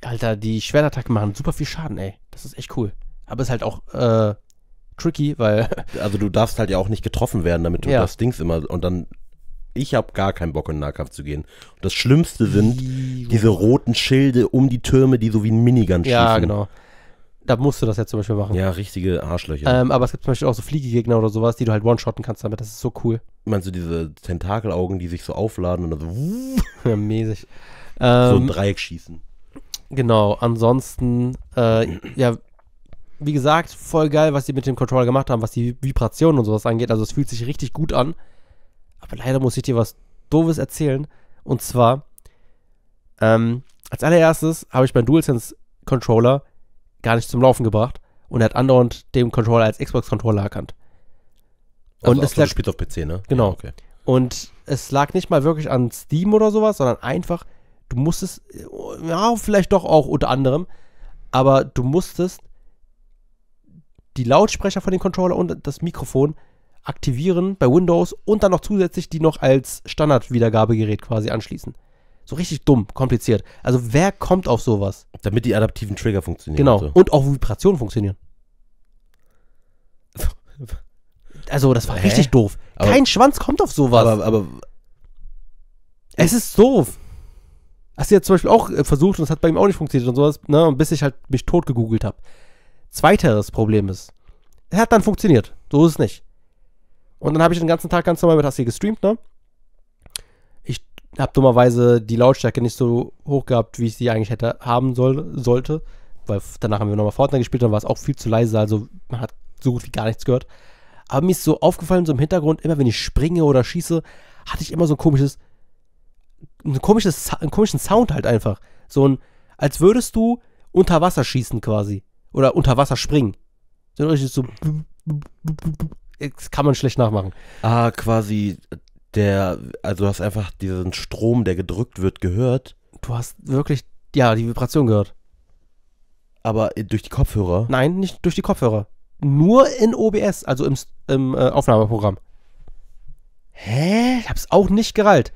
Alter, die Schwertattacken machen super viel Schaden, ey. Das ist echt cool. Aber ist halt auch äh, tricky, weil. Also du darfst halt ja auch nicht getroffen werden, damit du ja. das Dings immer und dann. Ich habe gar keinen Bock in den Nahkampf zu gehen. Und das Schlimmste sind diese roten Schilde um die Türme, die so wie ein Minigun schießen. Ja, genau da musst du das ja zum Beispiel machen. Ja, richtige Arschlöcher. Ähm, aber es gibt zum Beispiel auch so Fliegegegner oder sowas, die du halt one-shotten kannst damit. Das ist so cool. Meinst du diese Tentakelaugen, die sich so aufladen und dann so. ja, mäßig. so ähm, ein Dreieck schießen. Genau, ansonsten, äh, ja, wie gesagt, voll geil, was die mit dem Controller gemacht haben, was die Vibrationen und sowas angeht. Also es fühlt sich richtig gut an. Aber leider muss ich dir was Doofes erzählen. Und zwar, ähm, als allererstes habe ich beim DualSense Controller gar nicht zum Laufen gebracht und er hat andauernd den Controller als Xbox-Controller erkannt. Also und also es lag, spielt auf PC, ne? Genau. Ja, okay. Und es lag nicht mal wirklich an Steam oder sowas, sondern einfach, du musstest, ja, vielleicht doch auch unter anderem, aber du musstest die Lautsprecher von dem Controller und das Mikrofon aktivieren bei Windows und dann noch zusätzlich die noch als Standardwiedergabegerät quasi anschließen. So richtig dumm, kompliziert. Also wer kommt auf sowas? Damit die adaptiven Trigger funktionieren. Genau. Also. Und auch Vibrationen funktionieren. Also das war Hä? richtig doof. Aber, Kein Schwanz kommt auf sowas. Aber, aber es ist doof. Hast du jetzt zum Beispiel auch äh, versucht und es hat bei ihm auch nicht funktioniert und sowas, ne? Und bis ich halt mich tot gegoogelt habe. Zweiteres Problem ist, es hat dann funktioniert. So ist es nicht. Und dann habe ich den ganzen Tag ganz normal mit Hassi gestreamt, ne? hab dummerweise die Lautstärke nicht so hoch gehabt, wie ich sie eigentlich hätte haben soll, sollte. Weil danach haben wir nochmal Fortnite gespielt, dann war es auch viel zu leise, also man hat so gut wie gar nichts gehört. Aber mir ist so aufgefallen, so im Hintergrund, immer wenn ich springe oder schieße, hatte ich immer so ein komisches, ein komisches, einen komischen Sound halt einfach. So ein, als würdest du unter Wasser schießen quasi. Oder unter Wasser springen. So ein richtiges so. Mhm. Das kann man schlecht nachmachen. Ah, quasi der, also du hast einfach diesen Strom, der gedrückt wird, gehört. Du hast wirklich, ja, die Vibration gehört. Aber durch die Kopfhörer? Nein, nicht durch die Kopfhörer. Nur in OBS, also im, im äh, Aufnahmeprogramm. Hä? Ich hab's auch nicht gerallt.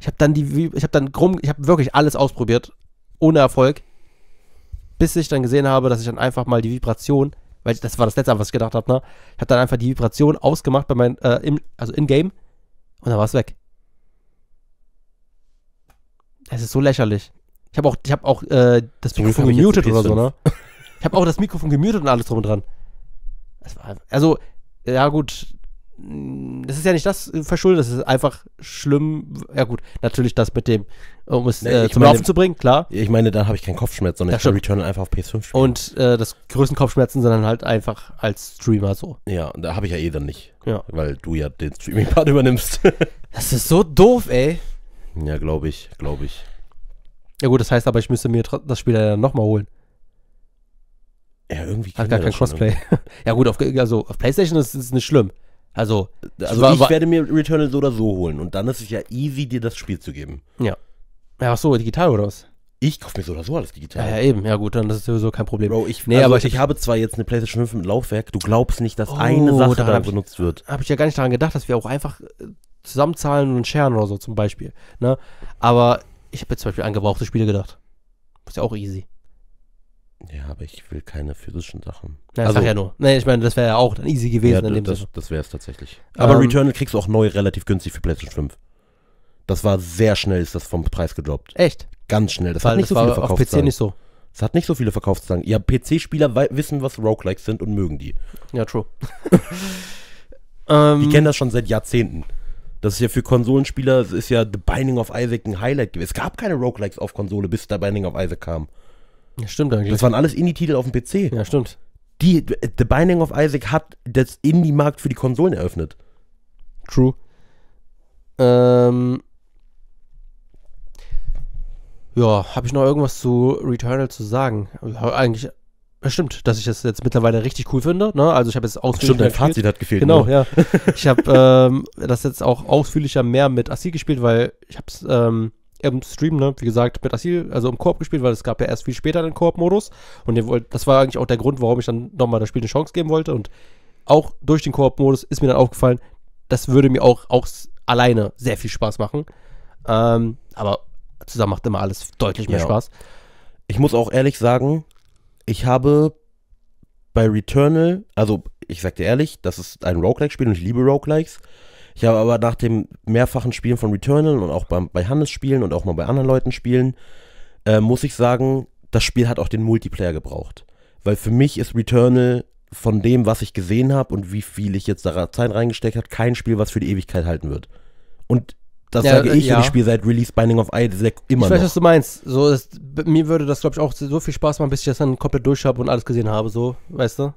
Ich hab dann die, ich hab dann krumm, ich hab wirklich alles ausprobiert. Ohne Erfolg. Bis ich dann gesehen habe, dass ich dann einfach mal die Vibration, weil das war das letzte, was ich gedacht habe, ne? Ich hab dann einfach die Vibration ausgemacht bei meinem, äh, also in-game und dann war es weg. Es ist so lächerlich. Ich habe auch, ich hab auch äh, das Mikrofon gemutet oder so, ne? Ich habe auch das Mikrofon gemutet und alles drum und dran. War, also, ja gut, mm, das ist ja nicht das äh, verschuldet, das ist einfach schlimm. Ja gut, natürlich das mit dem, um es nee, äh, zum meine, Laufen zu bringen, klar. Ich meine, dann habe ich keinen Kopfschmerz, sondern das ich kann stimmt. einfach auf PS5 spielen. Und äh, das größten Kopfschmerzen sind dann halt einfach als Streamer so. Ja, da habe ich ja eh dann nicht. Ja. Weil du ja den Streaming-Part übernimmst. das ist so doof, ey. Ja, glaube ich, glaube ich. Ja gut, das heißt aber, ich müsste mir das Spiel dann nochmal holen. Ja, irgendwie Hat gar kein ne? Crossplay. ja gut, auf, also auf Playstation ist es nicht schlimm. Also, also ich, ich werde mir Returnal so oder so holen und dann ist es ja easy, dir das Spiel zu geben. Ja. Ja, ach so, digital oder was? Ich kaufe mir so oder so alles digital. Ja, ja, eben. Ja, gut, dann ist das sowieso kein Problem. Bro, ich, nee, also aber ich, ich, habe zwar jetzt eine PlayStation 5 mit Laufwerk, du glaubst nicht, dass oh, eine Sache da benutzt ich, wird. Habe ich ja gar nicht daran gedacht, dass wir auch einfach äh, zusammenzahlen und scheren oder so zum Beispiel. Ne? Aber ich habe jetzt zum Beispiel an gebrauchte Spiele gedacht. Ist ja auch easy. Ja, aber ich will keine physischen Sachen. Nein, also, sag ja nur. Nee, ich meine, das wäre ja auch dann easy gewesen ja, in dem Das, Sinne. das wäre es tatsächlich. Aber ähm, Returnal kriegst du auch neu relativ günstig für PlayStation 5. Das war sehr schnell, ist das vom Preis gedroppt. Echt? Ganz schnell. Das Weil hat nicht das so viele verkauft. auf PC nicht so. Es hat nicht so viele Verkaufszahlen. Ja, PC-Spieler wissen, was Roguelikes sind und mögen die. Ja, true. Ähm. die kennen das schon seit Jahrzehnten. Das ist ja für Konsolenspieler, ist ja The Binding of Isaac ein Highlight gewesen. Es gab keine Roguelikes auf Konsole, bis The Binding of Isaac kam. Ja, stimmt eigentlich. Das waren alles Indie-Titel auf dem PC. Ja, stimmt. Die, The Binding of Isaac hat das Indie-Markt für die Konsolen eröffnet. True. Ähm, ja, habe ich noch irgendwas zu Returnal zu sagen? Eigentlich stimmt, dass ich das jetzt mittlerweile richtig cool finde. Ne? Also ich habe jetzt ausführlich. Stimmt, dein gespielt. Fazit hat gefehlt. Genau, nur. Ne? ja. Ich habe ähm, das jetzt auch ausführlicher mehr mit Asil gespielt, weil ich habe es ähm, im Stream, ne, wie gesagt, mit Asil, also im Koop gespielt, weil es gab ja erst viel später den Koop-Modus. Und das war eigentlich auch der Grund, warum ich dann nochmal das Spiel eine Chance geben wollte. Und auch durch den Koop-Modus ist mir dann aufgefallen, das würde mir auch, auch alleine sehr viel Spaß machen. Ähm, aber zusammen macht immer alles deutlich mehr ja. Spaß. Ich muss auch ehrlich sagen, ich habe bei Returnal, also ich sag dir ehrlich, das ist ein Roguelike-Spiel und ich liebe Roguelikes. Ich habe aber nach dem mehrfachen Spielen von Returnal und auch beim, bei Hannes Spielen und auch mal bei anderen Leuten Spielen, äh, muss ich sagen, das Spiel hat auch den Multiplayer gebraucht. Weil für mich ist Returnal von dem, was ich gesehen habe und wie viel ich jetzt da Zeit reingesteckt habe, kein Spiel, was für die Ewigkeit halten wird. Und das ja, sage äh, ich ja. und ich spiele seit Release Binding of Isaac immer ich noch. was du meinst. So, das, mir würde das, glaube ich, auch so viel Spaß machen, bis ich das dann komplett durch habe und alles gesehen habe, so, weißt du?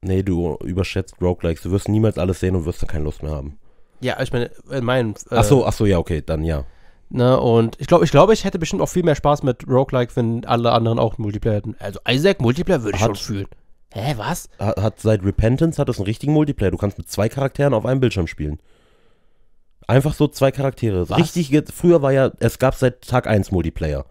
Nee, du überschätzt Roguelikes. Du wirst niemals alles sehen und wirst dann keine Lust mehr haben. Ja, ich meine, in meinem. Äh, ach so, ach so, ja, okay, dann ja. Ne, und ich glaube, ich glaube, ich hätte bestimmt auch viel mehr Spaß mit Roguelike, wenn alle anderen auch Multiplayer hätten. Also Isaac Multiplayer würde ich hat, schon fühlen. Hä, was? Hat, hat seit Repentance hat das einen richtigen Multiplayer. Du kannst mit zwei Charakteren auf einem Bildschirm spielen. Einfach so zwei Charaktere. Was? Richtig, früher war ja, es gab seit Tag 1 Multiplayer.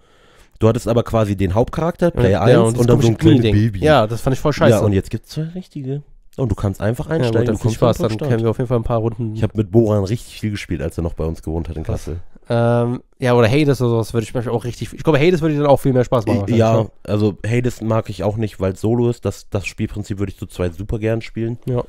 Du hattest aber quasi den Hauptcharakter, Player 1 ja, und, und dann so ein kleines Baby. Ja, das fand ich voll scheiße. Ja, und jetzt gibt es zwei richtige. Und du kannst einfach einsteigen. Ja, gut, dann du viel Spaß, dann kämen wir auf jeden Fall ein paar Runden. Ich habe mit Boran richtig viel gespielt, als er noch bei uns gewohnt hat in Kassel. Ähm, ja, oder Hades oder sowas würde ich manchmal auch richtig. Ich glaube, Hades würde dann auch viel mehr Spaß machen. Ja, ne? also Hades mag ich auch nicht, weil es Solo ist. Das, das Spielprinzip würde ich zu zweit super gern spielen. Ja.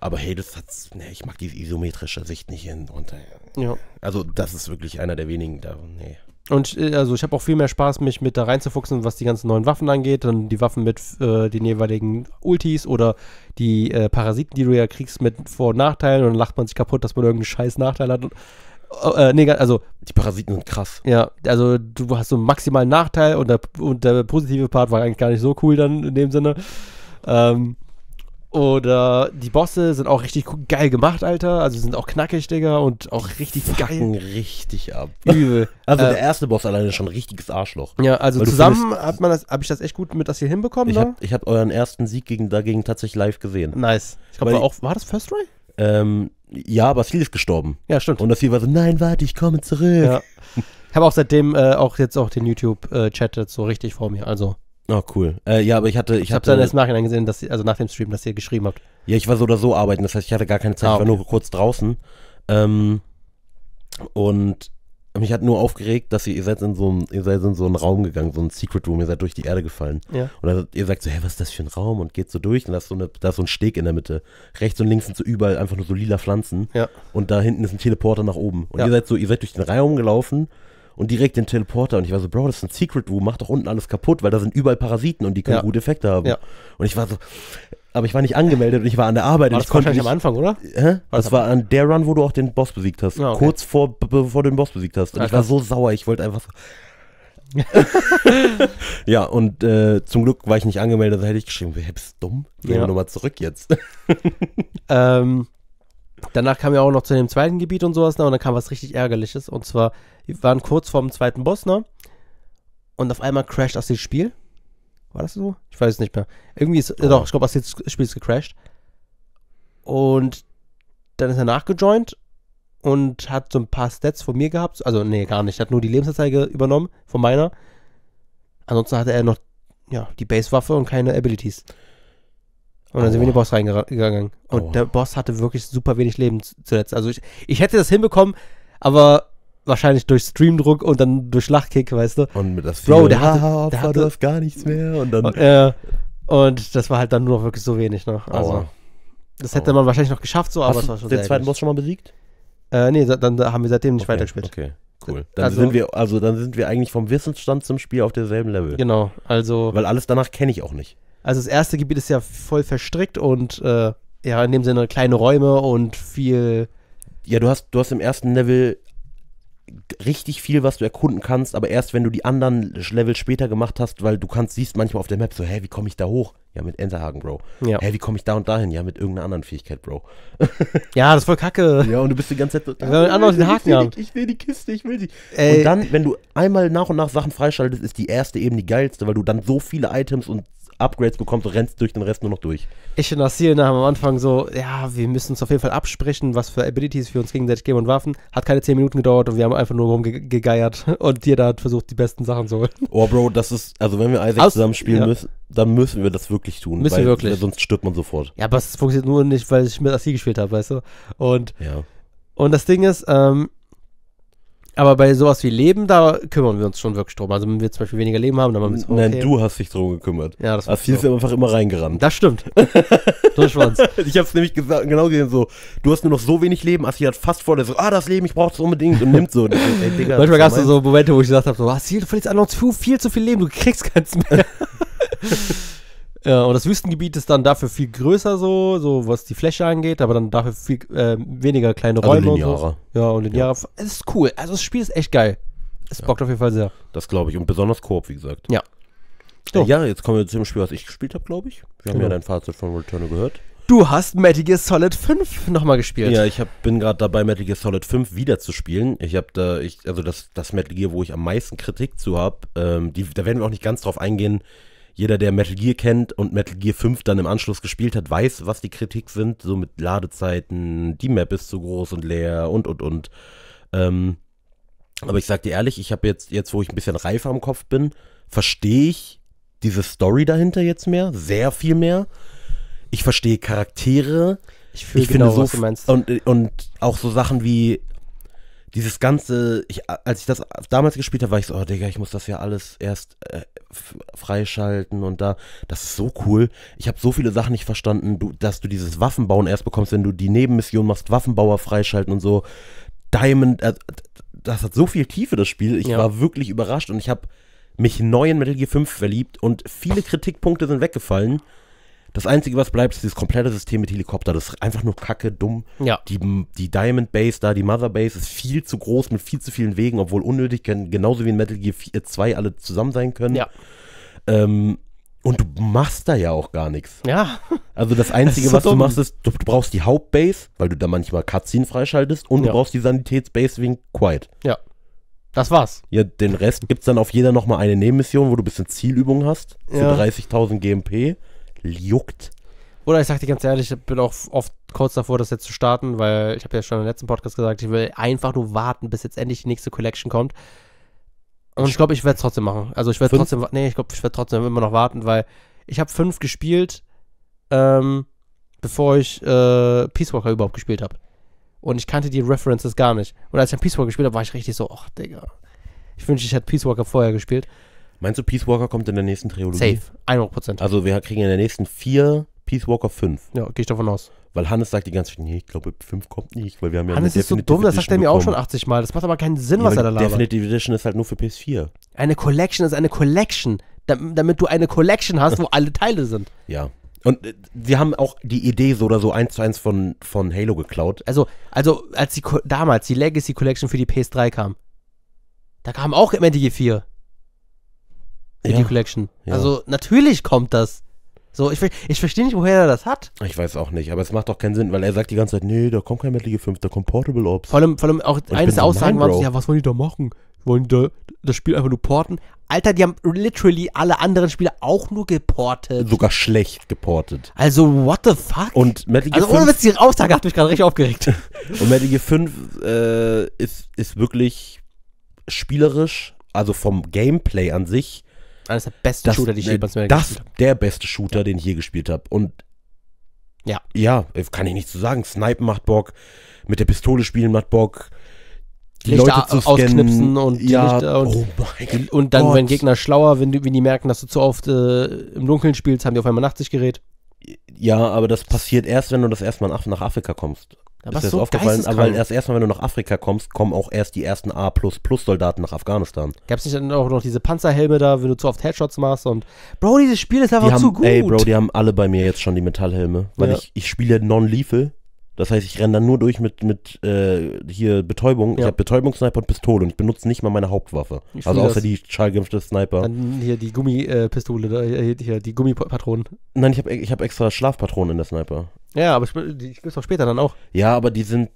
Aber hey, das hat, nee, ich mag diese isometrische Sicht nicht hin. Und, äh, ja. Also das ist wirklich einer der wenigen da, nee. Und äh, also ich habe auch viel mehr Spaß, mich mit da reinzufuchsen, was die ganzen neuen Waffen angeht. Dann die Waffen mit äh, den jeweiligen Ultis oder die äh, Parasiten, die du ja kriegst mit Vor- und Nachteilen. Und dann lacht man sich kaputt, dass man irgendeinen scheiß Nachteil hat. Äh, äh, nee, also. Die Parasiten sind krass. Ja, also du hast so einen maximalen Nachteil und der, und der positive Part war eigentlich gar nicht so cool dann in dem Sinne. Ähm, oder die Bosse sind auch richtig geil gemacht, Alter. Also sind auch knackig, Digga, und auch richtig geil. richtig ab. Übel. Also äh, der erste Boss alleine schon ein richtiges Arschloch. Ja, also Weil zusammen hat man das, habe ich das echt gut mit das hier hinbekommen. Ich ne? habe hab euren ersten Sieg gegen, dagegen tatsächlich live gesehen. Nice. Ich glaube war war das First Try? Ähm, ja, aber Seal ist gestorben. Ja, stimmt. Und das hier war so, nein, warte, ich komme zurück. Ja. Ich habe auch seitdem äh, auch jetzt auch den YouTube-Chat äh, so richtig vor mir. Also Oh, cool. Äh, ja, aber ich hatte. Ich, ich habe dann erst im gesehen, dass, also nach dem Stream, dass ihr geschrieben habt. Ja, ich war so oder so arbeiten. Das heißt, ich hatte gar keine Zeit. Ah, okay. Ich war nur kurz draußen. Ähm, und mich hat nur aufgeregt, dass ihr, ihr seid in so einen, so einen Raum gegangen, so ein Secret Room, ihr seid durch die Erde gefallen. Ja. Und dann, ihr sagt so, hä, was ist das für ein Raum? Und geht so durch und da ist so, eine, da ist so ein Steg in der Mitte. Rechts und links sind so überall einfach nur so lila Pflanzen. Ja. Und da hinten ist ein Teleporter nach oben. Und ja. ihr seid so, ihr seid durch den Raum gelaufen und direkt den Teleporter. Und ich war so, Bro, das ist ein Secret Room, mach doch unten alles kaputt, weil da sind überall Parasiten und die können ja. gute Effekte haben. Ja. Und ich war so, aber ich war nicht angemeldet und ich war an der Arbeit. War das ich konnte nicht, am Anfang, oder? Hä? das, war an der Run, wo du auch den Boss besiegt hast. Ja, okay. Kurz vor, bevor du den Boss besiegt hast. Und ich war so sauer, ich wollte einfach so. ja, und äh, zum Glück war ich nicht angemeldet, da hätte ich geschrieben, wer bist dumm? Gehen ja. wir nochmal zurück jetzt. ähm, Danach kam ja auch noch zu dem zweiten Gebiet und sowas, ne? und dann kam was richtig Ärgerliches. Und zwar, wir waren kurz vorm zweiten Boss, ne? Und auf einmal crasht das Spiel. War das so? Ich weiß es nicht mehr. Irgendwie ist, oh. doch, ich glaube, das Spiel ist gecrashed. Und dann ist er nachgejoint und hat so ein paar Stats von mir gehabt. Also, nee, gar nicht. Hat nur die Lebensanzeige übernommen von meiner. Ansonsten hatte er noch ja, die Basewaffe und keine Abilities. Und dann Aua. sind wir in den oh. Boss reingegangen. Und Aua. Oh. der Boss hatte wirklich super wenig Leben zuletzt. Also ich, ich hätte das hinbekommen, aber wahrscheinlich durch Streamdruck und dann durch Lachkick, weißt du? Und das Bro, der hatte, ja, ah, der hatte gar nichts mehr und dann. Und, äh, und, das war halt dann nur noch wirklich so wenig, ne? Also. Aua. Das hätte man wahrscheinlich noch geschafft, so, Hast aber es war schon. Den zweiten Boss schon mal besiegt? Äh, nee, dann haben wir seitdem nicht okay, weitergespielt. Okay. Cool. Dann also, sind wir, also dann sind wir eigentlich vom Wissensstand zum Spiel auf derselben Level. Genau, also. Weil alles danach kenne ich auch nicht. Also das erste Gebiet ist ja voll verstrickt und äh, ja, in dem Sinne kleine Räume und viel. Ja, du hast, du hast im ersten Level richtig viel, was du erkunden kannst, aber erst wenn du die anderen Level später gemacht hast, weil du kannst, siehst manchmal auf der Map so, hä, wie komme ich da hoch? Ja, mit Enterhaken, Bro. Ja. Hä, wie komme ich da und dahin? Ja, mit irgendeiner anderen Fähigkeit, Bro. ja, das ist voll kacke. Ja, und du bist die ganze Zeit. Ja, mit anderen den Haken ich, ich, ich will die Kiste, ich will die. Ey. Und dann, wenn du einmal nach und nach Sachen freischaltest, ist die erste eben die geilste, weil du dann so viele Items und Upgrades bekommt und rennst durch den Rest nur noch durch. Ich und Asilna haben am Anfang so, ja, wir müssen uns auf jeden Fall absprechen, was für Abilities wir uns gegenseitig geben und Waffen. Hat keine 10 Minuten gedauert und wir haben einfach nur rumgegeiert und jeder hat versucht, die besten Sachen zu holen. Oh, Bro, das ist, also wenn wir Isaac Aus, zusammen spielen ja. müssen, dann müssen wir das wirklich tun. Müssen weil, wir wirklich. Sonst stirbt man sofort. Ja, aber es funktioniert nur nicht, weil ich mit Asil gespielt habe, weißt du? Und, ja. und das Ding ist, ähm, aber bei sowas wie Leben, da kümmern wir uns schon wirklich drum. Also wenn wir zum Beispiel weniger Leben haben, dann machen wir uns okay. Nein, du hast dich drum gekümmert. Ja, das Hast ah, hier so. einfach immer reingerannt. Das stimmt. Durchschwanz. ich hab's nämlich gesagt, genau gesehen, so, du hast nur noch so wenig Leben, Assi hat fast vor der so, ah, das Leben, ich brauch's unbedingt und nimmt so. Ey, Digga, Manchmal gab's so Momente, wo ich gesagt habe, so, Assi, ah, du verlierst einfach noch zu viel zu viel Leben, du kriegst keins mehr. Äh, und das Wüstengebiet ist dann dafür viel größer, so, so was die Fläche angeht, aber dann dafür viel äh, weniger kleine also Räume linearer. und so. Ja, und linearer. Ja. Es ist cool. Also das Spiel ist echt geil. Es ja. bockt auf jeden Fall sehr. Das glaube ich. Und besonders Koop, wie gesagt. Ja. Äh, so. ja, jetzt kommen wir zu dem Spiel, was ich gespielt habe, glaube ich. Wir genau. haben ja genau. dein Fazit von Returnal gehört. Du hast Metal Gear Solid 5 nochmal gespielt. Ja, ich hab, bin gerade dabei, Metal Gear Solid 5 wieder zu spielen. Ich habe da, ich, also das, das Metal Gear, wo ich am meisten Kritik zu habe, ähm, da werden wir auch nicht ganz drauf eingehen, jeder, der Metal Gear kennt und Metal Gear 5 dann im Anschluss gespielt hat, weiß, was die Kritik sind, so mit Ladezeiten, die Map ist zu groß und leer und und und. Ähm, aber ich sag dir ehrlich, ich habe jetzt, jetzt, wo ich ein bisschen reifer am Kopf bin, verstehe ich diese Story dahinter jetzt mehr, sehr viel mehr. Ich verstehe Charaktere. Ich, ich genau, finde so, Und, und auch so Sachen wie, dieses ganze, ich, als ich das damals gespielt habe, war ich so, oh Digga, ich muss das ja alles erst äh, freischalten und da, das ist so cool. Ich habe so viele Sachen nicht verstanden, du, dass du dieses Waffenbauen erst bekommst, wenn du die Nebenmission machst, Waffenbauer freischalten und so. Diamond, äh, das hat so viel Tiefe, das Spiel. Ich ja. war wirklich überrascht und ich habe mich neu in Metal Gear 5 verliebt und viele Kritikpunkte sind weggefallen. Das Einzige, was bleibt, ist dieses komplette System mit Helikopter. Das ist einfach nur kacke, dumm. Ja. Die, die Diamond Base da, die Mother Base ist viel zu groß mit viel zu vielen Wegen, obwohl unnötig, genauso wie in Metal Gear 2 äh, alle zusammen sein können. Ja. Ähm, und du machst da ja auch gar nichts. Ja. Also das Einzige, das so was du machst, ist, du, du brauchst die Hauptbase, weil du da manchmal Cutscene freischaltest und ja. du brauchst die Sanitätsbase wegen Quiet. Ja. Das war's. Ja, den Rest gibt's dann auf jeder nochmal eine Nebenmission, wo du ein bisschen Zielübung hast. Für ja. 30.000 GMP juckt. Oder ich sag dir ganz ehrlich, ich bin auch oft kurz davor, das jetzt zu starten, weil ich habe ja schon im letzten Podcast gesagt, ich will einfach nur warten, bis jetzt endlich die nächste Collection kommt. Und ich glaube, ich werde es trotzdem machen. Also ich werde trotzdem, nee, ich glaube, ich werde trotzdem immer noch warten, weil ich habe fünf gespielt, ähm, bevor ich äh, Peace Walker überhaupt gespielt habe. Und ich kannte die References gar nicht. Und als ich dann Peace Walker gespielt habe, war ich richtig so, ach Digga, ich wünschte, ich hätte Peace Walker vorher gespielt. Meinst du, Peace Walker kommt in der nächsten Trilogie? Safe, 100 Also wir kriegen in der nächsten vier Peace Walker 5. Ja, gehe ich davon aus. Weil Hannes sagt die ganze Zeit, nee, ich glaube, 5 kommt nicht, weil wir haben ja Hannes ist so dumm, das sagt er mir auch schon 80 Mal. Das macht aber keinen Sinn, ja, was er da labert. Definitive Edition ist halt nur für PS4. Eine Collection ist eine Collection, damit du eine Collection hast, wo alle Teile sind. Ja. Und äh, sie haben auch die Idee so oder so eins zu eins von, von Halo geklaut. Also, also als die damals die Legacy Collection für die PS3 kam, da kam auch MNTG 4 in ja. die Collection. Ja. Also natürlich kommt das. So, ich, ich verstehe nicht, woher er das hat. Ich weiß auch nicht, aber es macht doch keinen Sinn, weil er sagt die ganze Zeit, nee, da kommt kein Metal Gear 5, da kommt Portable Ops. Vor allem, vor allem auch eines der Aussagen waren ja, was wollen die da machen? Wollen die da das Spiel einfach nur porten? Alter, die haben literally alle anderen Spiele auch nur geportet. Sogar schlecht geportet. Also, what the fuck? Und Metal Gear also, 5, ohne Witz, die Aussage hat mich gerade richtig aufgeregt. Und Metal Gear 5 äh, ist, ist wirklich spielerisch, also vom Gameplay an sich, eines der besten das, Shooter, die ich ne, jemals gespielt habe. Das der beste Shooter, ja. den ich je gespielt habe. Und ja. Ja, äh, kann ich nicht so sagen. Snipen macht Bock, mit der Pistole spielen macht Bock. Die Lichter Leute zu scannen, ausknipsen und ja, Lichter und, oh mein und dann Gott. wenn Gegner schlauer, wenn, wenn die merken, dass du zu oft äh, im Dunkeln spielst, haben die auf einmal Nachtsichtgerät. Ja, aber das passiert erst, wenn du das erstmal nach Afrika kommst. Da ist dir das aufgefallen? Aber erst erstmal, wenn du nach Afrika kommst, kommen auch erst die ersten A-Soldaten nach Afghanistan. Gab es nicht dann auch noch diese Panzerhelme da, wenn du zu oft Headshots machst und Bro, dieses Spiel ist einfach haben, zu gut. Ey, Bro, die haben alle bei mir jetzt schon die Metallhelme, weil ja. ich, ich spiele non-lethal das heißt, ich renne dann nur durch mit, mit äh, hier Betäubung. Ja. Ich habe Betäubungssniper und Pistole und ich benutze nicht mal meine Hauptwaffe. Ich also außer die schallgeimpfte Sniper. Dann hier die Gummipistole, äh, äh hier die Gummipatronen. Nein, ich habe ich hab extra Schlafpatronen in der Sniper. Ja, aber ich gibt es auch später dann auch. Ja, aber die sind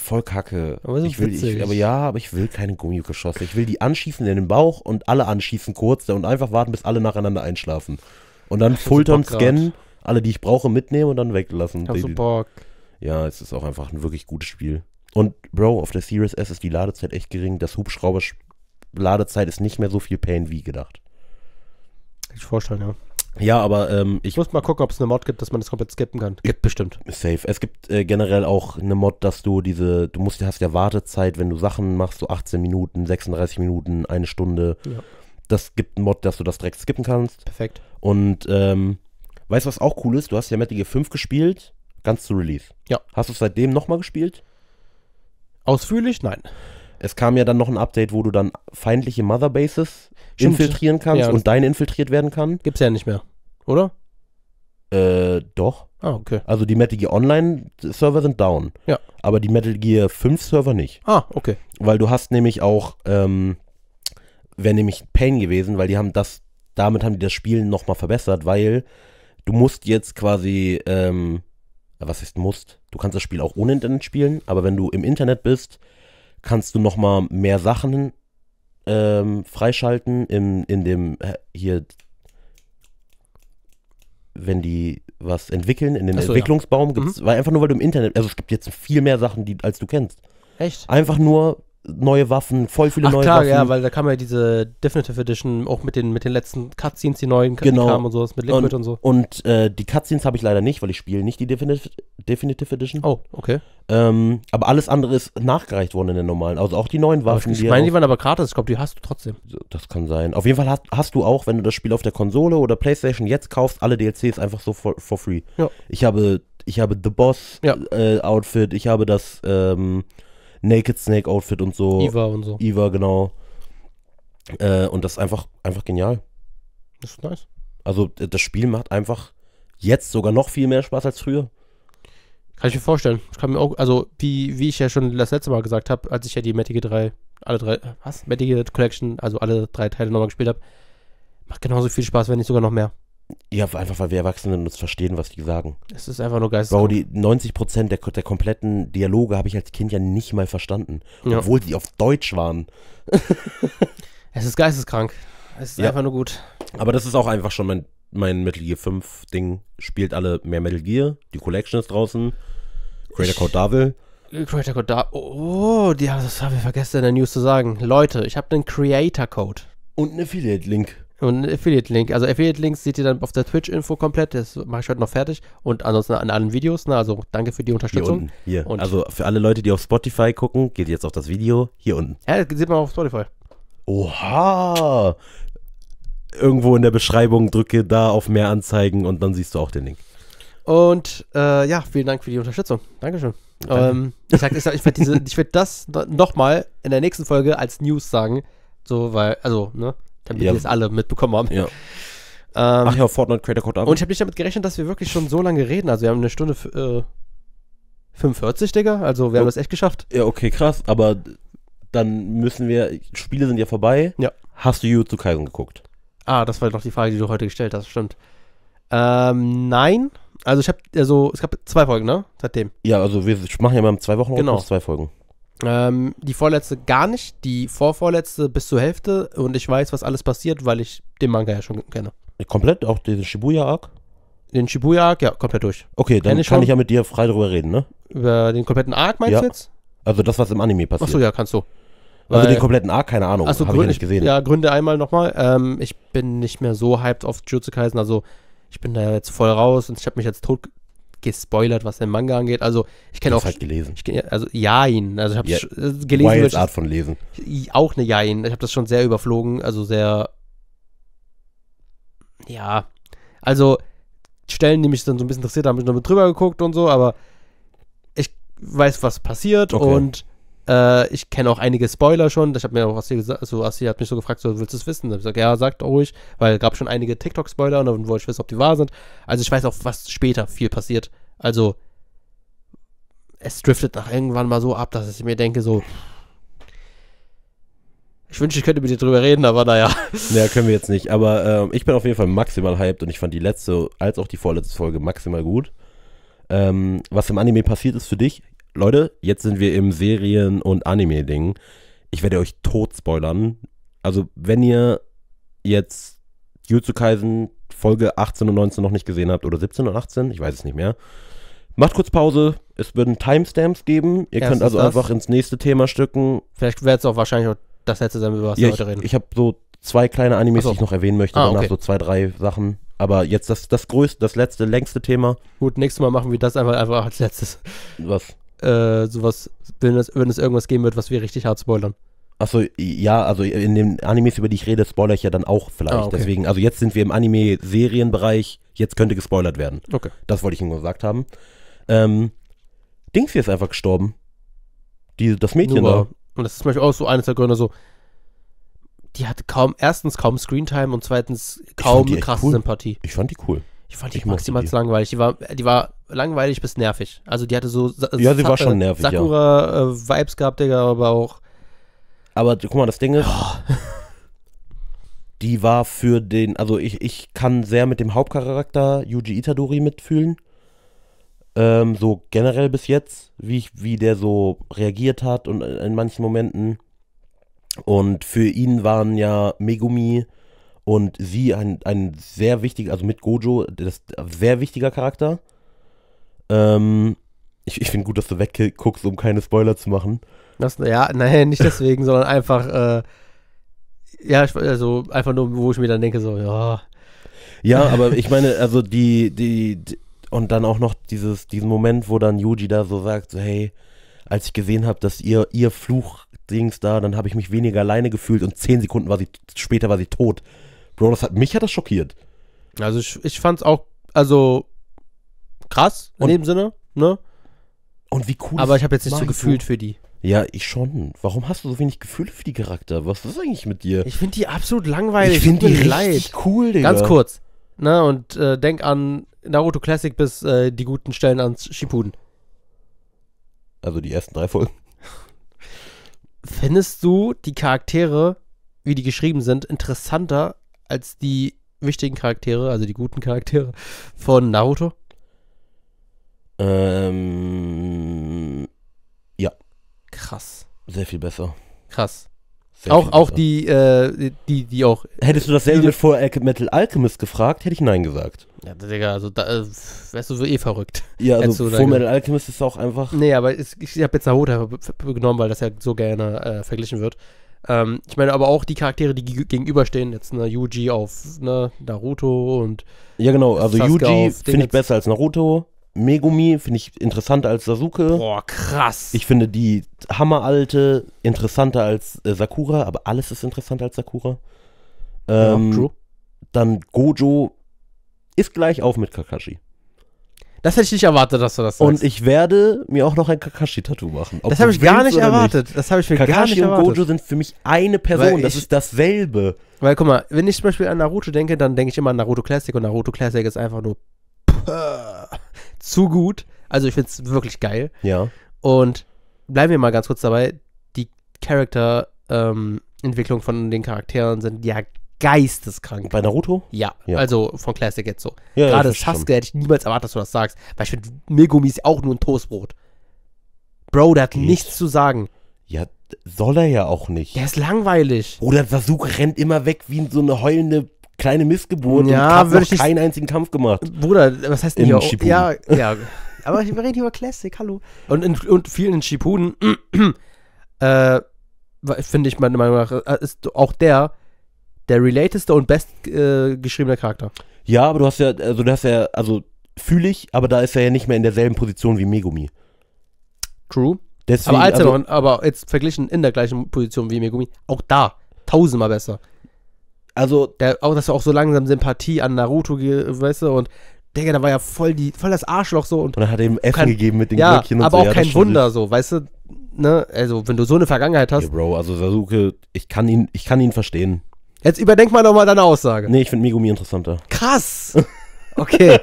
voll kacke. Aber, ich will, ich, aber ja, aber ich will keine Gummigeschosse. Ich will die anschießen in den Bauch und alle anschießen kurz und einfach warten, bis alle nacheinander einschlafen. Und dann Ach, scannen, alle, die ich brauche, mitnehmen und dann weglassen. Ich hab so Bock ja, es ist auch einfach ein wirklich gutes Spiel. Und Bro, auf der Series S ist die Ladezeit echt gering. Das Hubschrauber-Ladezeit ist nicht mehr so viel Pain wie gedacht. Kann ich vorstellen, ja. Ja, aber ähm, ich, ich muss mal gucken, ob es eine Mod gibt, dass man das komplett skippen kann. Gibt bestimmt. Safe. Es gibt äh, generell auch eine Mod, dass du diese, du musst, hast ja Wartezeit, wenn du Sachen machst, so 18 Minuten, 36 Minuten, eine Stunde. Ja. Das gibt einen Mod, dass du das direkt skippen kannst. Perfekt. Und ähm, weißt du, was auch cool ist? Du hast ja Metal Gear 5 gespielt Ganz zu Release. Ja. Hast du es seitdem nochmal gespielt? Ausführlich? Nein. Es kam ja dann noch ein Update, wo du dann feindliche Motherbases infiltrieren kannst ja, und dein infiltriert werden kann. Gibt's ja nicht mehr, oder? Äh, doch. Ah, okay. Also die Metal Gear Online-Server sind down. Ja. Aber die Metal Gear 5-Server nicht. Ah, okay. Weil du hast nämlich auch, ähm, wäre nämlich Pain gewesen, weil die haben das, damit haben die das Spiel nochmal verbessert, weil du musst jetzt quasi, ähm, was heißt musst, du kannst das Spiel auch ohne Internet spielen, aber wenn du im Internet bist, kannst du nochmal mehr Sachen ähm, freischalten in, in dem hier wenn die was entwickeln in den so, Entwicklungsbaum ja. gibt's, mhm. weil einfach nur weil du im Internet also es gibt jetzt viel mehr Sachen die als du kennst echt einfach nur neue Waffen, voll viele Ach, neue klar, Waffen. Ja, weil da kam ja diese Definitive Edition auch mit den, mit den letzten Cutscenes, die neuen genau. kamen und sowas, mit Liquid und, und so. Und äh, die Cutscenes habe ich leider nicht, weil ich spiele nicht die Definitive, Definitive Edition. Oh, okay. Ähm, aber alles andere ist nachgereicht worden in den normalen. Also auch die neuen Waffen. Aber ich meine, die waren aber gratis, ich glaube, die hast du trotzdem. Das kann sein. Auf jeden Fall hast, hast du auch, wenn du das Spiel auf der Konsole oder Playstation jetzt kaufst, alle DLCs einfach so for, for free. Ja. Ich habe, ich habe The Boss ja. äh, Outfit, ich habe das, ähm, Naked Snake Outfit und so. Eva und so. Eva, genau. Äh, und das ist einfach, einfach genial. Das ist nice. Also das Spiel macht einfach jetzt sogar noch viel mehr Spaß als früher. Kann ich mir vorstellen. Ich kann mir auch, also wie, wie ich ja schon das letzte Mal gesagt habe, als ich ja die Metige 3, alle drei, was? Metige Collection, also alle drei Teile nochmal gespielt habe, macht genauso viel Spaß, wenn nicht sogar noch mehr. Ja, einfach weil wir Erwachsene uns verstehen, was die sagen. Es ist einfach nur geisteskrank. Bro, die 90 der, der kompletten Dialoge habe ich als Kind ja nicht mal verstanden. Ja. Obwohl die auf Deutsch waren. es ist geisteskrank. Es ist ja. einfach nur gut. Aber das ist auch einfach schon mein, mein Metal Gear 5 Ding. Spielt alle mehr Metal Gear. Die Collection ist draußen. Creator Code Davil. Creator Code Davil. Oh, die, das haben wir vergessen in der News zu sagen. Leute, ich habe einen Creator Code. Und einen Affiliate Link. Und Affiliate-Link. Also Affiliate-Links seht ihr dann auf der Twitch-Info komplett. Das mache ich heute noch fertig. Und ansonsten an allen Videos. Ne? Also danke für die Unterstützung. Hier, hier. Und also für alle Leute, die auf Spotify gucken, geht jetzt auf das Video hier unten. Ja, das sieht man auf Spotify. Oha! Irgendwo in der Beschreibung drücke da auf mehr anzeigen und dann siehst du auch den Link. Und äh, ja, vielen Dank für die Unterstützung. Dankeschön. Danke. Ähm, ich sag, ich, sag, ich werde werd das nochmal in der nächsten Folge als News sagen. So, weil, also, ne? damit ja. die das alle mitbekommen haben. Ja. Ähm, Ach ja, Fortnite Creator Code Abend. Und ich habe nicht damit gerechnet, dass wir wirklich schon so lange reden. Also wir haben eine Stunde äh, 45, Digga. Also wir haben das echt geschafft. Ja, okay, krass. Aber dann müssen wir, Spiele sind ja vorbei. Ja. Hast du Jujutsu Kaisen geguckt? Ah, das war doch die Frage, die du heute gestellt hast, stimmt. Ähm, nein. Also ich habe, also es gab zwei Folgen, ne? Seitdem. Ja, also wir machen ja mal zwei Wochen genau. zwei Folgen. Ähm, die vorletzte gar nicht, die vorvorletzte bis zur Hälfte und ich weiß, was alles passiert, weil ich den Manga ja schon kenne. Komplett? Auch den Shibuya-Arc? Den Shibuya-Arc, ja, komplett durch. Okay, dann ich kann ich ja mit dir frei drüber reden, ne? Über den kompletten Arc meinst ja. du jetzt? Also das, was im Anime passiert. Achso, ja, kannst du. Weil, also den kompletten Arc, keine Ahnung, also habe ich ja nicht gesehen. Ja, Gründe einmal nochmal. Ähm, ich bin nicht mehr so hyped auf Jutsu Kaisen, also ich bin da jetzt voll raus und ich habe mich jetzt tot, gespoilert, was den Manga angeht. Also ich kenne auch. halt gelesen. Ich, also Jain. Also ich habe yeah. Äh, gelesen. Wilds Art von Lesen. Auch eine Jain. Ich habe das schon sehr überflogen. Also sehr. Ja. Also Stellen, die mich dann so ein bisschen interessiert haben, habe ich noch mit drüber geguckt und so. Aber ich weiß, was passiert okay. und äh, ich kenne auch einige Spoiler schon. Ich habe mir auch Assi gesagt, also Assi hat mich so gefragt, so willst du es wissen? Da habe ich gesagt, ja, sagt ruhig, weil es gab schon einige TikTok-Spoiler und dann wollte ich wissen, ob die wahr sind. Also ich weiß auch, was später viel passiert. Also es driftet nach irgendwann mal so ab, dass ich mir denke, so. Ich wünsche, ich könnte mit dir drüber reden, aber naja. Naja, können wir jetzt nicht. Aber ähm, ich bin auf jeden Fall maximal hyped und ich fand die letzte als auch die vorletzte Folge maximal gut. Ähm, was im Anime passiert ist für dich, Leute, jetzt sind wir im Serien- und Anime-Ding. Ich werde euch tot spoilern. Also, wenn ihr jetzt Jutsu Kaisen Folge 18 und 19 noch nicht gesehen habt oder 17 und 18, ich weiß es nicht mehr, macht kurz Pause. Es würden Timestamps geben. Ihr Erstens könnt also das. einfach ins nächste Thema stücken. Vielleicht wäre es auch wahrscheinlich auch das letzte sein, über was ja, wir heute reden. Ich habe so zwei kleine Animes, so. die ich noch erwähnen möchte. Ah, danach okay. so zwei, drei Sachen. Aber jetzt das, das größte, das letzte, längste Thema. Gut, nächstes Mal machen wir das einfach, einfach als letztes. Was? Äh, sowas, wenn es, wenn es irgendwas geben wird, was wir richtig hart spoilern. Achso, ja, also in den Animes, über die ich rede, spoilere ich ja dann auch vielleicht. Ah, okay. Deswegen, also jetzt sind wir im Anime-Serienbereich, jetzt könnte gespoilert werden. Okay. Das wollte ich Ihnen gesagt haben. Ähm, Dings ist einfach gestorben. Die, das Mädchen Nuba. da. Und das ist zum Beispiel auch so eines der Gründe, so, die hatte kaum, erstens kaum Screentime und zweitens kaum krasse cool. Sympathie. Ich fand die cool. Ich fand die ich maximal die. langweilig. Die war, die war langweilig bis nervig. Also die hatte so Sa ja, sie war schon nervig, Sakura-Vibes äh, gehabt, Digga, aber auch. Aber guck mal, das Ding ist, oh. die war für den, also ich, ich kann sehr mit dem Hauptcharakter Yuji Itadori mitfühlen. Ähm, so generell bis jetzt, wie, ich, wie der so reagiert hat und äh, in manchen Momenten. Und für ihn waren ja Megumi, und sie ein, ein sehr wichtiger, also mit Gojo, das sehr wichtiger Charakter. Ähm, ich, ich finde gut, dass du wegguckst, um keine Spoiler zu machen. Das, ja, nein, nicht deswegen, sondern einfach, äh, ja, also einfach nur, wo ich mir dann denke, so, ja. Ja, aber ich meine, also die, die, die, und dann auch noch dieses, diesen Moment, wo dann Yuji da so sagt, so, hey, als ich gesehen habe, dass ihr, ihr Fluch-Dings da, dann habe ich mich weniger alleine gefühlt und zehn Sekunden war sie, später war sie tot. Bro, das hat, mich hat das schockiert. Also ich, ich fand's auch, also krass in und, dem Sinne, ne? Und wie cool. Aber ich habe jetzt nicht so gefühlt du? für die. Ja, ich schon. Warum hast du so wenig Gefühle für die Charakter? Was ist eigentlich mit dir? Ich finde die absolut langweilig. Ich finde die richtig leid. cool, Digga. Ganz kurz. Ne, und äh, denk an Naruto Classic bis äh, die guten Stellen ans Shippuden. Also die ersten drei Folgen. Findest du die Charaktere, wie die geschrieben sind, interessanter als die wichtigen Charaktere, also die guten Charaktere von Naruto? Ähm, ja. Krass. Sehr viel besser. Krass. Sehr auch auch die, äh, die, die auch. Äh, hättest du dasselbe vor Metal Alchemist gefragt, hätte ich Nein gesagt. Ja, Digga, also da äh, wärst du so eh verrückt. Ja, also vor Metal Alchemist ist auch einfach. Nee, aber ist, ich habe jetzt Naruto genommen, weil das ja so gerne äh, verglichen wird. Ähm, ich meine aber auch die Charaktere, die gegenüberstehen, jetzt ne, Yuji auf ne, Naruto und. Ja, genau, also Sasuke Yuji finde ich besser als Naruto. Megumi finde ich interessanter als Sasuke. Boah, krass. Ich finde die Hammeralte interessanter als äh, Sakura, aber alles ist interessanter als Sakura. Ähm, ja, true. Dann Gojo ist gleich auf mit Kakashi. Das hätte ich nicht erwartet, dass du das sagst. Und ich werde mir auch noch ein Kakashi-Tattoo machen. Das habe ich gar nicht erwartet. Nicht. Das habe ich mir Kakashi gar nicht erwartet. Kakashi und Gojo sind für mich eine Person. Ich, das ist dasselbe. Weil, guck mal, wenn ich zum Beispiel an Naruto denke, dann denke ich immer an Naruto Classic und Naruto Classic ist einfach nur zu gut. Also, ich finde es wirklich geil. Ja. Und bleiben wir mal ganz kurz dabei. Die Charakterentwicklung ähm, von den Charakteren sind ja geisteskrank. Bei Naruto? Ja, ja. also von Classic jetzt so. Ja, Gerade Sasuke hätte ich niemals erwartet, dass du das sagst. Weil ich finde, Megumi ist auch nur ein Toastbrot. Bro, der hat Geht. nichts zu sagen. Ja, soll er ja auch nicht. Der ist langweilig. Oder Sasuke rennt immer weg wie so eine heulende kleine Missgeburt ja, und hat noch keinen einzigen Kampf gemacht. Bruder, was heißt denn hier? Ja, ja. Aber wir reden hier über Classic, hallo. Und, in, und vielen in Shippuden, äh, finde ich meiner Meinung nach, äh, ist auch der der relateste und best äh, geschriebene Charakter. Ja, aber du hast ja, also du hast ja, also fühle ich, aber da ist er ja nicht mehr in derselben Position wie Megumi. True. Deswegen, aber, als also, noch, aber jetzt verglichen in der gleichen Position wie Megumi, auch da tausendmal besser. Also, der, auch, dass er auch so langsam Sympathie an Naruto, weißt du, und Digga, da war ja voll, die, voll das Arschloch so. Und, und dann hat er ihm Essen kein, gegeben mit den ja, Glöckchen und aber so. aber auch ja, kein Wunder so, weißt du, ne? Also, wenn du so eine Vergangenheit hast. Ja, Bro, also Sasuke, ich kann ihn, ich kann ihn verstehen. Jetzt überdenk mal nochmal deine Aussage. Nee, ich finde Megumi interessanter. Krass! Okay.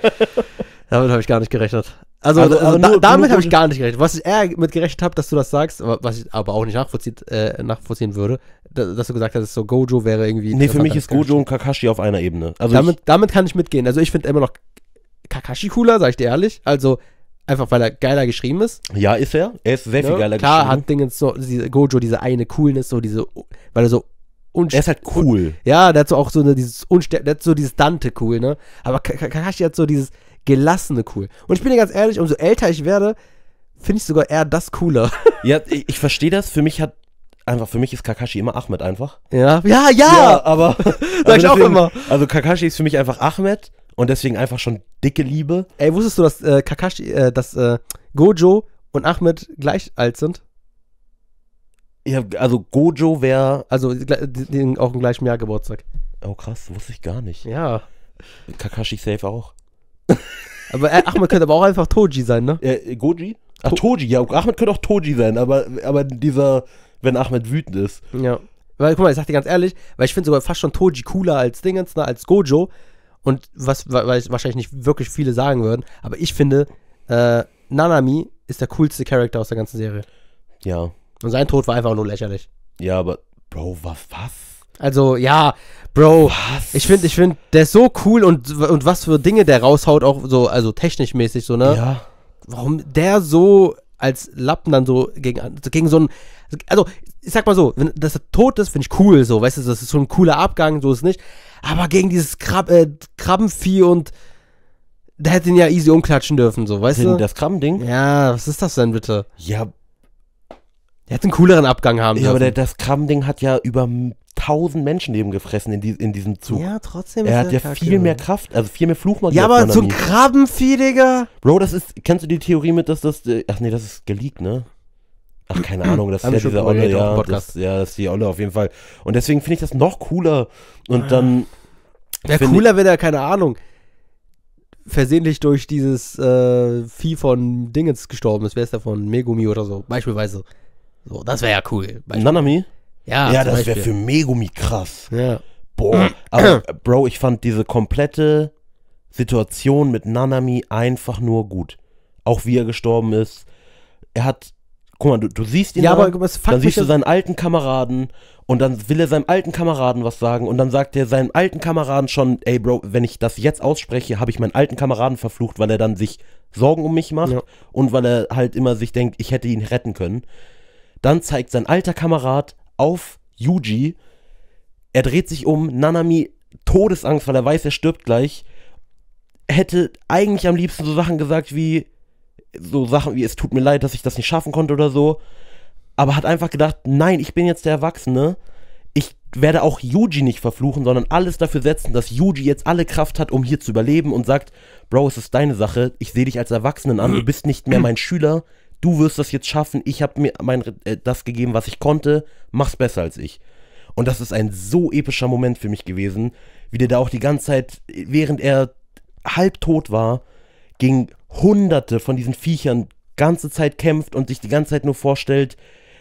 damit habe ich gar nicht gerechnet. Also, also, also nur, damit habe ich gar nicht gerechnet. Was ich eher mit gerechnet habe, dass du das sagst, was ich aber auch nicht nachvollzieht, äh, nachvollziehen würde, da, dass du gesagt hast, so Gojo wäre irgendwie. Nee, für mich ist Gojo und Kakashi auf einer Ebene. Also damit, ich, damit kann ich mitgehen. Also ich finde immer noch Kakashi cooler, sag ich dir ehrlich. Also einfach, weil er geiler geschrieben ist. Ja, ist er. Er ist sehr ja, viel ne? geiler klar geschrieben. Klar hat Dingens so, diese, Gojo diese eine Coolness, so diese, weil er so Unst er ist halt cool. ja, der hat so auch so eine, dieses Unster der hat so dieses Dante cool, ne? Aber Kakashi hat so dieses gelassene cool. Und ich bin dir ganz ehrlich, umso älter ich werde, finde ich sogar eher das cooler. Ja, ich, ich verstehe das. Für mich hat einfach für mich ist Kakashi immer Ahmed einfach. Ja, ja, ja. ja aber sag also ich deswegen, auch immer. Also Kakashi ist für mich einfach Ahmed und deswegen einfach schon dicke Liebe. Ey, wusstest du, dass äh, Kakashi, äh, dass äh, Gojo und Ahmed gleich alt sind? Ja, also Gojo wäre. Also auch im gleichen Jahr Geburtstag. Oh krass, wusste ich gar nicht. Ja. Kakashi safe auch. aber äh, Ahmed könnte aber auch einfach Toji sein, ne? Äh, äh, Goji? Ach, to Toji, ja. Ahmed könnte auch Toji sein, aber, aber dieser, wenn Ahmed wütend ist. Ja. Weil, guck mal, ich sag dir ganz ehrlich, weil ich finde sogar fast schon Toji cooler als Dingens, ne, als Gojo. Und was weil wahrscheinlich nicht wirklich viele sagen würden, aber ich finde, äh, Nanami ist der coolste Charakter aus der ganzen Serie. Ja. Und sein Tod war einfach nur lächerlich. Ja, aber, Bro, was, was? Also, ja, Bro, was? ich finde, ich finde, der ist so cool und, und was für Dinge der raushaut, auch so, also technisch mäßig, so, ne? Ja. Warum der so als Lappen dann so gegen, gegen so einen, also, ich sag mal so, wenn das tot ist, finde ich cool, so, weißt du, das ist so ein cooler Abgang, so ist es nicht. Aber gegen dieses Krab, äh, Krabbenvieh und, der hätte ihn ja easy umklatschen dürfen, so, weißt du? Das Krabbending? Ja, was ist das denn bitte? Ja, er hätte einen cooleren Abgang haben Ja, dürfen. aber das Kram-Ding hat ja über tausend Menschenleben gefressen in, die, in diesem Zug. Ja, trotzdem. Er hat ja Kacke, viel mehr Kraft, also viel mehr Fluchmagie. Ja, aber so ein Krabbenvieh, Digga. Bro, das ist, kennst du die Theorie mit, dass das, äh, ach nee, das ist geleakt, ne? Ach, keine Ahnung, das ist ja diese Olle, ja, das, ja, das ist die Olle auf jeden Fall. Und deswegen finde ich das noch cooler. Und ah. dann. Ja, cooler wäre da, keine Ahnung, versehentlich durch dieses äh, Vieh von Dingens gestorben ist. Wer ist da von Megumi oder so, beispielsweise. So, das wäre ja cool. Nanami? Ja, ja das wäre für Megumi krass. Ja. Boah, aber Bro, ich fand diese komplette Situation mit Nanami einfach nur gut. Auch wie er gestorben ist. Er hat, guck mal, du, du siehst ihn, ja, da, aber was dann siehst du seinen alten Kameraden und dann will er seinem alten Kameraden was sagen und dann sagt er seinem alten Kameraden schon, ey Bro, wenn ich das jetzt ausspreche, habe ich meinen alten Kameraden verflucht, weil er dann sich Sorgen um mich macht ja. und weil er halt immer sich denkt, ich hätte ihn retten können. Dann zeigt sein alter Kamerad auf Yuji. Er dreht sich um. Nanami Todesangst, weil er weiß, er stirbt gleich. Hätte eigentlich am liebsten so Sachen gesagt wie, so Sachen wie, es tut mir leid, dass ich das nicht schaffen konnte oder so. Aber hat einfach gedacht, nein, ich bin jetzt der Erwachsene. Ich werde auch Yuji nicht verfluchen, sondern alles dafür setzen, dass Yuji jetzt alle Kraft hat, um hier zu überleben und sagt, Bro, es ist deine Sache. Ich sehe dich als Erwachsenen an. Du bist nicht mehr mein Schüler du wirst das jetzt schaffen, ich habe mir mein, äh, das gegeben, was ich konnte, mach's besser als ich. Und das ist ein so epischer Moment für mich gewesen, wie der da auch die ganze Zeit, während er halbtot war, gegen hunderte von diesen Viechern ganze Zeit kämpft und sich die ganze Zeit nur vorstellt,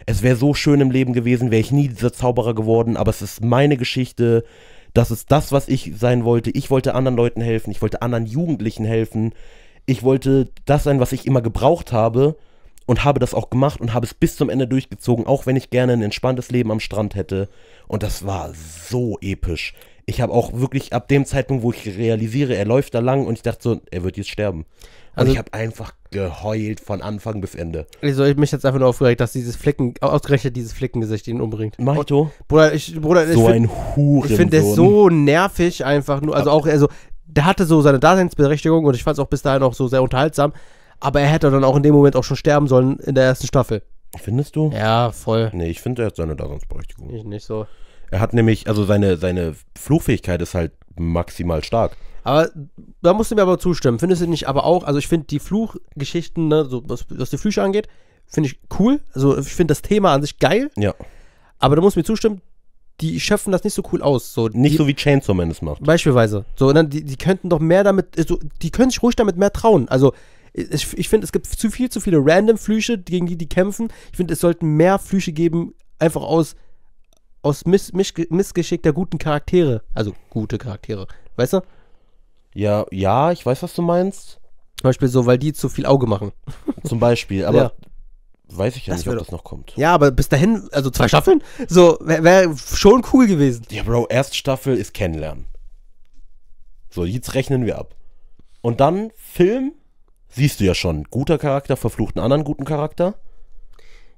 es wäre so schön im Leben gewesen, wäre ich nie dieser Zauberer geworden, aber es ist meine Geschichte, das ist das, was ich sein wollte. Ich wollte anderen Leuten helfen, ich wollte anderen Jugendlichen helfen, ich wollte das sein, was ich immer gebraucht habe und habe das auch gemacht und habe es bis zum Ende durchgezogen, auch wenn ich gerne ein entspanntes Leben am Strand hätte. Und das war so episch. Ich habe auch wirklich ab dem Zeitpunkt, wo ich realisiere, er läuft da lang und ich dachte so, er wird jetzt sterben. Also und ich habe einfach geheult von Anfang bis Ende. Also ich mich jetzt einfach nur aufgeregt, dass dieses Flicken, ausgerechnet dieses Flickengesicht ihn umbringt. Maito? Bruder, ich, Bruder, so ein Hurensohn. Ich finde das so nervig einfach nur, also auch, also der hatte so seine Daseinsberechtigung und ich fand es auch bis dahin auch so sehr unterhaltsam. Aber er hätte dann auch in dem Moment auch schon sterben sollen in der ersten Staffel. Findest du? Ja, voll. Nee, ich finde, er hat seine Daseinsberechtigung. Ich nicht so. Er hat nämlich, also seine, seine Flugfähigkeit ist halt maximal stark. Aber da musst du mir aber zustimmen. Findest du nicht aber auch, also ich finde die Fluchgeschichten, ne, so, was, was die Flüche angeht, finde ich cool. Also ich finde das Thema an sich geil. Ja. Aber da musst du mir zustimmen, die schöpfen das nicht so cool aus. So, nicht die, so wie Chainsaw Man es macht. Beispielsweise. So, dann, ne, die, die könnten doch mehr damit, so, also die können sich ruhig damit mehr trauen. Also ich, ich finde, es gibt zu viel, zu viele random Flüche, gegen die die kämpfen. Ich finde, es sollten mehr Flüche geben, einfach aus, aus Miss, Miss, Missgeschick der guten Charaktere. Also gute Charaktere. Weißt du? Ja, ja, ich weiß, was du meinst. Zum Beispiel so, weil die zu viel Auge machen. Zum Beispiel, aber ja. weiß ich ja das nicht, ob das noch kommt. Ja, aber bis dahin, also zwei Staffeln, so wäre wär schon cool gewesen. Ja, Bro, erste Staffel ist kennenlernen. So, jetzt rechnen wir ab. Und dann Film siehst du ja schon. Guter Charakter verflucht einen anderen guten Charakter.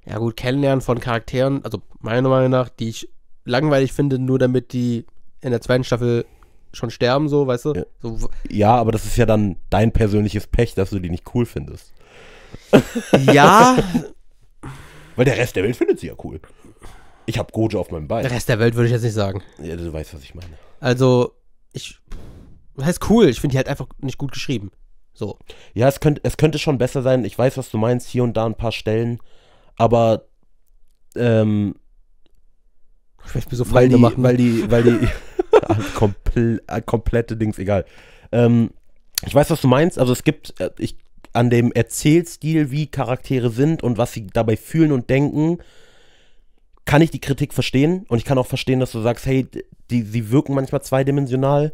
Ja, gut, Kennenlernen von Charakteren, also meiner Meinung nach, die ich langweilig finde, nur damit die in der zweiten Staffel schon sterben, so, weißt du? Ja, so, ja aber das ist ja dann dein persönliches Pech, dass du die nicht cool findest. Ja. Weil der Rest der Welt findet sie ja cool. Ich habe Gojo auf meinem Bein. Der Rest der Welt würde ich jetzt nicht sagen. Ja, du weißt, was ich meine. Also, ich. Das heißt cool, ich finde die halt einfach nicht gut geschrieben. So. Ja, es könnte, es könnte schon besser sein. Ich weiß, was du meinst, hier und da ein paar Stellen. Aber ähm, ich mir so weil die, machen. weil die, weil die kompl äh, komplette Dings, egal. Ähm, ich weiß, was du meinst. Also es gibt, äh, ich, an dem Erzählstil, wie Charaktere sind und was sie dabei fühlen und denken, kann ich die Kritik verstehen. Und ich kann auch verstehen, dass du sagst, hey, die, sie wirken manchmal zweidimensional.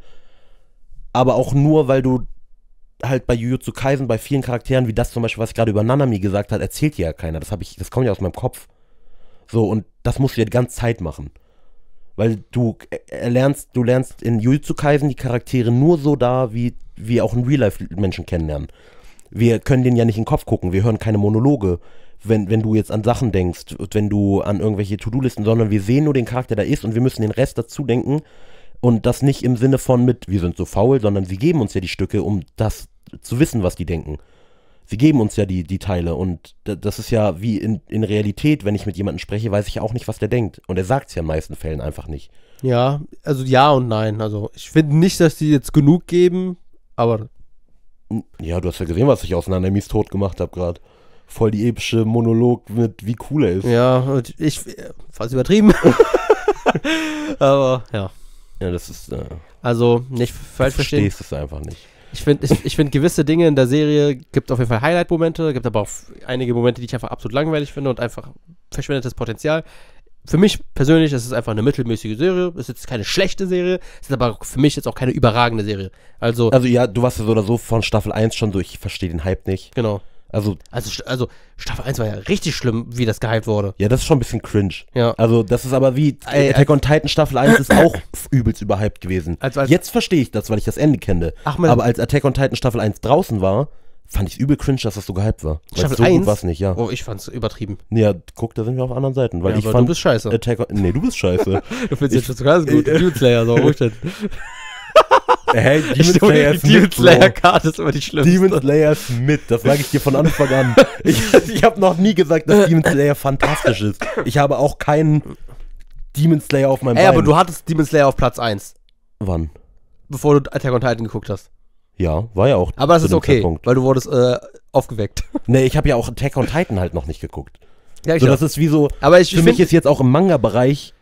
Aber auch nur, weil du halt bei Jujutsu Kaisen, bei vielen Charakteren, wie das zum Beispiel, was ich gerade über Nanami gesagt hat, erzählt dir ja keiner. Das, ich, das kommt ja aus meinem Kopf. So, und das musst du ja die ganze Zeit machen. Weil du äh, äh, lernst, du lernst in Jujutsu Kaisen die Charaktere nur so da, wie wir auch in Real Life Menschen kennenlernen. Wir können denen ja nicht in den Kopf gucken, wir hören keine Monologe, wenn, wenn du jetzt an Sachen denkst, wenn du an irgendwelche To-Do-Listen, sondern wir sehen nur den Charakter, der ist und wir müssen den Rest dazu denken. Und das nicht im Sinne von mit, wir sind so faul, sondern sie geben uns ja die Stücke, um das zu wissen, was die denken. Sie geben uns ja die, die Teile und das ist ja wie in, in Realität, wenn ich mit jemandem spreche, weiß ich auch nicht, was der denkt. Und er sagt es ja in meisten Fällen einfach nicht. Ja, also ja und nein. Also ich finde nicht, dass die jetzt genug geben, aber. Ja, du hast ja gesehen, was ich aus mies tot gemacht habe gerade. Voll die epische Monolog mit wie cool er ist. Ja, ich. Fast übertrieben. aber ja. Ja, das ist. Äh, also, nicht falsch verstehen. Du verstehst es einfach nicht. Ich finde, ich, ich find gewisse Dinge in der Serie gibt auf jeden Fall Highlight-Momente, gibt aber auch einige Momente, die ich einfach absolut langweilig finde und einfach verschwendetes Potenzial. Für mich persönlich ist es einfach eine mittelmäßige Serie. ist jetzt keine schlechte Serie, ist aber für mich jetzt auch keine überragende Serie. Also, also ja, du warst ja so oder so von Staffel 1 schon durch. Ich verstehe den Hype nicht. Genau. Also, also, also Staffel 1 war ja richtig schlimm, wie das gehypt wurde. Ja, das ist schon ein bisschen cringe. Ja. Also, das ist aber wie Ey, äh, Attack on Titan Staffel 1 ist auch übelst überhyped gewesen. Als, als, Jetzt verstehe ich das, weil ich das Ende kenne. Ach, mein aber als Attack on Titan Staffel 1 draußen war, fand ich es übel cringe, dass das so gehypt war. Weil Staffel so 1? war es nicht, ja. Oh, ich fand es übertrieben. Ja, guck, da sind wir auf anderen Seiten. Weil ja, ich aber fand, du bist scheiße. Attack on, nee, du bist scheiße. du findest jetzt schon ganz gut. Dude Slayer, so ruhig denn. Hey, Demon Slayer ist die Demon Slayer Card ist immer die schlimmste. Demon Slayer ist mit, das sage ich dir von Anfang an. Ich, ich habe noch nie gesagt, dass Demon Slayer fantastisch ist. Ich habe auch keinen Demon Slayer auf meinem Ey, Bein. aber du hattest Demon Slayer auf Platz 1. Wann? Bevor du Attack on Titan geguckt hast. Ja, war ja auch. Aber das ist okay, Zeitpunkt. weil du wurdest äh, aufgeweckt. Nee, ich habe ja auch Attack on Titan halt noch nicht geguckt. Ja, ich so, das ist wie so, aber ich, für mich ist jetzt auch im Manga-Bereich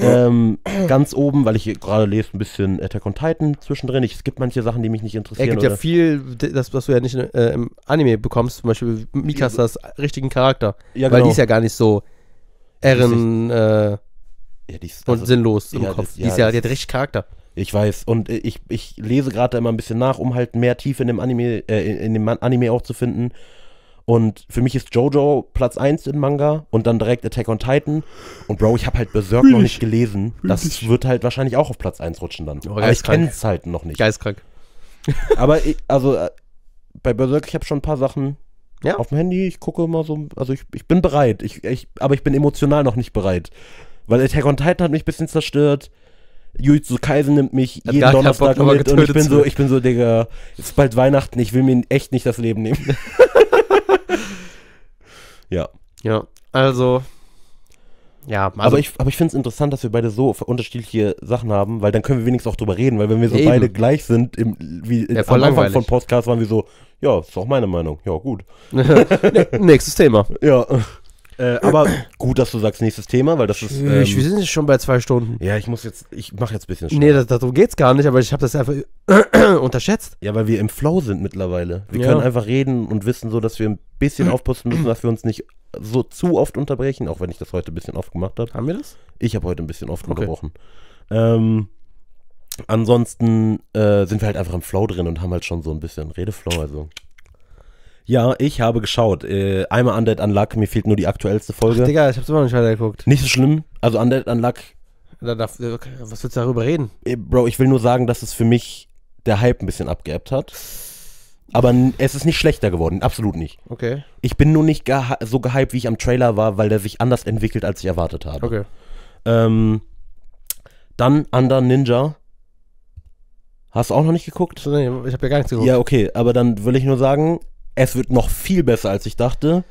ähm, ganz oben, weil ich gerade lese ein bisschen Attack on Titan zwischendrin. Ich, es gibt manche Sachen, die mich nicht interessieren. Es gibt ja viel, das, was du ja nicht äh, im Anime bekommst, zum Beispiel Mikasas ja, richtigen Charakter. Ja, genau. Weil die genau. ist ja gar nicht so Ehren äh, ja, ist, also, und sinnlos im Kopf. Das, die, ist ja, die hat richtig Charakter. Ich weiß. Und ich, ich lese gerade immer ein bisschen nach, um halt mehr Tiefe in dem Anime, äh, in dem Anime auch zu finden. Und für mich ist Jojo Platz 1 in Manga und dann direkt Attack on Titan. Und Bro, ich habe halt Berserk noch nicht gelesen. Das wird halt wahrscheinlich auch auf Platz 1 rutschen dann. Oh, Aber ich kenne es halt noch nicht. Geistkrank. Aber ich, also äh, bei Berserk, ich habe schon ein paar Sachen ja. auf dem Handy. Ich gucke immer so. Also ich, ich bin bereit. Ich, ich, aber ich bin emotional noch nicht bereit. Weil Attack on Titan hat mich ein bisschen zerstört. Jujutsu Kaisen nimmt mich hat jeden Donnerstag mit und ich bin so, ich bin so, Digga, es ist bald Weihnachten, ich will mir echt nicht das Leben nehmen. ja. Ja, also. Ja, also aber ich, aber ich finde es interessant, dass wir beide so unterschiedliche Sachen haben, weil dann können wir wenigstens auch drüber reden, weil wenn wir so Eben. beide gleich sind, im, wie ja, am Anfang von Podcast waren wir so, ja, ist auch meine Meinung, ja, gut. Ne, nächstes Thema. Ja. Äh, aber gut, dass du sagst, nächstes Thema, weil das ist. Ähm, wir sind jetzt schon bei zwei Stunden. Ja, ich muss jetzt, ich mache jetzt ein bisschen schneller. Nee, das, darum geht's gar nicht, aber ich habe das einfach unterschätzt. Ja, weil wir im Flow sind mittlerweile. Wir ja. können einfach reden und wissen so, dass wir ein bisschen aufpusten müssen, dass wir uns nicht so zu oft unterbrechen, auch wenn ich das heute ein bisschen oft gemacht habe. Haben wir das? Ich habe heute ein bisschen oft okay. unterbrochen. Ähm, ansonsten äh, sind wir halt einfach im Flow drin und haben halt schon so ein bisschen Redeflow, also ja, ich habe geschaut. Äh, einmal Undead Unluck, mir fehlt nur die aktuellste Folge. Ach, Digga, ich hab's immer noch nicht weitergeguckt. Nicht so schlimm. Also Undead Unluck. Da darf, was willst du darüber reden? Äh, Bro, ich will nur sagen, dass es für mich der Hype ein bisschen abgeebbt hat. Aber es ist nicht schlechter geworden, absolut nicht. Okay. Ich bin nur nicht so gehypt, wie ich am Trailer war, weil der sich anders entwickelt, als ich erwartet habe. Okay. Ähm, dann Under Ninja. Hast du auch noch nicht geguckt? Nee, ich habe ja gar nichts geguckt. Ja, okay, aber dann will ich nur sagen, es wird noch viel besser, als ich dachte.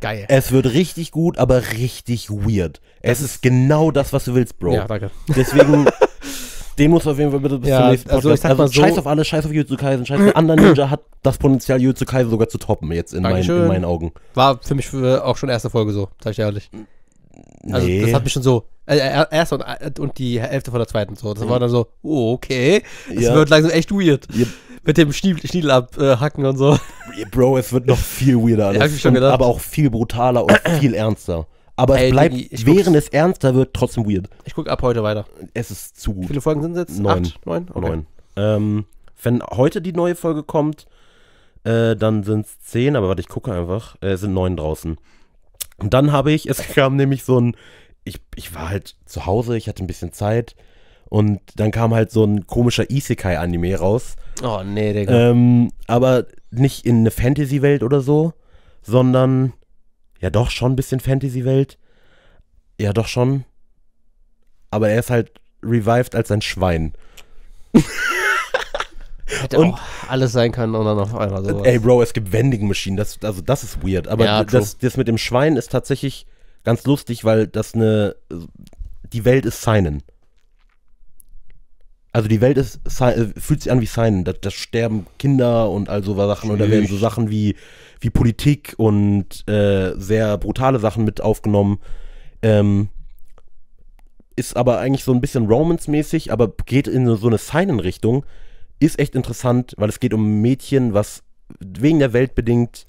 Geil. Es wird richtig gut, aber richtig weird. Das es ist genau das, was du willst, Bro. Ja, danke. Deswegen, den muss auf jeden Fall bitte bis ja, zum nächsten Podcast. Also, ich sag mal also, so, scheiß auf alles, scheiß auf Jutsu Kaisen, scheiß auf anderen Ninja hat das Potenzial, Jutsu Kaisen sogar zu toppen, jetzt in, mein, in meinen Augen. War für mich äh, auch schon erste Folge so, sag ich ehrlich. Also das hat mich schon so, äh, äh erst und, äh, und die Hälfte von der zweiten so, das mhm. war dann so, oh, okay, es ja. wird langsam echt weird. Yep mit dem Schniedel, Schniedel abhacken und so. Bro, es wird noch viel weirder alles. Ja, hab ich schon gedacht. aber auch viel brutaler und viel ernster. Aber Ey, es bleibt, Digi, ich während es ernster wird, trotzdem weird. Ich gucke ab heute weiter. Es ist zu gut. Wie viele Folgen sind es jetzt? Neun. Acht? Neun? Okay. Neun. Ähm, wenn heute die neue Folge kommt, äh, dann sind es zehn, aber warte, ich gucke einfach. Äh, es äh, sind neun draußen. Und dann habe ich, es kam nämlich so ein, ich, ich war halt zu Hause, ich hatte ein bisschen Zeit und dann kam halt so ein komischer Isekai-Anime raus Oh, nee, Digga. Ähm, aber nicht in eine Fantasy-Welt oder so, sondern ja doch schon ein bisschen Fantasy-Welt. Ja, doch schon. Aber er ist halt revived als ein Schwein. Hätte und, auch alles sein können und dann auf einmal so. Ey, Bro, es gibt Vending maschinen das, also das ist weird. Aber ja, das, das mit dem Schwein ist tatsächlich ganz lustig, weil das eine. Die Welt ist Seinen. Also die Welt ist, äh, fühlt sich an wie Seinen. Da, das sterben Kinder und all so Sachen. Und da werden so Sachen wie, wie Politik und äh, sehr brutale Sachen mit aufgenommen. Ähm, ist aber eigentlich so ein bisschen Romance-mäßig, aber geht in so eine Seinen-Richtung. Ist echt interessant, weil es geht um ein Mädchen, was wegen der Welt bedingt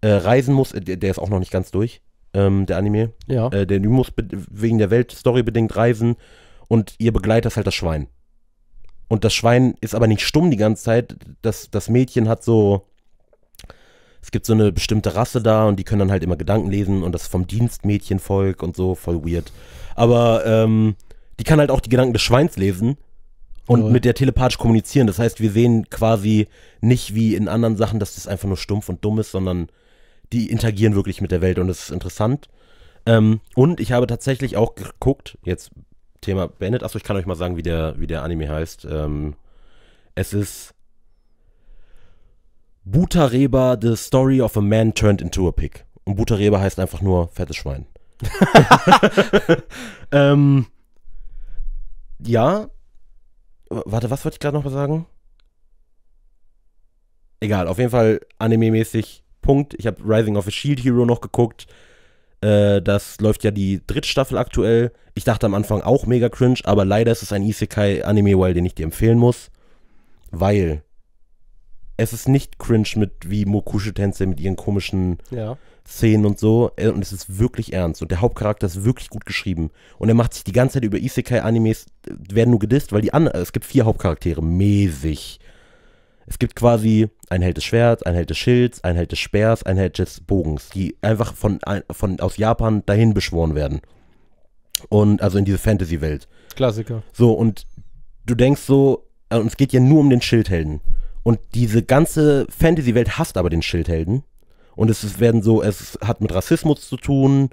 äh, reisen muss. Äh, der, der, ist auch noch nicht ganz durch, ähm, der Anime. Ja. Äh, der muss wegen der Welt Story bedingt reisen und ihr Begleiter ist halt das Schwein. Und das Schwein ist aber nicht stumm die ganze Zeit. Das, das Mädchen hat so. Es gibt so eine bestimmte Rasse da und die können dann halt immer Gedanken lesen und das vom Dienstmädchenvolk und so, voll weird. Aber ähm, die kann halt auch die Gedanken des Schweins lesen und cool. mit der telepathisch kommunizieren. Das heißt, wir sehen quasi nicht wie in anderen Sachen, dass das einfach nur stumpf und dumm ist, sondern die interagieren wirklich mit der Welt und das ist interessant. Ähm, und ich habe tatsächlich auch geguckt, jetzt Thema beendet. Achso, ich kann euch mal sagen, wie der, wie der Anime heißt. Ähm, es ist Butareba, The Story of a Man Turned into a Pig. Und Butareba heißt einfach nur fettes Schwein. ähm, ja. Warte, was wollte ich gerade noch mal sagen? Egal, auf jeden Fall anime-mäßig Punkt. Ich habe Rising of a Shield Hero noch geguckt. Äh, das läuft ja die Drittstaffel aktuell. Ich dachte am Anfang auch mega cringe, aber leider ist es ein Isekai-Anime-Well, den ich dir empfehlen muss. Weil es ist nicht cringe mit wie Mokushu-Tänze mit ihren komischen ja. Szenen und so. Äh, und es ist wirklich ernst. Und der Hauptcharakter ist wirklich gut geschrieben. Und er macht sich die ganze Zeit über Isekai-Animes, äh, werden nur gedisst, weil die anderen, es gibt vier Hauptcharaktere, mäßig. Es gibt quasi ein Held des Schwerts, ein Held des Schilds, ein Held des Speers, ein Held des Bogens, die einfach von, von aus Japan dahin beschworen werden. Und also in diese Fantasy-Welt. Klassiker. So, und du denkst so, äh, und es geht ja nur um den Schildhelden. Und diese ganze Fantasy-Welt hasst aber den Schildhelden. Und es ist, werden so, es hat mit Rassismus zu tun,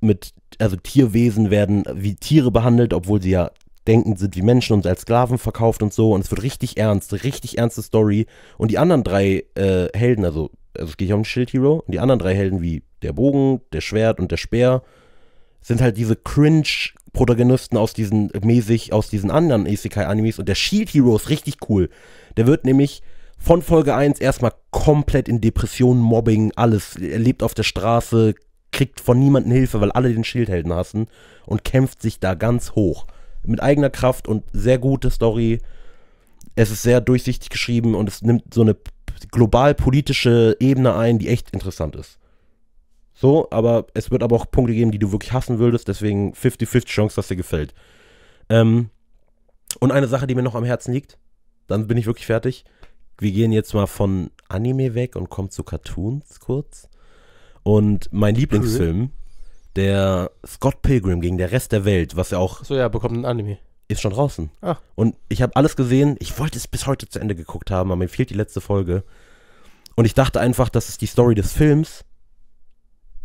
mit, also Tierwesen werden wie Tiere behandelt, obwohl sie ja denken, sind wie Menschen und als Sklaven verkauft und so. Und es wird richtig ernst, richtig ernste Story. Und die anderen drei äh, Helden, also, also es geht ja um Shield Hero, und die anderen drei Helden wie der Bogen, der Schwert und der Speer, sind halt diese cringe Protagonisten aus diesen mäßig aus diesen anderen Isekai Animes und der Shield Hero ist richtig cool. Der wird nämlich von Folge 1 erstmal komplett in Depressionen, Mobbing, alles. Er lebt auf der Straße, kriegt von niemandem Hilfe, weil alle den Schildhelden hassen und kämpft sich da ganz hoch mit eigener Kraft und sehr gute Story. Es ist sehr durchsichtig geschrieben und es nimmt so eine global politische Ebene ein, die echt interessant ist. So, aber es wird aber auch Punkte geben, die du wirklich hassen würdest, deswegen 50-50 Chance, dass dir gefällt. Ähm, und eine Sache, die mir noch am Herzen liegt, dann bin ich wirklich fertig. Wir gehen jetzt mal von Anime weg und kommen zu Cartoons kurz. Und mein Lieblingsfilm, der Scott Pilgrim gegen der Rest der Welt, was ja auch. So, ja, bekommt ein Anime. Ist schon draußen. Ah. Und ich habe alles gesehen. Ich wollte es bis heute zu Ende geguckt haben, aber mir fehlt die letzte Folge. Und ich dachte einfach, das ist die Story des Films.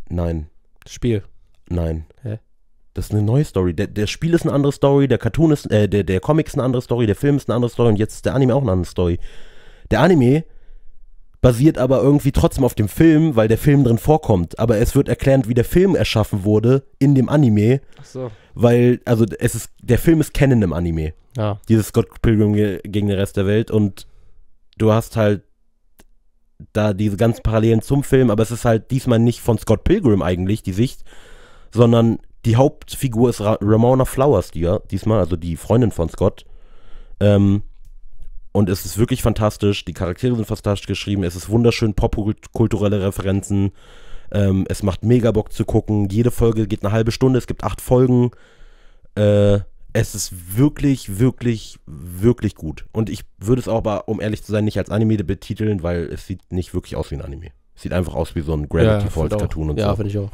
Nein. Spiel. Nein. Hä? Das ist eine neue Story. Der, der Spiel ist eine andere Story, der Cartoon ist, äh, der, der Comic ist eine andere Story, der Film ist eine andere Story und jetzt ist der Anime auch eine andere Story. Der Anime basiert aber irgendwie trotzdem auf dem Film, weil der Film drin vorkommt. Aber es wird erklärt, wie der Film erschaffen wurde in dem Anime. Ach so. Weil, also es ist, der Film ist Canon im Anime. Ja. Dieses Scott Pilgrim gegen den Rest der Welt. Und du hast halt da diese ganzen Parallelen zum Film, aber es ist halt diesmal nicht von Scott Pilgrim eigentlich, die Sicht, sondern die Hauptfigur ist Ra Ramona Flowers, die ja, diesmal, also die Freundin von Scott. Ähm, und es ist wirklich fantastisch. Die Charaktere sind fantastisch geschrieben. Es ist wunderschön, popkulturelle Referenzen. Ähm, es macht mega Bock zu gucken. Jede Folge geht eine halbe Stunde. Es gibt acht Folgen. Äh, es ist wirklich, wirklich, wirklich gut. Und ich würde es auch aber, um ehrlich zu sein, nicht als Anime betiteln, weil es sieht nicht wirklich aus wie ein Anime. Es sieht einfach aus wie so ein Gravity ja, Falls Cartoon und ja, so. Ja, finde ich auch.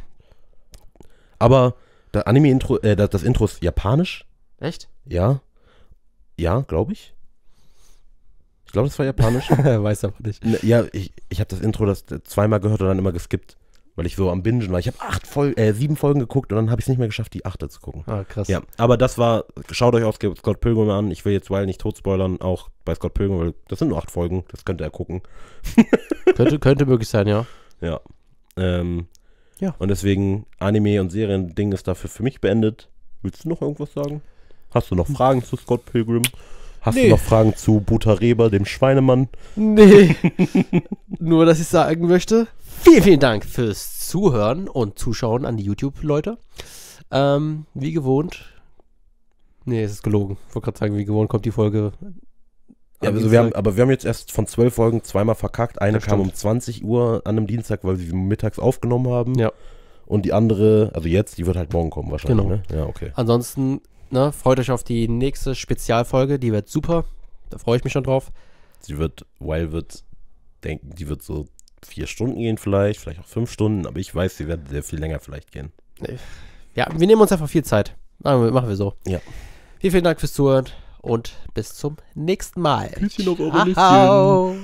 Aber das Anime-Intro, äh, das, das Intro ist japanisch. Echt? Ja. Ja, glaube ich. Ich glaube, das war japanisch. Weiß aber nicht. Ne, ja, ich, ich habe das Intro das zweimal gehört und dann immer geskippt, weil ich so am Bingen war. Ich habe acht Fol äh, sieben Folgen geguckt und dann habe ich es nicht mehr geschafft, die achte zu gucken. Ah, krass. Ja, aber das war, schaut euch auch Scott Pilgrim an. Ich will jetzt weil nicht tot spoilern, auch bei Scott Pilgrim, weil das sind nur acht Folgen, das könnte er gucken. könnte, könnte möglich sein, ja. Ja. Ähm, ja. Und deswegen, Anime und Serien-Ding ist dafür für mich beendet. Willst du noch irgendwas sagen? Hast du noch Fragen zu Scott Pilgrim? Hast nee. du noch Fragen zu Buta Reber, dem Schweinemann? Nee. Nur, dass ich sagen möchte, vielen, vielen Dank fürs Zuhören und Zuschauen an die YouTube-Leute. Ähm, wie gewohnt. Nee, es ist gelogen. Ich wollte gerade sagen, wie gewohnt kommt die Folge. Ja, also wir haben, aber wir haben jetzt erst von zwölf Folgen zweimal verkackt. Eine das kam stimmt. um 20 Uhr an einem Dienstag, weil wir mittags aufgenommen haben. Ja. Und die andere, also jetzt, die wird halt morgen kommen wahrscheinlich. Genau. Ne? Ja, okay. Ansonsten ne, freut euch auf die nächste Spezialfolge. Die wird super. Da freue ich mich schon drauf. Sie wird, weil wird denken, die wird so vier Stunden gehen vielleicht, vielleicht auch fünf Stunden, aber ich weiß, sie wird sehr viel länger vielleicht gehen. Ja, wir nehmen uns einfach viel Zeit. Machen wir, so. Ja. Vielen, vielen Dank fürs Zuhören und bis zum nächsten Mal. Küsschen auf eure Ciao.